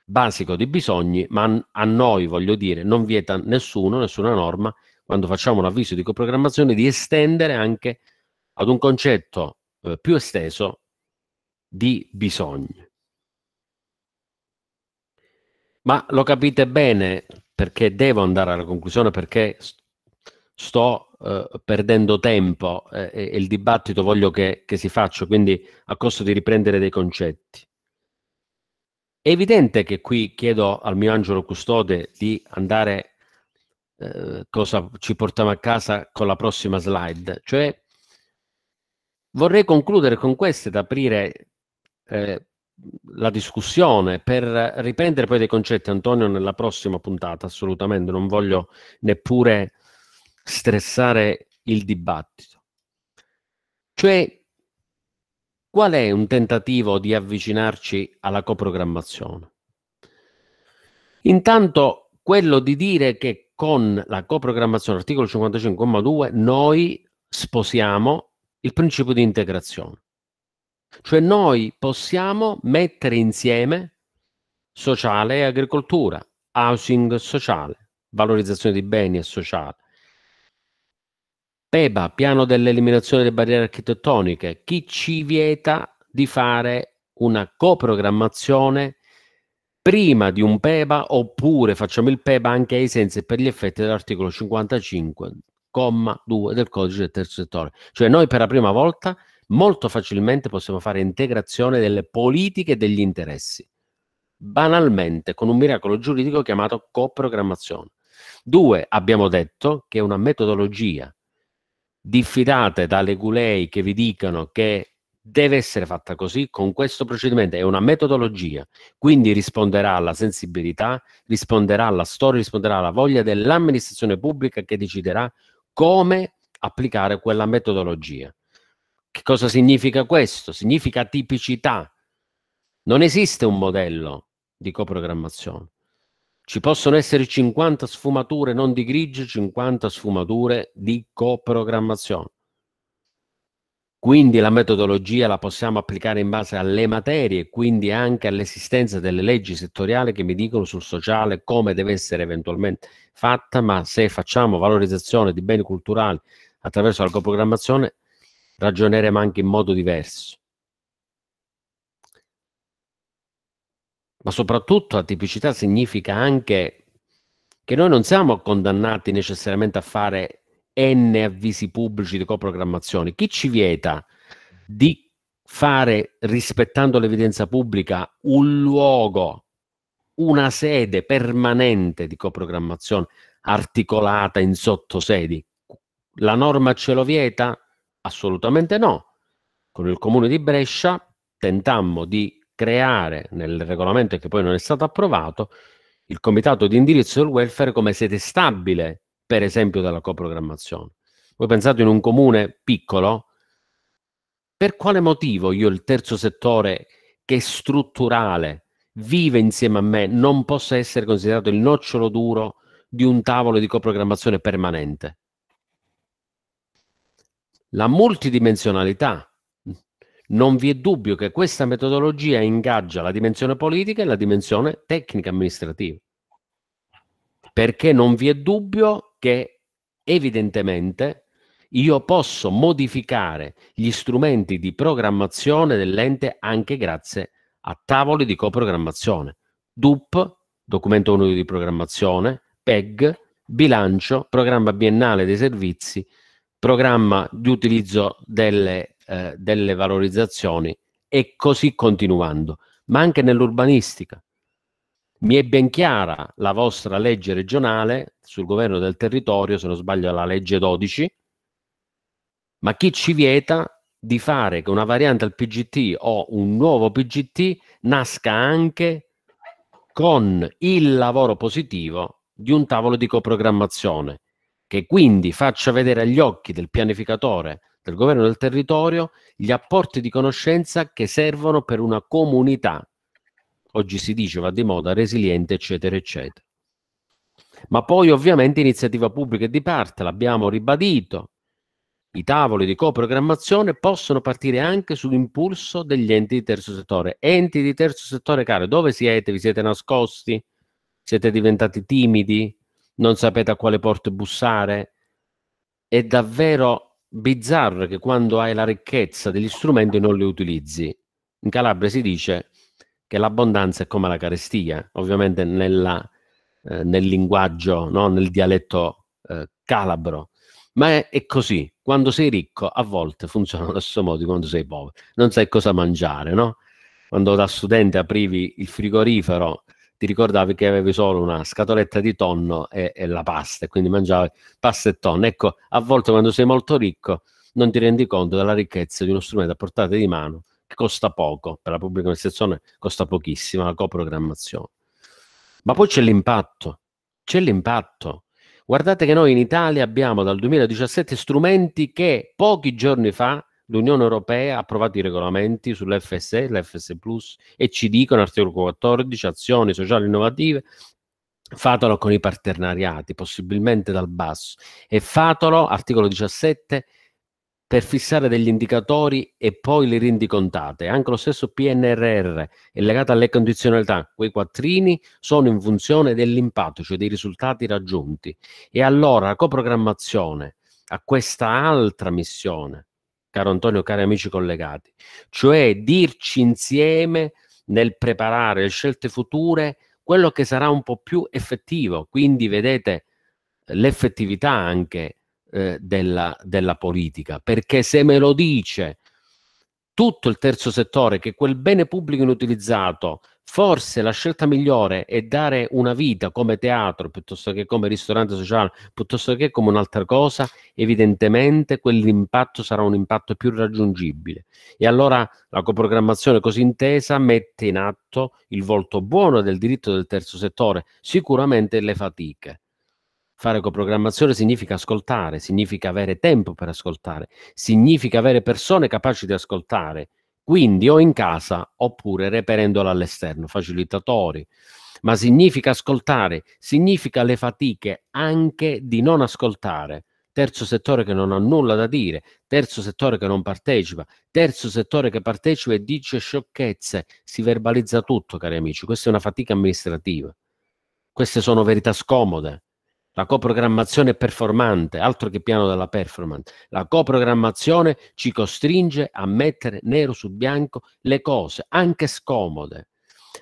basico di bisogni, ma a noi, voglio dire, non vieta nessuno, nessuna norma, quando facciamo l'avviso di coprogrammazione, di estendere anche ad un concetto eh, più esteso di bisogni. Ma lo capite bene perché devo andare alla conclusione, perché sto eh, perdendo tempo eh, e il dibattito voglio che, che si faccia, quindi a costo di riprendere dei concetti. È evidente che qui chiedo al mio angelo custode di andare eh, cosa ci portiamo a casa con la prossima slide, cioè vorrei concludere con questo ed aprire eh, la discussione per riprendere poi dei concetti, Antonio, nella prossima puntata, assolutamente, non voglio neppure stressare il dibattito. Cioè, Qual è un tentativo di avvicinarci alla coprogrammazione? Intanto quello di dire che con la coprogrammazione, articolo 55,2, noi sposiamo il principio di integrazione. Cioè noi possiamo mettere insieme sociale e agricoltura, housing sociale, valorizzazione di beni e sociale, PEBA, piano dell'eliminazione delle barriere architettoniche. Chi ci vieta di fare una coprogrammazione prima di un PEBA oppure facciamo il PEBA anche ai sensi e per gli effetti dell'articolo 55,2 del codice del terzo settore. Cioè noi per la prima volta molto facilmente possiamo fare integrazione delle politiche e degli interessi, banalmente con un miracolo giuridico chiamato coprogrammazione. Due, abbiamo detto che è una metodologia diffidate dalle gulei che vi dicano che deve essere fatta così con questo procedimento, è una metodologia, quindi risponderà alla sensibilità, risponderà alla storia, risponderà alla voglia dell'amministrazione pubblica che deciderà come applicare quella metodologia. Che cosa significa questo? Significa tipicità. Non esiste un modello di coprogrammazione. Ci possono essere 50 sfumature non di grigio, 50 sfumature di coprogrammazione. Quindi la metodologia la possiamo applicare in base alle materie, quindi anche all'esistenza delle leggi settoriali che mi dicono sul sociale come deve essere eventualmente fatta, ma se facciamo valorizzazione di beni culturali attraverso la coprogrammazione, ragioneremo anche in modo diverso. ma soprattutto atipicità significa anche che noi non siamo condannati necessariamente a fare N avvisi pubblici di coprogrammazione. Chi ci vieta di fare, rispettando l'evidenza pubblica, un luogo, una sede permanente di coprogrammazione articolata in sottosedi? La norma ce lo vieta? Assolutamente no. Con il comune di Brescia tentammo di creare nel regolamento che poi non è stato approvato il comitato di indirizzo del welfare come sede stabile, per esempio, della coprogrammazione. Voi pensate in un comune piccolo, per quale motivo io il terzo settore che è strutturale, vive insieme a me, non possa essere considerato il nocciolo duro di un tavolo di coprogrammazione permanente? La multidimensionalità non vi è dubbio che questa metodologia ingaggia la dimensione politica e la dimensione tecnica amministrativa. Perché non vi è dubbio che evidentemente io posso modificare gli strumenti di programmazione dell'ente anche grazie a tavoli di coprogrammazione. DUP, documento unico di programmazione, PEG, bilancio, programma biennale dei servizi, programma di utilizzo delle eh, delle valorizzazioni e così continuando, ma anche nell'urbanistica. Mi è ben chiara la vostra legge regionale sul governo del territorio, se non sbaglio la legge 12, ma chi ci vieta di fare che una variante al PGT o un nuovo PGT nasca anche con il lavoro positivo di un tavolo di coprogrammazione che quindi faccia vedere agli occhi del pianificatore del governo del territorio gli apporti di conoscenza che servono per una comunità, oggi si dice va di moda, resiliente, eccetera, eccetera. Ma poi ovviamente iniziativa pubblica e di parte, l'abbiamo ribadito, i tavoli di coprogrammazione possono partire anche sull'impulso degli enti di terzo settore. Enti di terzo settore, caro, dove siete? Vi siete nascosti? Siete diventati timidi? Non sapete a quale porto bussare? È davvero bizzarro che quando hai la ricchezza degli strumenti non li utilizzi. In Calabria si dice che l'abbondanza è come la carestia, ovviamente nella, eh, nel linguaggio, no? nel dialetto eh, calabro. Ma è, è, così, quando sei ricco a volte funziona allo stesso modo quando sei povero, non sai cosa mangiare, no? Quando da studente aprivi il frigorifero ti ricordavi che avevi solo una scatoletta di tonno e, e la pasta, e quindi mangiavi pasta e tonno. Ecco, a volte quando sei molto ricco non ti rendi conto della ricchezza di uno strumento a portata di mano che costa poco, per la pubblica amministrazione costa pochissimo la coprogrammazione. Ma poi c'è l'impatto, c'è l'impatto. Guardate che noi in Italia abbiamo dal 2017 strumenti che pochi giorni fa l'Unione Europea ha approvato i regolamenti sull'FSE, l'FS Plus e ci dicono, articolo 14, azioni sociali innovative, fatelo con i partenariati, possibilmente dal basso, e fatelo, articolo 17, per fissare degli indicatori e poi li rendi contate. Anche lo stesso PNRR è legato alle condizionalità. Quei quattrini sono in funzione dell'impatto, cioè dei risultati raggiunti. E allora la coprogrammazione a questa altra missione caro Antonio, cari amici collegati, cioè dirci insieme nel preparare le scelte future quello che sarà un po' più effettivo. Quindi vedete l'effettività anche eh, della, della politica, perché se me lo dice tutto il terzo settore che quel bene pubblico inutilizzato Forse la scelta migliore è dare una vita come teatro, piuttosto che come ristorante sociale, piuttosto che come un'altra cosa, evidentemente quell'impatto sarà un impatto più raggiungibile. E allora la coprogrammazione così intesa mette in atto il volto buono del diritto del terzo settore, sicuramente le fatiche. Fare coprogrammazione significa ascoltare, significa avere tempo per ascoltare, significa avere persone capaci di ascoltare, quindi o in casa oppure reperendola all'esterno, facilitatori. Ma significa ascoltare, significa le fatiche anche di non ascoltare. Terzo settore che non ha nulla da dire, terzo settore che non partecipa, terzo settore che partecipa e dice sciocchezze, si verbalizza tutto, cari amici. Questa è una fatica amministrativa. Queste sono verità scomode la coprogrammazione è performante, altro che piano della performance. La coprogrammazione ci costringe a mettere nero su bianco le cose, anche scomode,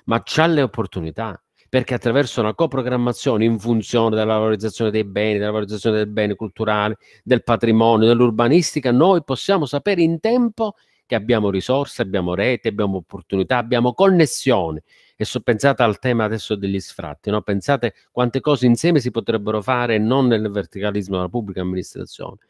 ma c'ha le opportunità, perché attraverso una coprogrammazione in funzione della valorizzazione dei beni, della valorizzazione del bene culturale, del patrimonio, dell'urbanistica, noi possiamo sapere in tempo che abbiamo risorse, abbiamo rete, abbiamo opportunità, abbiamo connessione. E so, pensate al tema adesso degli sfratti, no? pensate quante cose insieme si potrebbero fare non nel verticalismo della pubblica amministrazione.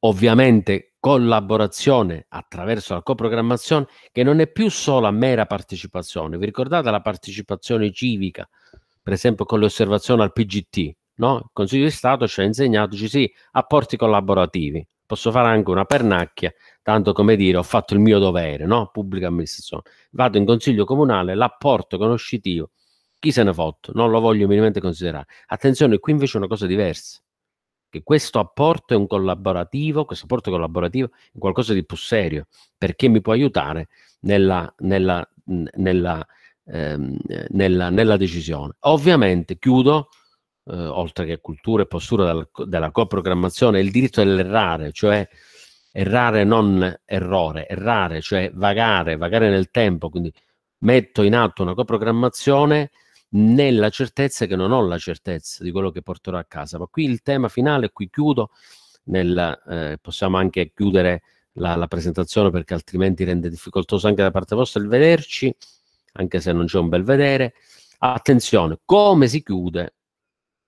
Ovviamente collaborazione attraverso la coprogrammazione che non è più solo a mera partecipazione. Vi ricordate la partecipazione civica, per esempio con le osservazioni al PGT? No? Il Consiglio di Stato ci ha insegnato, ci sì, apporti collaborativi. Posso fare anche una pernacchia tanto come dire ho fatto il mio dovere, no? Pubblica amministrazione. Vado in consiglio comunale, l'apporto conoscitivo, chi se ne fotte, non lo voglio minimamente considerare. Attenzione, qui invece è una cosa diversa, che questo apporto è un collaborativo, questo apporto collaborativo è qualcosa di più serio, perché mi può aiutare nella, nella, nella, ehm, nella, nella decisione. Ovviamente, chiudo, eh, oltre che cultura e postura della, della coprogrammazione, il diritto dell'errare, cioè errare non errore, errare, cioè vagare, vagare nel tempo, quindi metto in atto una coprogrammazione nella certezza che non ho la certezza di quello che porterò a casa. Ma qui il tema finale, qui chiudo, nel, eh, possiamo anche chiudere la, la, presentazione perché altrimenti rende difficoltoso anche da parte vostra il vederci, anche se non c'è un bel vedere. Attenzione, come si chiude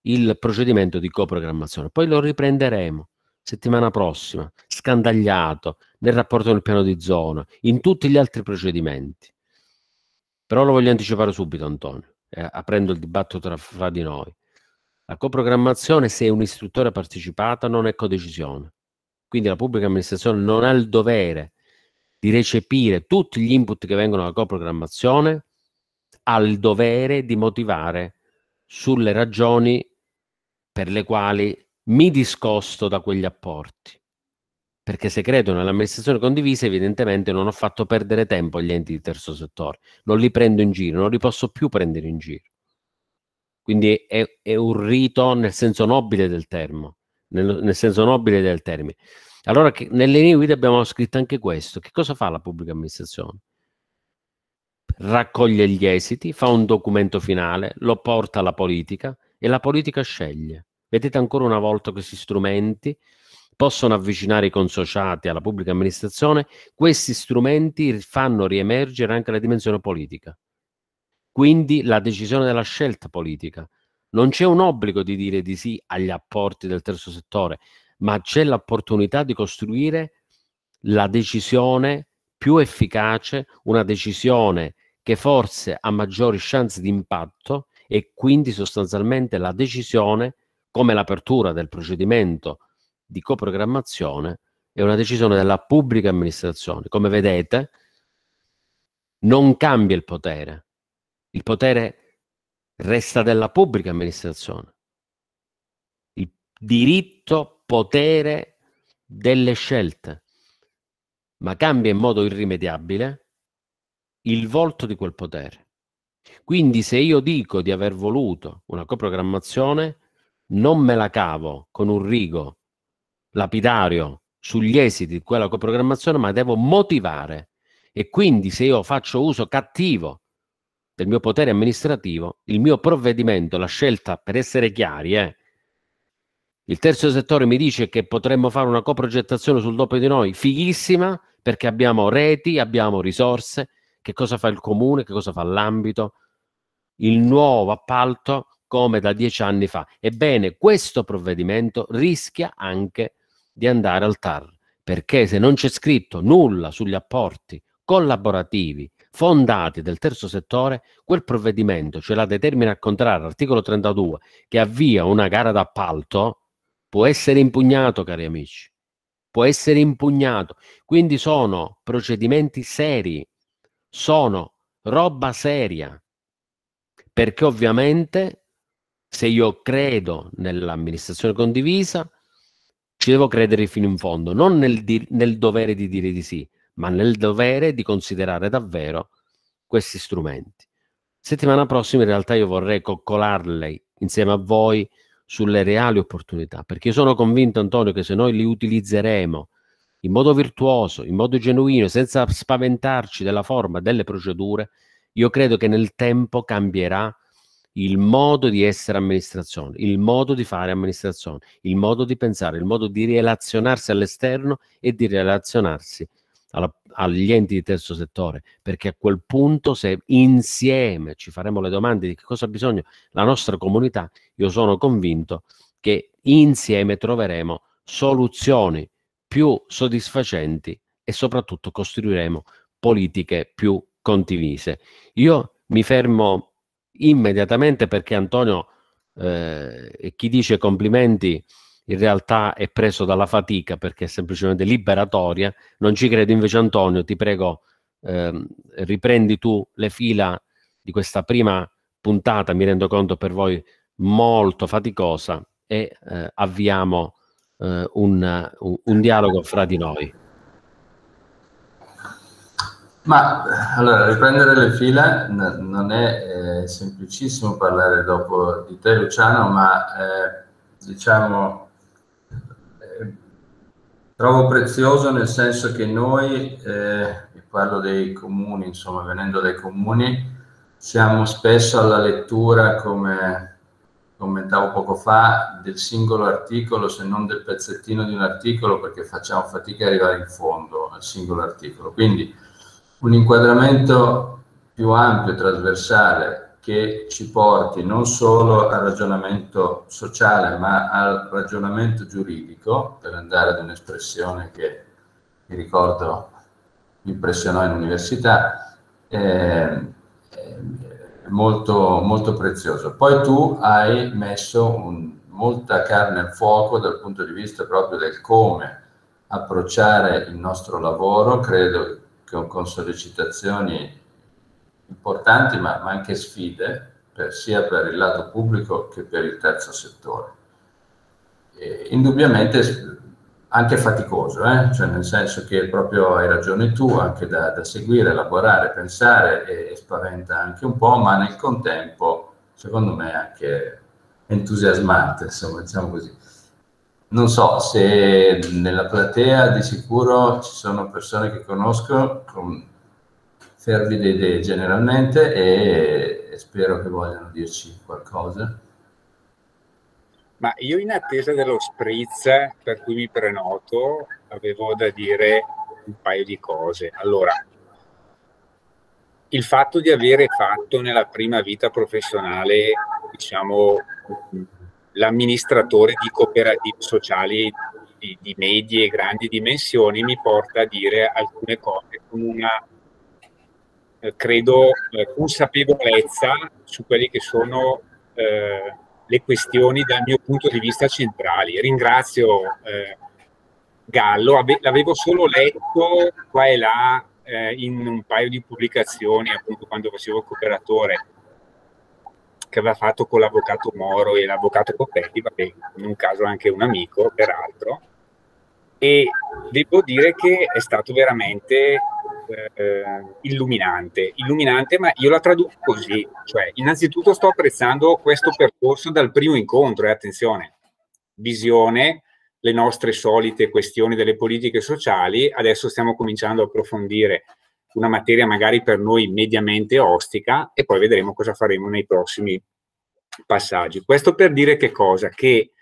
il procedimento di coprogrammazione? Poi lo riprenderemo settimana prossima, scandagliato nel rapporto nel piano di zona, in tutti gli altri procedimenti. Però lo voglio anticipare subito, Antonio, eh, aprendo il dibattito tra, fra di noi. La coprogrammazione, se è un'istruttoria partecipata, non è codecisione. Quindi la pubblica amministrazione non ha il dovere di recepire tutti gli input che vengono dalla coprogrammazione, ha il dovere di motivare sulle ragioni per le quali mi discosto da quegli apporti, perché se credo nell'amministrazione condivisa evidentemente non ho fatto perdere tempo agli enti di terzo settore, non li prendo in giro, non li posso più prendere in giro. Quindi è, è un rito nel senso nobile del termine. Nel, nel, senso nobile del termine. Allora, che, nelle linee guida abbiamo scritto anche questo. Che cosa fa la pubblica amministrazione? Raccoglie gli esiti, fa un documento finale, lo porta alla politica e la politica sceglie. Vedete ancora una volta questi strumenti possono avvicinare i consociati alla pubblica amministrazione, questi strumenti fanno riemergere anche la dimensione politica. Quindi la decisione della scelta politica. Non c'è un obbligo di dire di sì agli apporti del terzo settore, ma c'è l'opportunità di costruire la decisione più efficace, una decisione che forse ha maggiori chance di impatto e quindi sostanzialmente la decisione come l'apertura del procedimento di coprogrammazione è una decisione della pubblica amministrazione. Come vedete, non cambia il potere. Il potere resta della pubblica amministrazione. Il diritto, potere delle scelte, ma cambia in modo irrimediabile il volto di quel potere. Quindi se io dico di aver voluto una coprogrammazione, non me la cavo con un rigo lapidario sugli esiti di quella coprogrammazione, ma devo motivare. E quindi se io faccio uso cattivo del mio potere amministrativo, il mio provvedimento, la scelta, per essere chiari, è eh, il terzo settore mi dice che potremmo fare una coprogettazione sul doppio di noi, fighissima, perché abbiamo reti, abbiamo risorse, che cosa fa il comune, che cosa fa l'ambito, il nuovo appalto come da dieci anni fa. Ebbene, questo provvedimento rischia anche di andare al TAR, perché se non c'è scritto nulla sugli apporti collaborativi fondati del terzo settore, quel provvedimento, cioè la determina al contrario, l'articolo 32, che avvia una gara d'appalto, può essere impugnato, cari amici, può essere impugnato. Quindi sono procedimenti seri, sono roba seria, perché ovviamente se io credo nell'amministrazione condivisa, ci devo credere fino in fondo, non nel, nel, dovere di dire di sì, ma nel dovere di considerare davvero questi strumenti. Settimana prossima in realtà io vorrei coccolarle insieme a voi sulle reali opportunità, perché io sono convinto Antonio che se noi li utilizzeremo in modo virtuoso, in modo genuino, senza spaventarci della forma, delle procedure, io credo che nel tempo cambierà il modo di essere amministrazione, il modo di fare amministrazione, il modo di pensare, il modo di relazionarsi all'esterno e di relazionarsi alla, agli enti di terzo settore, perché a quel punto se insieme ci faremo le domande di che cosa ha bisogno la nostra comunità, io sono convinto che insieme troveremo soluzioni più soddisfacenti e soprattutto costruiremo politiche più condivise. Io mi fermo immediatamente perché Antonio, eh, chi dice complimenti in realtà è preso dalla fatica perché è semplicemente liberatoria, non ci credo invece Antonio, ti prego, eh, riprendi tu le fila di questa prima puntata, mi rendo conto per voi molto faticosa, e eh, avviamo un, eh, un, un dialogo fra di noi. Ma allora, riprendere le fila n- non è eh, semplicissimo parlare dopo di te Luciano, ma eh, diciamo eh, trovo prezioso nel senso che noi, e eh, parlo dei comuni, insomma venendo dai comuni, siamo spesso alla lettura, come commentavo poco fa, del singolo articolo, se non del pezzettino di un articolo, perché facciamo fatica ad arrivare in fondo al singolo articolo. Quindi, un inquadramento più ampio, e trasversale, che ci porti non solo al ragionamento sociale, ma al ragionamento giuridico, per andare ad un'espressione che mi ricordo mi impressionò in università, eh, molto, molto prezioso. Poi tu hai messo un, molta carne al fuoco dal punto di vista proprio del come approcciare il nostro lavoro, credo con, con sollecitazioni importanti ma, ma anche sfide per, sia per il lato pubblico che per il terzo settore. E, indubbiamente anche faticoso, eh? cioè nel senso che proprio hai ragione tu, anche da, da seguire, elaborare, pensare e, e, spaventa anche un po', ma nel contempo secondo me anche entusiasmante, insomma diciamo così non so se nella platea di sicuro ci sono persone che conosco con fervide idee generalmente e, e spero che vogliano dirci qualcosa. Ma io in attesa dello spritz per cui mi prenoto avevo da dire un paio di cose. Allora, il fatto di avere fatto nella prima vita professionale, diciamo, l'amministratore di cooperative sociali di, di, medie e grandi dimensioni mi porta a dire alcune cose con una, eh, credo, eh, consapevolezza su quelle che sono eh, le questioni dal mio punto di vista centrali. Ringrazio eh, Gallo, ave, l'avevo solo letto qua e là eh, in un paio di pubblicazioni appunto quando facevo cooperatore che aveva fatto con l'avvocato Moro e l'avvocato Copelli, vabbè, in un caso anche un amico, peraltro. E devo dire che è stato veramente eh, illuminante, illuminante, ma io la traduco così, cioè innanzitutto sto apprezzando questo percorso dal primo incontro, e eh, attenzione, visione, le nostre solite questioni delle politiche sociali, adesso stiamo cominciando a approfondire una materia magari per noi mediamente ostica e poi vedremo cosa faremo nei prossimi passaggi. Questo per dire che cosa? Che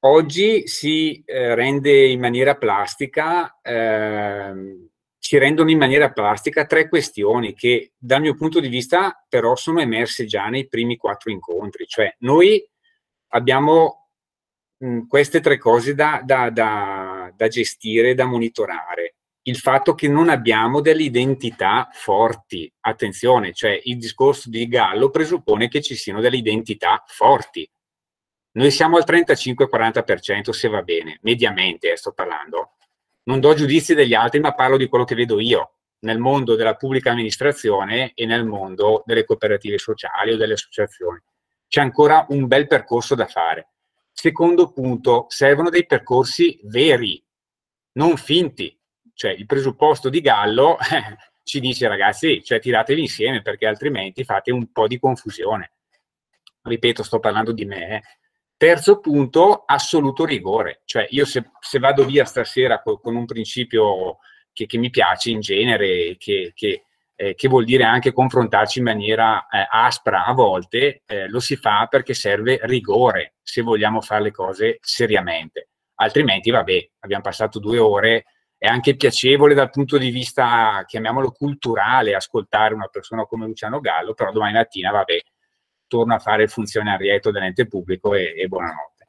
oggi si eh, rende in maniera plastica, eh, ci rendono in maniera plastica tre questioni che dal mio punto di vista però sono emerse già nei primi quattro incontri, cioè noi abbiamo mh, queste tre cose da, da, da, da gestire, da monitorare il fatto che non abbiamo delle identità forti. Attenzione, cioè il discorso di Gallo presuppone che ci siano delle identità forti. Noi siamo al 35-40% se va bene, mediamente eh, sto parlando. Non do giudizi degli altri, ma parlo di quello che vedo io nel mondo della pubblica amministrazione e nel mondo delle cooperative sociali o delle associazioni. C'è ancora un bel percorso da fare. Secondo punto, servono dei percorsi veri, non finti cioè il presupposto di Gallo ci dice ragazzi, cioè tiratevi insieme perché altrimenti fate un po' di confusione. Ripeto, sto parlando di me. Eh. Terzo punto, assoluto rigore. Cioè io se, se vado via stasera con, con un principio che, che, mi piace in genere, che, che, eh, che, vuol dire anche confrontarci in maniera eh, aspra a volte, eh, lo si fa perché serve rigore se vogliamo fare le cose seriamente altrimenti vabbè abbiamo passato due ore è anche piacevole dal punto di vista, chiamiamolo culturale, ascoltare una persona come Luciano Gallo, però domani mattina, vabbè, torno a fare il funzionarietto dell'ente pubblico e, e buonanotte.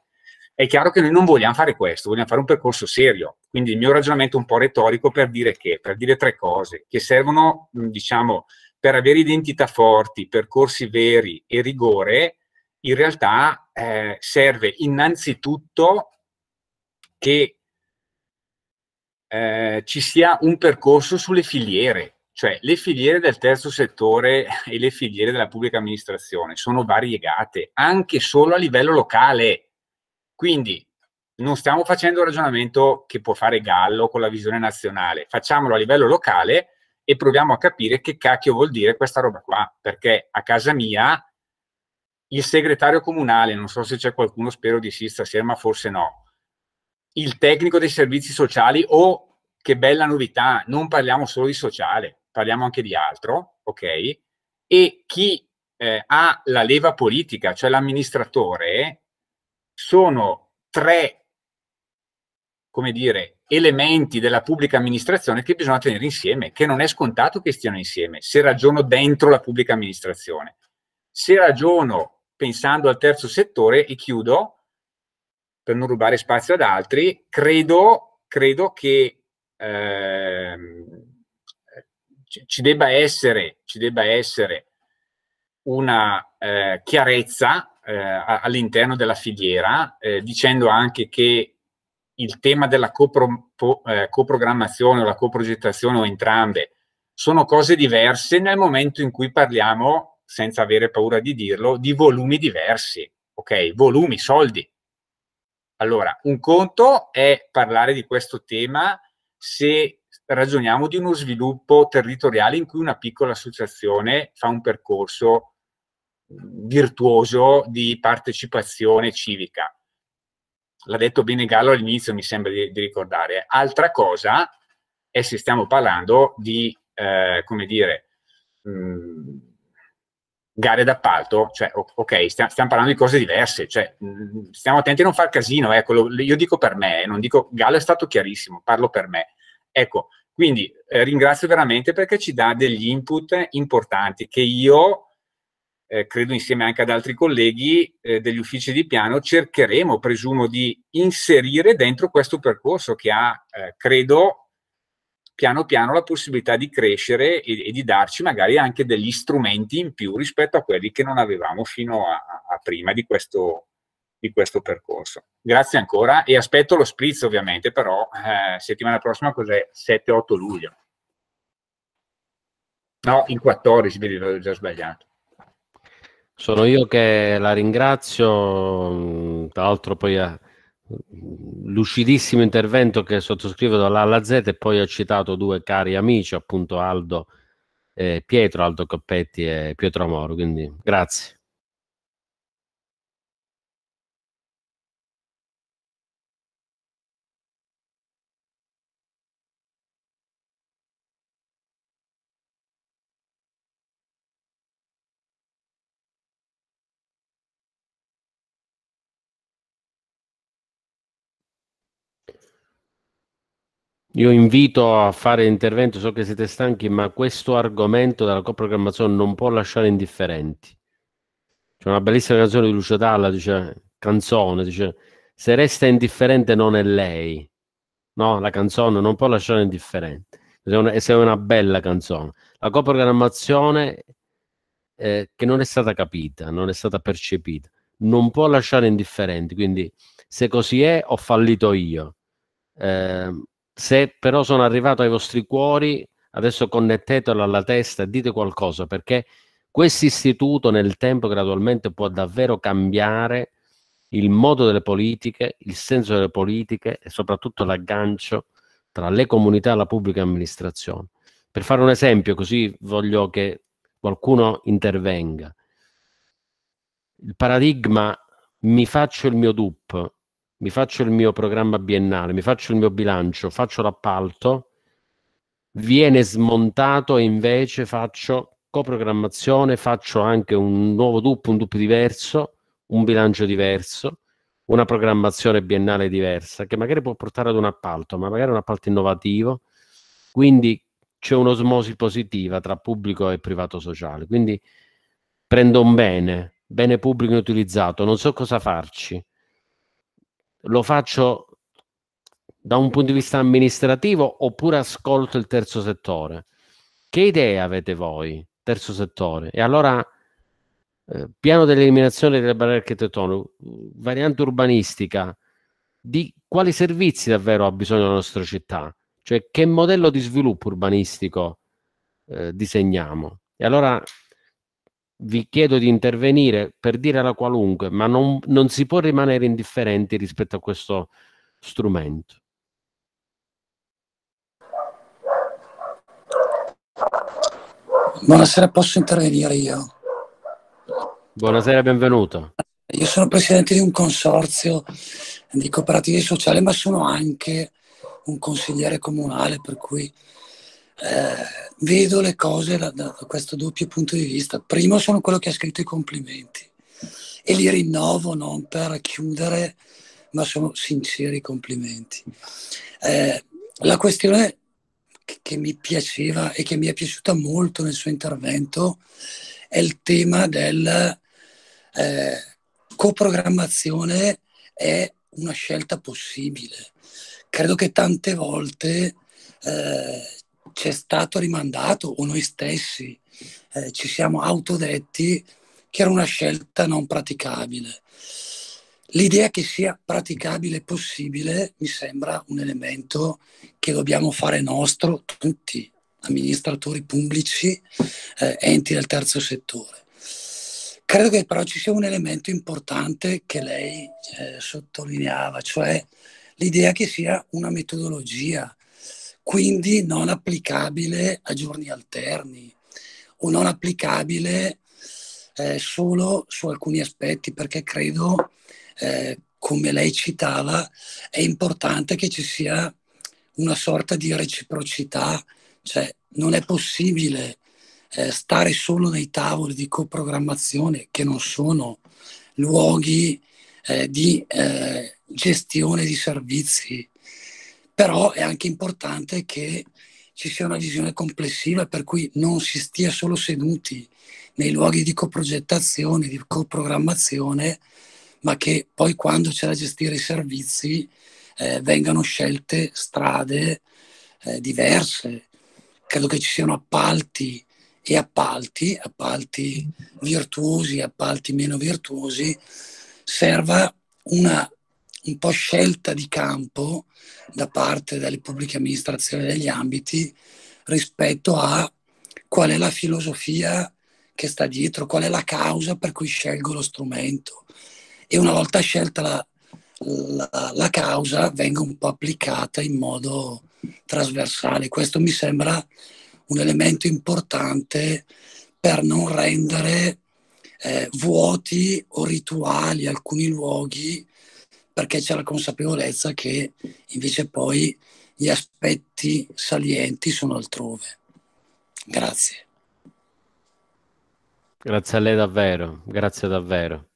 È chiaro che noi non vogliamo fare questo, vogliamo fare un percorso serio. Quindi il mio ragionamento è un po' retorico per dire che, per dire tre cose che servono, diciamo, per avere identità forti, percorsi veri e rigore, in realtà eh, serve innanzitutto che eh, ci sia un percorso sulle filiere, cioè le filiere del terzo settore e le filiere della pubblica amministrazione sono variegate anche solo a livello locale. Quindi non stiamo facendo un ragionamento che può fare Gallo con la visione nazionale, facciamolo a livello locale e proviamo a capire che cacchio vuol dire questa roba qua, perché a casa mia il segretario comunale, non so se c'è qualcuno, spero di sì stasera, ma forse no, il tecnico dei servizi sociali o oh, che bella novità, non parliamo solo di sociale, parliamo anche di altro, ok? E chi eh, ha la leva politica, cioè l'amministratore, sono tre, come dire, elementi della pubblica amministrazione che bisogna tenere insieme, che non è scontato che stiano insieme, se ragiono dentro la pubblica amministrazione. Se ragiono pensando al terzo settore, e chiudo, per non rubare spazio ad altri, credo, credo che ehm, ci, debba essere, ci debba essere una eh, chiarezza eh, all'interno della filiera, eh, dicendo anche che il tema della copro, po, eh, coprogrammazione o la coprogettazione o entrambe sono cose diverse nel momento in cui parliamo, senza avere paura di dirlo, di volumi diversi, ok? Volumi, soldi. Allora, un conto è parlare di questo tema se ragioniamo di uno sviluppo territoriale in cui una piccola associazione fa un percorso virtuoso di partecipazione civica. L'ha detto bene Gallo all'inizio, mi sembra di, di, ricordare. Altra cosa è se stiamo parlando di, eh, come dire, mh, mm, gare d'appalto, cioè, ok, stiamo, stiamo, parlando di cose diverse, cioè, mm, stiamo attenti a non far casino, ecco, io dico per me, eh, non dico, Gallo è stato chiarissimo, parlo per me. Ecco, quindi eh, ringrazio veramente perché ci dà degli input importanti che io, eh, credo insieme anche ad altri colleghi eh, degli uffici di piano, cercheremo, presumo, di inserire dentro questo percorso che ha, eh, credo, piano piano la possibilità di crescere e, e, di darci magari anche degli strumenti in più rispetto a quelli che non avevamo fino a, a prima di questo, di questo percorso. Grazie ancora e aspetto lo spritz ovviamente, però eh, settimana prossima cos'è? 7-8 luglio. No, il 14, vedi, l'ho già sbagliato. Sono io che la ringrazio, mm, tra l'altro poi eh, lucidissimo intervento che sottoscrivo dalla alla Z e poi ho citato due cari amici, appunto Aldo e eh, Pietro, Aldo Coppetti e Pietro Amoro, quindi grazie. Io invito a fare intervento, so che siete stanchi, ma questo argomento della coprogrammazione non può lasciare indifferenti. C'è una bellissima canzone di Lucio Dalla, dice, canzone, dice, se resta indifferente non è lei. No, la canzone non può lasciare indifferente. E se è una bella canzone. La coprogrammazione eh, che non è stata capita, non è stata percepita, non può lasciare indifferenti. Quindi se così è, ho fallito io. Eh, se però sono arrivato ai vostri cuori, adesso connettetelo alla testa e dite qualcosa, perché questo istituto nel tempo gradualmente può davvero cambiare il modo delle politiche, il senso delle politiche e soprattutto l'aggancio tra le comunità e la pubblica amministrazione. Per fare un esempio, così voglio che qualcuno intervenga. Il paradigma mi faccio il mio DUP mi faccio il mio programma biennale, mi faccio il mio bilancio, faccio l'appalto, viene smontato e invece faccio coprogrammazione, faccio anche un nuovo DUP, un DUP diverso, un bilancio diverso, una programmazione biennale diversa, che magari può portare ad un appalto, ma magari un appalto innovativo. Quindi c'è un'osmosi positiva tra pubblico e privato sociale. Quindi prendo un bene, bene pubblico inutilizzato, non so cosa farci lo faccio da un punto di vista amministrativo oppure ascolto il terzo settore? Che idee avete voi, terzo settore? E allora, eh, piano dell'eliminazione delle barriere architettoniche, uh, variante urbanistica, di quali servizi davvero ha bisogno la nostra città? Cioè, che modello di sviluppo urbanistico eh, disegniamo? E allora vi chiedo di intervenire per dire la qualunque, ma non, non si può rimanere indifferenti rispetto a questo strumento. Buonasera, posso intervenire io? Buonasera, benvenuto. Io sono presidente di un consorzio di cooperative sociali, ma sono anche un consigliere comunale, per cui eh, vedo le cose da, da, questo doppio punto di vista. Primo sono quello che ha scritto i complimenti e li rinnovo non per chiudere, ma sono sinceri i complimenti. Eh, la questione che, mi piaceva e che mi è piaciuta molto nel suo intervento è il tema del eh, coprogrammazione è una scelta possibile. Credo che tante volte eh, ci è stato rimandato o noi stessi eh, ci siamo autodetti che era una scelta non praticabile. L'idea che sia praticabile e possibile mi sembra un elemento che dobbiamo fare nostro tutti, amministratori pubblici, eh, enti del terzo settore. Credo che però ci sia un elemento importante che lei eh, sottolineava, cioè l'idea che sia una metodologia, quindi non applicabile a giorni alterni o non applicabile eh, solo su alcuni aspetti, perché credo, eh, come lei citava, è importante che ci sia una sorta di reciprocità, cioè non è possibile eh, stare solo nei tavoli di coprogrammazione che non sono luoghi eh, di eh, gestione di servizi però è anche importante che ci sia una visione complessiva per cui non si stia solo seduti nei luoghi di coprogettazione, di coprogrammazione, ma che poi quando c'è da gestire i servizi eh, vengano scelte strade eh, diverse. Credo che ci siano appalti e appalti, appalti virtuosi, appalti meno virtuosi, serva una un po' scelta di campo da parte delle pubbliche amministrazioni degli ambiti rispetto a qual è la filosofia che sta dietro, qual è la causa per cui scelgo lo strumento. E una volta scelta la, la, la causa venga un po' applicata in modo trasversale. Questo mi sembra un elemento importante per non rendere eh, vuoti o rituali alcuni luoghi perché c'è la consapevolezza che invece poi gli aspetti salienti sono altrove. Grazie. Grazie a lei davvero, grazie davvero.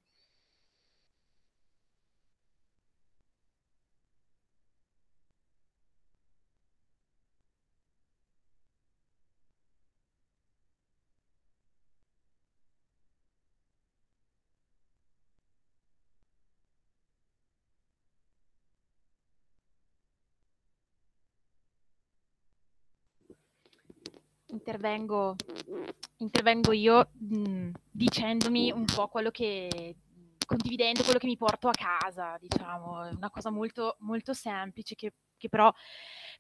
intervengo, intervengo io mh, mm, dicendomi un po' quello che condividendo quello che mi porto a casa, diciamo, una cosa molto, molto semplice che che però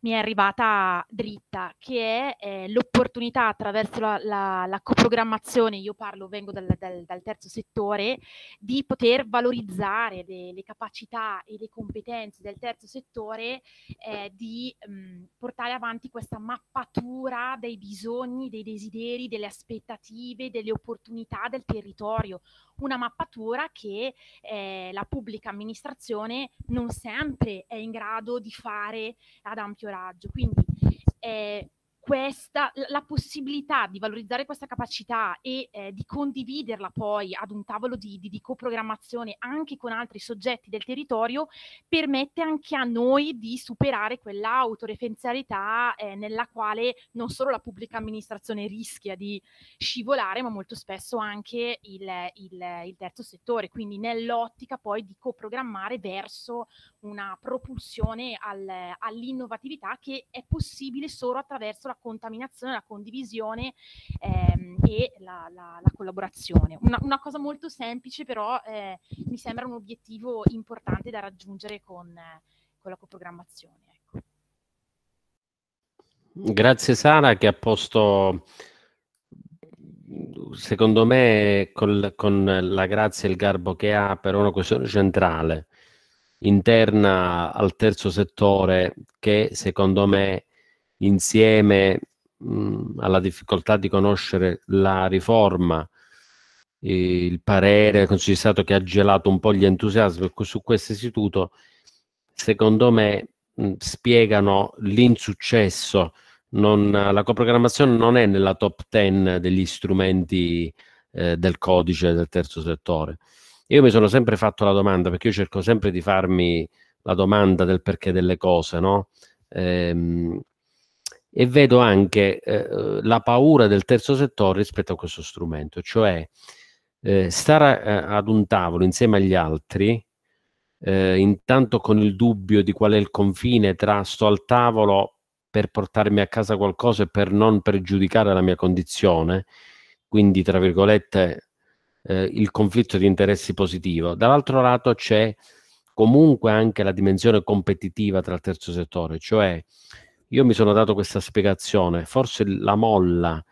mi è arrivata dritta, che è eh, l'opportunità attraverso la, la, la, coprogrammazione, io parlo, vengo dal, dal, dal terzo settore, di poter valorizzare de, le capacità e le competenze del terzo settore, eh, di mh, mm, portare avanti questa mappatura dei bisogni, dei desideri, delle aspettative, delle opportunità del territorio. Una mappatura che eh, la pubblica amministrazione non sempre è in grado di fare lavorare ad ampio raggio. Quindi eh, questa, la possibilità di valorizzare questa capacità e eh, di condividerla poi ad un tavolo di, di, di, coprogrammazione anche con altri soggetti del territorio permette anche a noi di superare quell'autoreferenzialità eh, nella quale non solo la pubblica amministrazione rischia di scivolare ma molto spesso anche il, il, il terzo settore quindi nell'ottica poi di coprogrammare verso una propulsione al, all'innovatività che è possibile solo attraverso la contaminazione, la condivisione ehm, e la, la, la collaborazione. Una, una, cosa molto semplice però eh, mi sembra un obiettivo importante da raggiungere con, con la coprogrammazione. Ecco. Grazie Sara che ha posto secondo me col, con la grazia e il garbo che ha però una questione centrale interna al terzo settore che secondo me insieme mh, alla difficoltà di conoscere la riforma, il parere del Consiglio di Stato che ha gelato un po' gli entusiasmi su questo istituto, secondo me mh, spiegano l'insuccesso. Non, la coprogrammazione non è nella top 10 degli strumenti eh, del codice del terzo settore. Io mi sono sempre fatto la domanda, perché io cerco sempre di farmi la domanda del perché delle cose, no? Ehm, e vedo anche eh, la paura del terzo settore rispetto a questo strumento, cioè eh, stare a, eh, ad un tavolo insieme agli altri, eh, intanto con il dubbio di qual è il confine tra sto al tavolo per portarmi a casa qualcosa e per non pregiudicare la mia condizione, quindi tra virgolette eh, il conflitto di interessi positivo, dall'altro lato c'è comunque anche la dimensione competitiva tra il terzo settore, cioè io mi sono dato questa spiegazione, forse la molla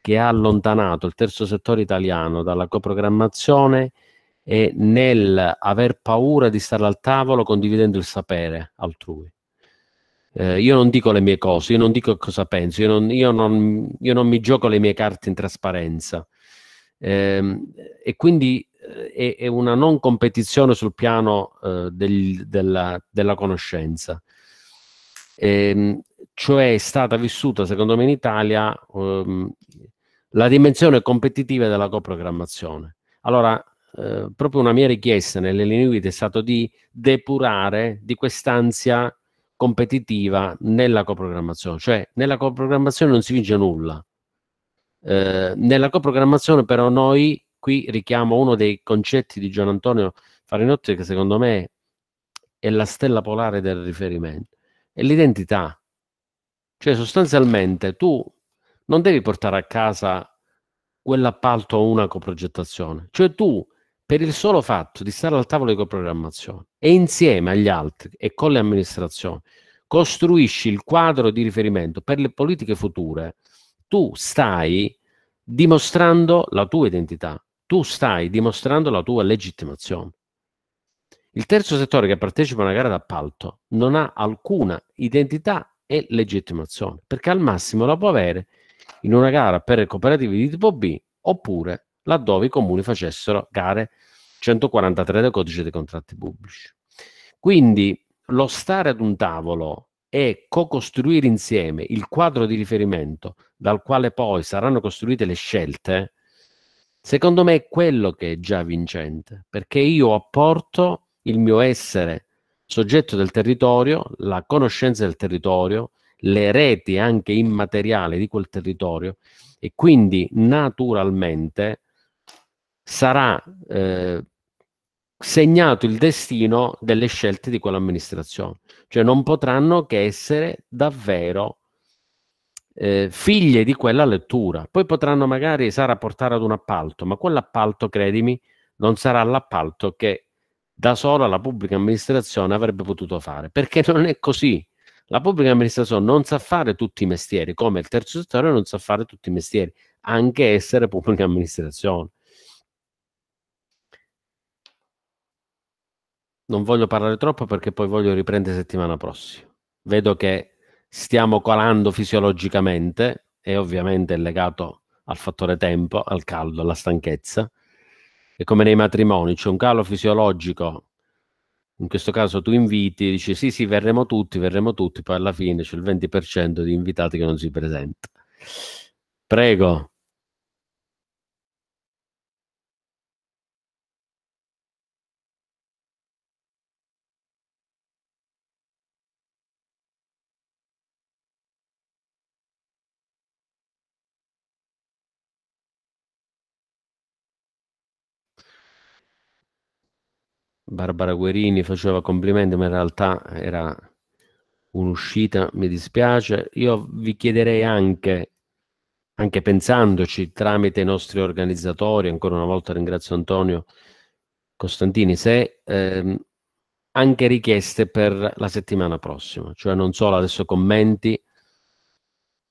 che ha allontanato il terzo settore italiano dalla coprogrammazione è nel aver paura di stare al tavolo condividendo il sapere altrui. Eh, io non dico le mie cose, io non dico cosa penso, io non, io, non, io non mi gioco le mie carte in trasparenza. Ehm, e quindi eh, è, una non competizione sul piano eh, del, della, della, conoscenza. Ehm, cioè è stata vissuta, secondo me, in Italia ehm, la dimensione competitiva della coprogrammazione. Allora, eh, proprio una mia richiesta nelle linee guida è stata di depurare di quest'ansia competitiva nella coprogrammazione, cioè nella coprogrammazione non si vince nulla, Ehm, nella coprogrammazione però noi qui richiamo uno dei concetti di Gian Antonio Farinotti che secondo me è la stella polare del riferimento, è l'identità. Cioè sostanzialmente tu non devi portare a casa quell'appalto o una coprogettazione, cioè tu per il solo fatto di stare al tavolo di coprogrammazione e insieme agli altri e con le amministrazioni costruisci il quadro di riferimento per le politiche future tu stai dimostrando la tua identità, tu stai dimostrando la tua legittimazione. Il terzo settore che partecipa a una gara d'appalto non ha alcuna identità e legittimazione, perché al massimo la può avere in una gara per cooperative di tipo B oppure laddove i comuni facessero gare 143 del codice dei contratti pubblici. Quindi lo stare ad un tavolo e co-costruire insieme il quadro di riferimento dal quale poi saranno costruite le scelte, secondo me è quello che è già vincente, perché io apporto il mio essere soggetto del territorio, la conoscenza del territorio, le reti anche immateriali di quel territorio e quindi naturalmente sarà eh, segnato il destino delle scelte di quell'amministrazione. Cioè non potranno che essere davvero eh, figlie di quella lettura. Poi potranno magari, Sara, portare ad un appalto, ma quell'appalto, credimi, non sarà l'appalto che da sola la pubblica amministrazione avrebbe potuto fare, perché non è così. La pubblica amministrazione non sa fare tutti i mestieri, come il terzo settore non sa fare tutti i mestieri, anche essere pubblica amministrazione. non voglio parlare troppo perché poi voglio riprendere settimana prossima. Vedo che stiamo colando fisiologicamente e ovviamente è legato al fattore tempo, al caldo, alla stanchezza. E come nei matrimoni c'è un calo fisiologico. In questo caso tu inviti, dici sì, sì, verremo tutti, verremo tutti, poi alla fine c'è il 20% di invitati che non si presenta. Prego. Barbara Guerini faceva complimenti, ma in realtà era un'uscita, mi dispiace. Io vi chiederei anche, anche pensandoci tramite i nostri organizzatori, ancora una volta ringrazio Antonio Costantini, se ehm, anche richieste per la settimana prossima, cioè non solo adesso commenti.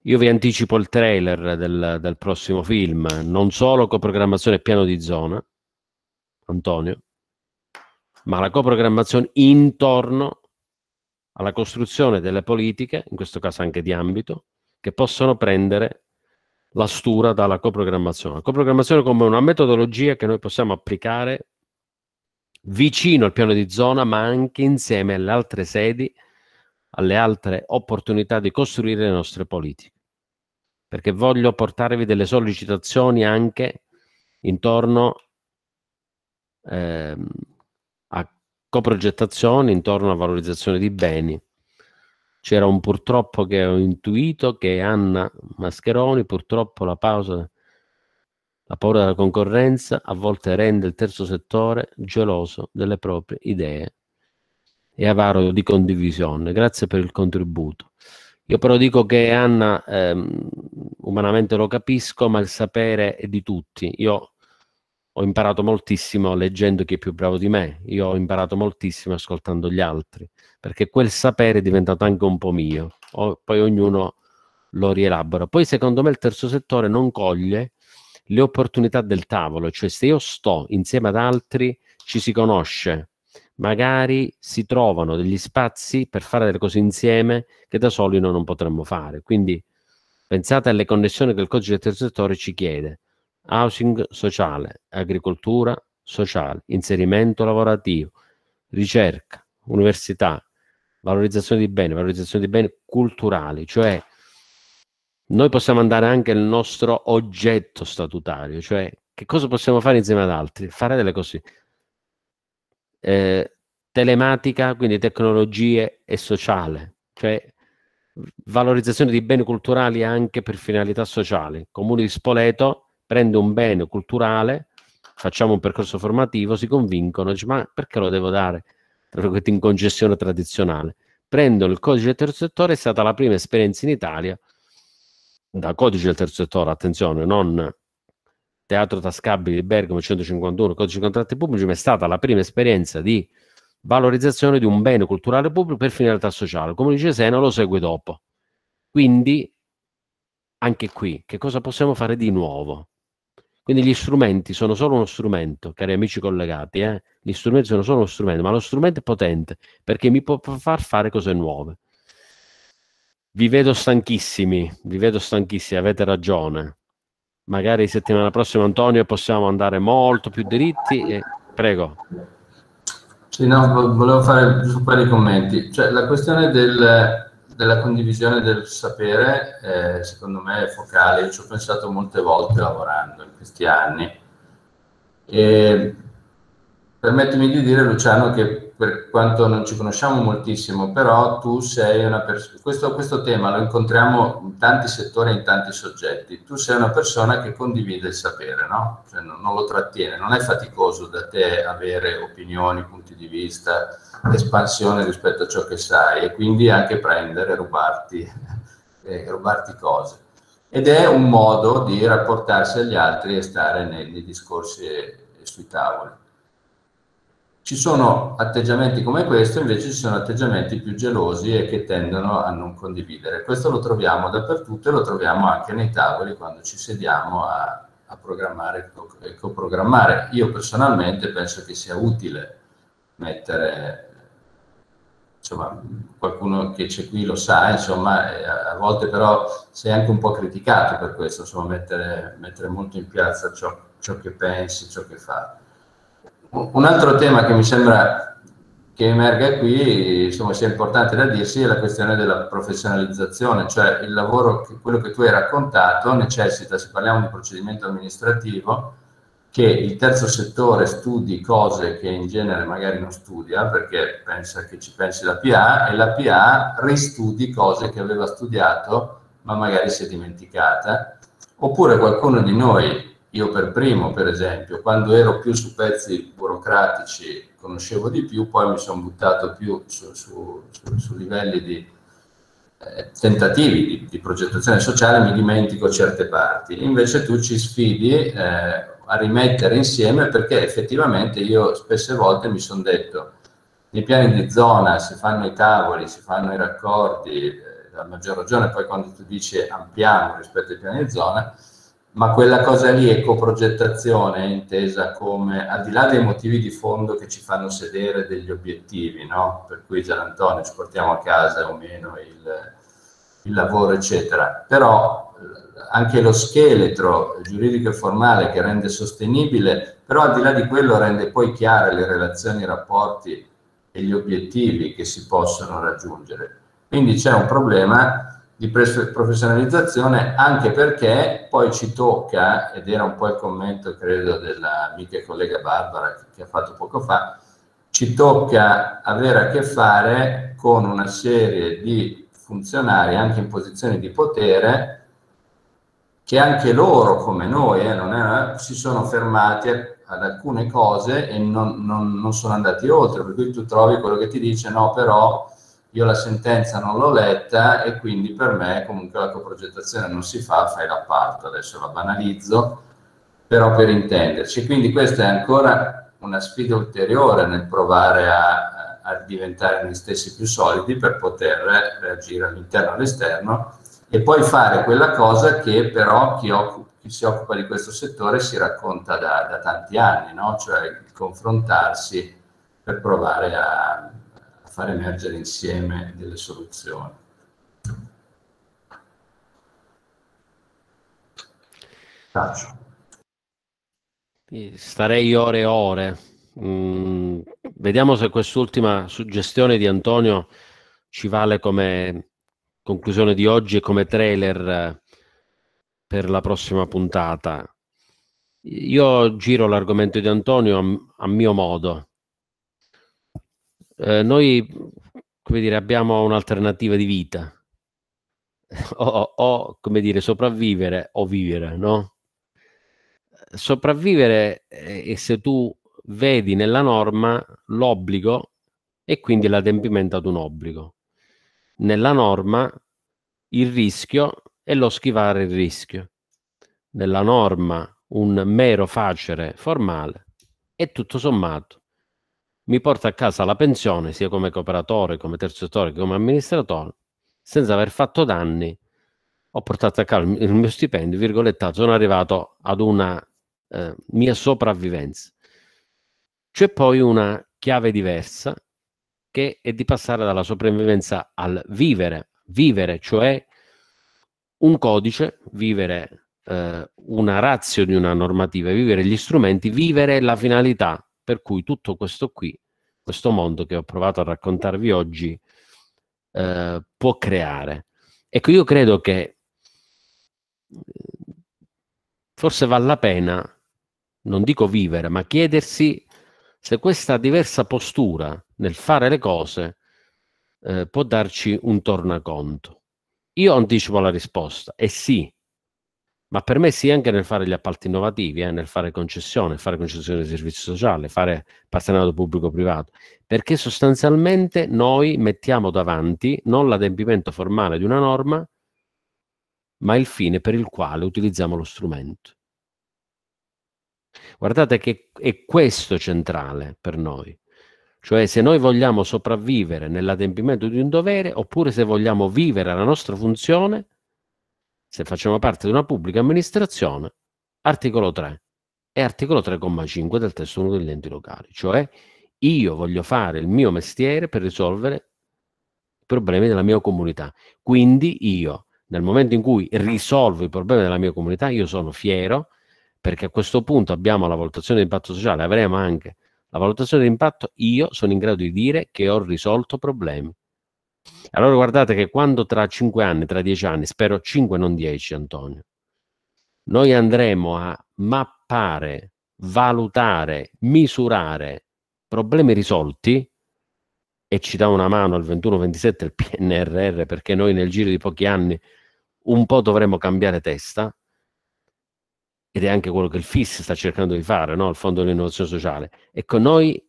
Io vi anticipo il trailer del, del prossimo film, non solo con programmazione piano di zona, Antonio, ma la coprogrammazione intorno alla costruzione delle politiche, in questo caso anche di ambito, che possono prendere la stura dalla coprogrammazione. La coprogrammazione come una metodologia che noi possiamo applicare vicino al piano di zona, ma anche insieme alle altre sedi, alle altre opportunità di costruire le nostre politiche. Perché voglio portarvi delle sollecitazioni anche intorno ehm, coprogettazione intorno alla valorizzazione di beni. C'era un purtroppo che ho intuito che Anna Mascheroni, purtroppo la pausa, la paura della concorrenza a volte rende il terzo settore geloso delle proprie idee e avaro di condivisione. Grazie per il contributo. Io però dico che Anna, ehm, umanamente lo capisco, ma il sapere è di tutti. Io ho imparato moltissimo leggendo chi è più bravo di me, io ho imparato moltissimo ascoltando gli altri, perché quel sapere è diventato anche un po' mio, o, poi ognuno lo rielabora. Poi secondo me il terzo settore non coglie le opportunità del tavolo, cioè se io sto insieme ad altri ci si conosce, magari si trovano degli spazi per fare delle cose insieme che da soli noi non potremmo fare. Quindi pensate alle connessioni che il codice del terzo settore ci chiede housing sociale, agricoltura sociale, inserimento lavorativo, ricerca, università, valorizzazione di beni, valorizzazione di beni culturali, cioè noi possiamo andare anche nel nostro oggetto statutario, cioè che cosa possiamo fare insieme ad altri? Fare delle cose. Eh, telematica, quindi tecnologie e sociale, cioè valorizzazione di beni culturali anche per finalità sociali. Comune di Spoleto prende un bene culturale, facciamo un percorso formativo, si convincono, dice, ma perché lo devo dare in concessione tradizionale? Prendono il codice del terzo settore, è stata la prima esperienza in Italia, da codice del terzo settore, attenzione, non Teatro tascabile di Bergamo 151, codice dei contratti pubblici, ma è stata la prima esperienza di valorizzazione di un bene culturale pubblico per finalità sociale. Come dice Sena, lo segue dopo. Quindi, anche qui, che cosa possiamo fare di nuovo? Quindi gli strumenti sono solo uno strumento, cari amici collegati, eh? gli strumenti sono solo uno strumento, ma lo strumento è potente perché mi può far fare cose nuove. Vi vedo stanchissimi, vi vedo stanchissimi, avete ragione. Magari settimana prossima, Antonio, possiamo andare molto più diritti. E... Prego. Sì, no, volevo fare un paio di commenti. Cioè, la questione del della condivisione del sapere, eh, secondo me, è focale. ci ho pensato molte volte lavorando in questi anni. E permettimi di dire, Luciano, che per quanto non ci conosciamo moltissimo, però tu sei una persona, questo, questo tema lo incontriamo in tanti settori, in tanti soggetti, tu sei una persona che condivide il sapere, no? Cioè non, non lo trattiene, non è faticoso da te avere opinioni, punti di vista, espansione rispetto a ciò che sai e quindi anche prendere, rubarti, eh, rubarti cose. Ed è un modo di rapportarsi agli altri e stare nei, discorsi e, e sui tavoli. Ci sono atteggiamenti come questo, invece ci sono atteggiamenti più gelosi e che tendono a non condividere. Questo lo troviamo dappertutto e lo troviamo anche nei tavoli quando ci sediamo a, a programmare e coprogrammare. Io personalmente penso che sia utile mettere insomma, qualcuno che c'è qui lo sa, insomma, a volte però sei anche un po' criticato per questo, insomma, mettere, mettere molto in piazza ciò, ciò, che pensi, ciò che fa. Un altro tema che mi sembra che emerga qui, insomma, sia importante da dirsi, è la questione della professionalizzazione, cioè il lavoro, che, quello che tu hai raccontato necessita, se parliamo di procedimento amministrativo, che il terzo settore studi cose che in genere magari non studia perché pensa che ci pensi la PA e la PA ristudi cose che aveva studiato ma magari si è dimenticata oppure qualcuno di noi io per primo per esempio quando ero più su pezzi burocratici conoscevo di più poi mi sono buttato più su, su, su, su livelli di eh, tentativi di, di, progettazione sociale mi dimentico certe parti invece tu ci sfidi eh, a rimettere insieme perché effettivamente io spesse volte mi sono detto nei piani di zona si fanno i tavoli, si fanno i raccordi, eh, a maggior ragione poi quando tu dici ampliamo rispetto ai piani di zona, ma quella cosa lì è coprogettazione, è intesa come, al di là dei motivi di fondo che ci fanno sedere degli obiettivi, no? per cui Gianantonio ci portiamo a casa o meno il, il lavoro, eccetera, però eh, anche lo scheletro giuridico e formale che rende sostenibile, però al di là di quello rende poi chiare le relazioni, i rapporti e gli obiettivi che si possono raggiungere. Quindi c'è un problema di professionalizzazione anche perché poi ci tocca, ed era un po' il commento credo dell'amica e collega Barbara che, che ha fatto poco fa, ci tocca avere a che fare con una serie di funzionari anche in posizioni di potere che anche loro, come noi, eh, è, si sono fermati ad alcune cose e non, non, non, sono andati oltre, per cui tu trovi quello che ti dice no, però io la sentenza non l'ho letta e quindi per me comunque la coprogettazione non si fa, fai l'apparto, adesso la banalizzo, però per intenderci. Quindi questa è ancora una sfida ulteriore nel provare a, a diventare noi stessi più solidi per poter reagire all'interno e all'esterno e poi fare quella cosa che però chi, occupa, chi si occupa di questo settore si racconta da, da tanti anni, no? cioè confrontarsi per provare a, a far emergere insieme delle soluzioni. Taccio. Starei ore e ore. Mm, vediamo se quest'ultima suggestione di Antonio ci vale come conclusione di oggi e come trailer eh, per la prossima puntata. Io giro l'argomento di Antonio a, a mio modo. Eh, noi, come dire, abbiamo un'alternativa di vita. O, o, come dire, sopravvivere o vivere, no? Sopravvivere è eh, se tu vedi nella norma l'obbligo e quindi l'adempimento ad un obbligo nella norma il rischio e lo schivare il rischio. Nella norma un mero facere formale e tutto sommato mi porta a casa la pensione sia come cooperatore, come terzo settore che come amministratore senza aver fatto danni ho portato a casa il mio stipendio, virgolettato, sono arrivato ad una eh, mia sopravvivenza. C'è poi una chiave diversa che è di passare dalla sopravvivenza al vivere, vivere cioè un codice, vivere eh, una razza di una normativa, vivere gli strumenti, vivere la finalità per cui tutto questo qui, questo mondo che ho provato a raccontarvi oggi, eh, può creare. Ecco, io credo che eh, forse vale la pena, non dico vivere, ma chiedersi se questa diversa postura nel fare le cose eh, può darci un tornaconto. Io anticipo la risposta, è sì, ma per me sì anche nel fare gli appalti innovativi, eh, nel fare concessione, fare concessione di servizio sociale, fare partenariato pubblico-privato, perché sostanzialmente noi mettiamo davanti non l'adempimento formale di una norma, ma il fine per il quale utilizziamo lo strumento. Guardate che è questo centrale per noi. Cioè se noi vogliamo sopravvivere nell'adempimento di un dovere oppure se vogliamo vivere la nostra funzione, se facciamo parte di una pubblica amministrazione, articolo 3 e articolo 3,5 del testo 1 degli enti locali. Cioè io voglio fare il mio mestiere per risolvere i problemi della mia comunità. Quindi io, nel momento in cui risolvo i problemi della mia comunità, io sono fiero, perché a questo punto abbiamo la valutazione di impatto sociale, avremo anche la valutazione di impatto, io sono in grado di dire che ho risolto problemi. Allora guardate che quando tra 5 anni, tra 10 anni, spero 5 non 10 Antonio, noi andremo a mappare, valutare, misurare problemi risolti e ci dà una mano il 21-27 il PNRR perché noi nel giro di pochi anni un po' dovremo cambiare testa ed è anche quello che il FIS sta cercando di fare, no? il Fondo dell'Innovazione Sociale. Ecco, noi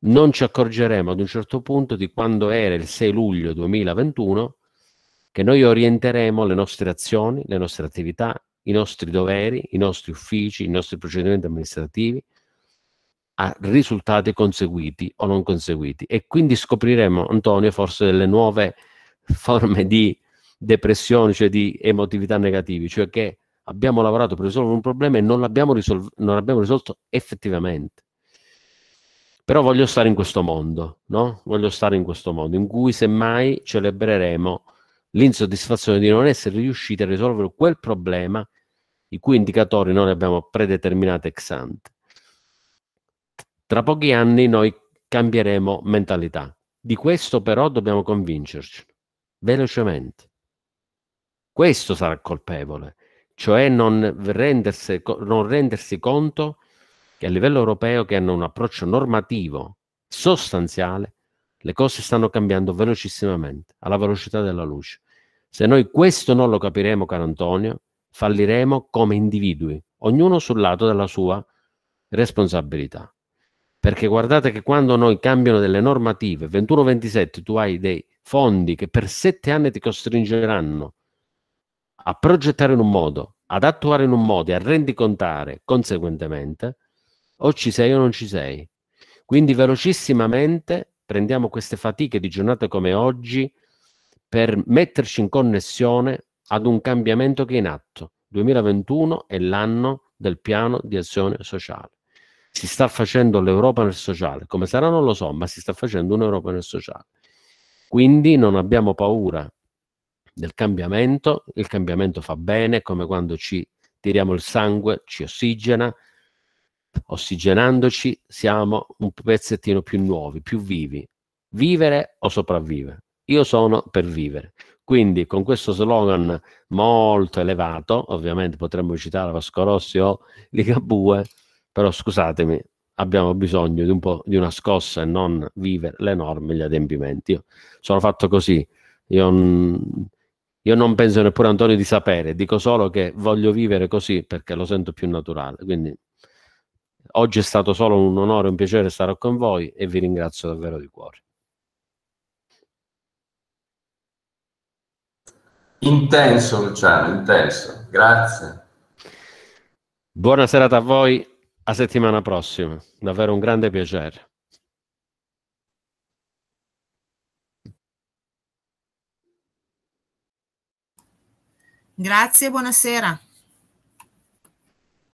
non ci accorgeremo ad un certo punto di quando era il 6 luglio 2021 che noi orienteremo le nostre azioni, le nostre attività, i nostri doveri, i nostri uffici, i nostri procedimenti amministrativi a risultati conseguiti o non conseguiti. E quindi scopriremo, Antonio, forse delle nuove forme di depressione, cioè di emotività negativi, cioè che abbiamo lavorato per risolvere un problema e non l'abbiamo, risol- non l'abbiamo risolto effettivamente. Però voglio stare in questo mondo, no? Voglio stare in questo mondo in cui semmai celebreremo l'insoddisfazione di non essere riusciti a risolvere quel problema i cui indicatori noi abbiamo predeterminati ex ante. Tra pochi anni noi cambieremo mentalità. Di questo però dobbiamo convincerci velocemente. Questo sarà colpevole cioè non rendersi, non rendersi conto che a livello europeo, che hanno un approccio normativo sostanziale, le cose stanno cambiando velocissimamente, alla velocità della luce. Se noi questo non lo capiremo, caro Antonio, falliremo come individui, ognuno sul lato della sua responsabilità. Perché guardate che quando noi cambiano delle normative, 21-27, tu hai dei fondi che per sette anni ti costringeranno a progettare in un modo, ad attuare in un modo e a rendicontare conseguentemente, o ci sei o non ci sei. Quindi velocissimamente prendiamo queste fatiche di giornate come oggi per metterci in connessione ad un cambiamento che è in atto. 2021 è l'anno del piano di azione sociale. Si sta facendo l'Europa nel sociale, come sarà non lo so, ma si sta facendo un'Europa nel sociale. Quindi non abbiamo paura del cambiamento, il cambiamento fa bene, come quando ci tiriamo il sangue, ci ossigena, ossigenandoci siamo un pezzettino più nuovi, più vivi. Vivere o sopravvivere? Io sono per vivere. Quindi con questo slogan molto elevato, ovviamente potremmo citare Vasco Rossi o Ligabue, però scusatemi, abbiamo bisogno di, un po', di una scossa e non vivere le norme, gli adempimenti. Io sono fatto così, io mm, io non penso neppure Antonio di sapere, dico solo che voglio vivere così perché lo sento più naturale. Quindi oggi è stato solo un onore, un piacere stare con voi e vi ringrazio davvero di cuore. Intenso Luciano, intenso, grazie. Buona serata a voi, a settimana prossima, davvero un grande piacere. Grazie, buonasera.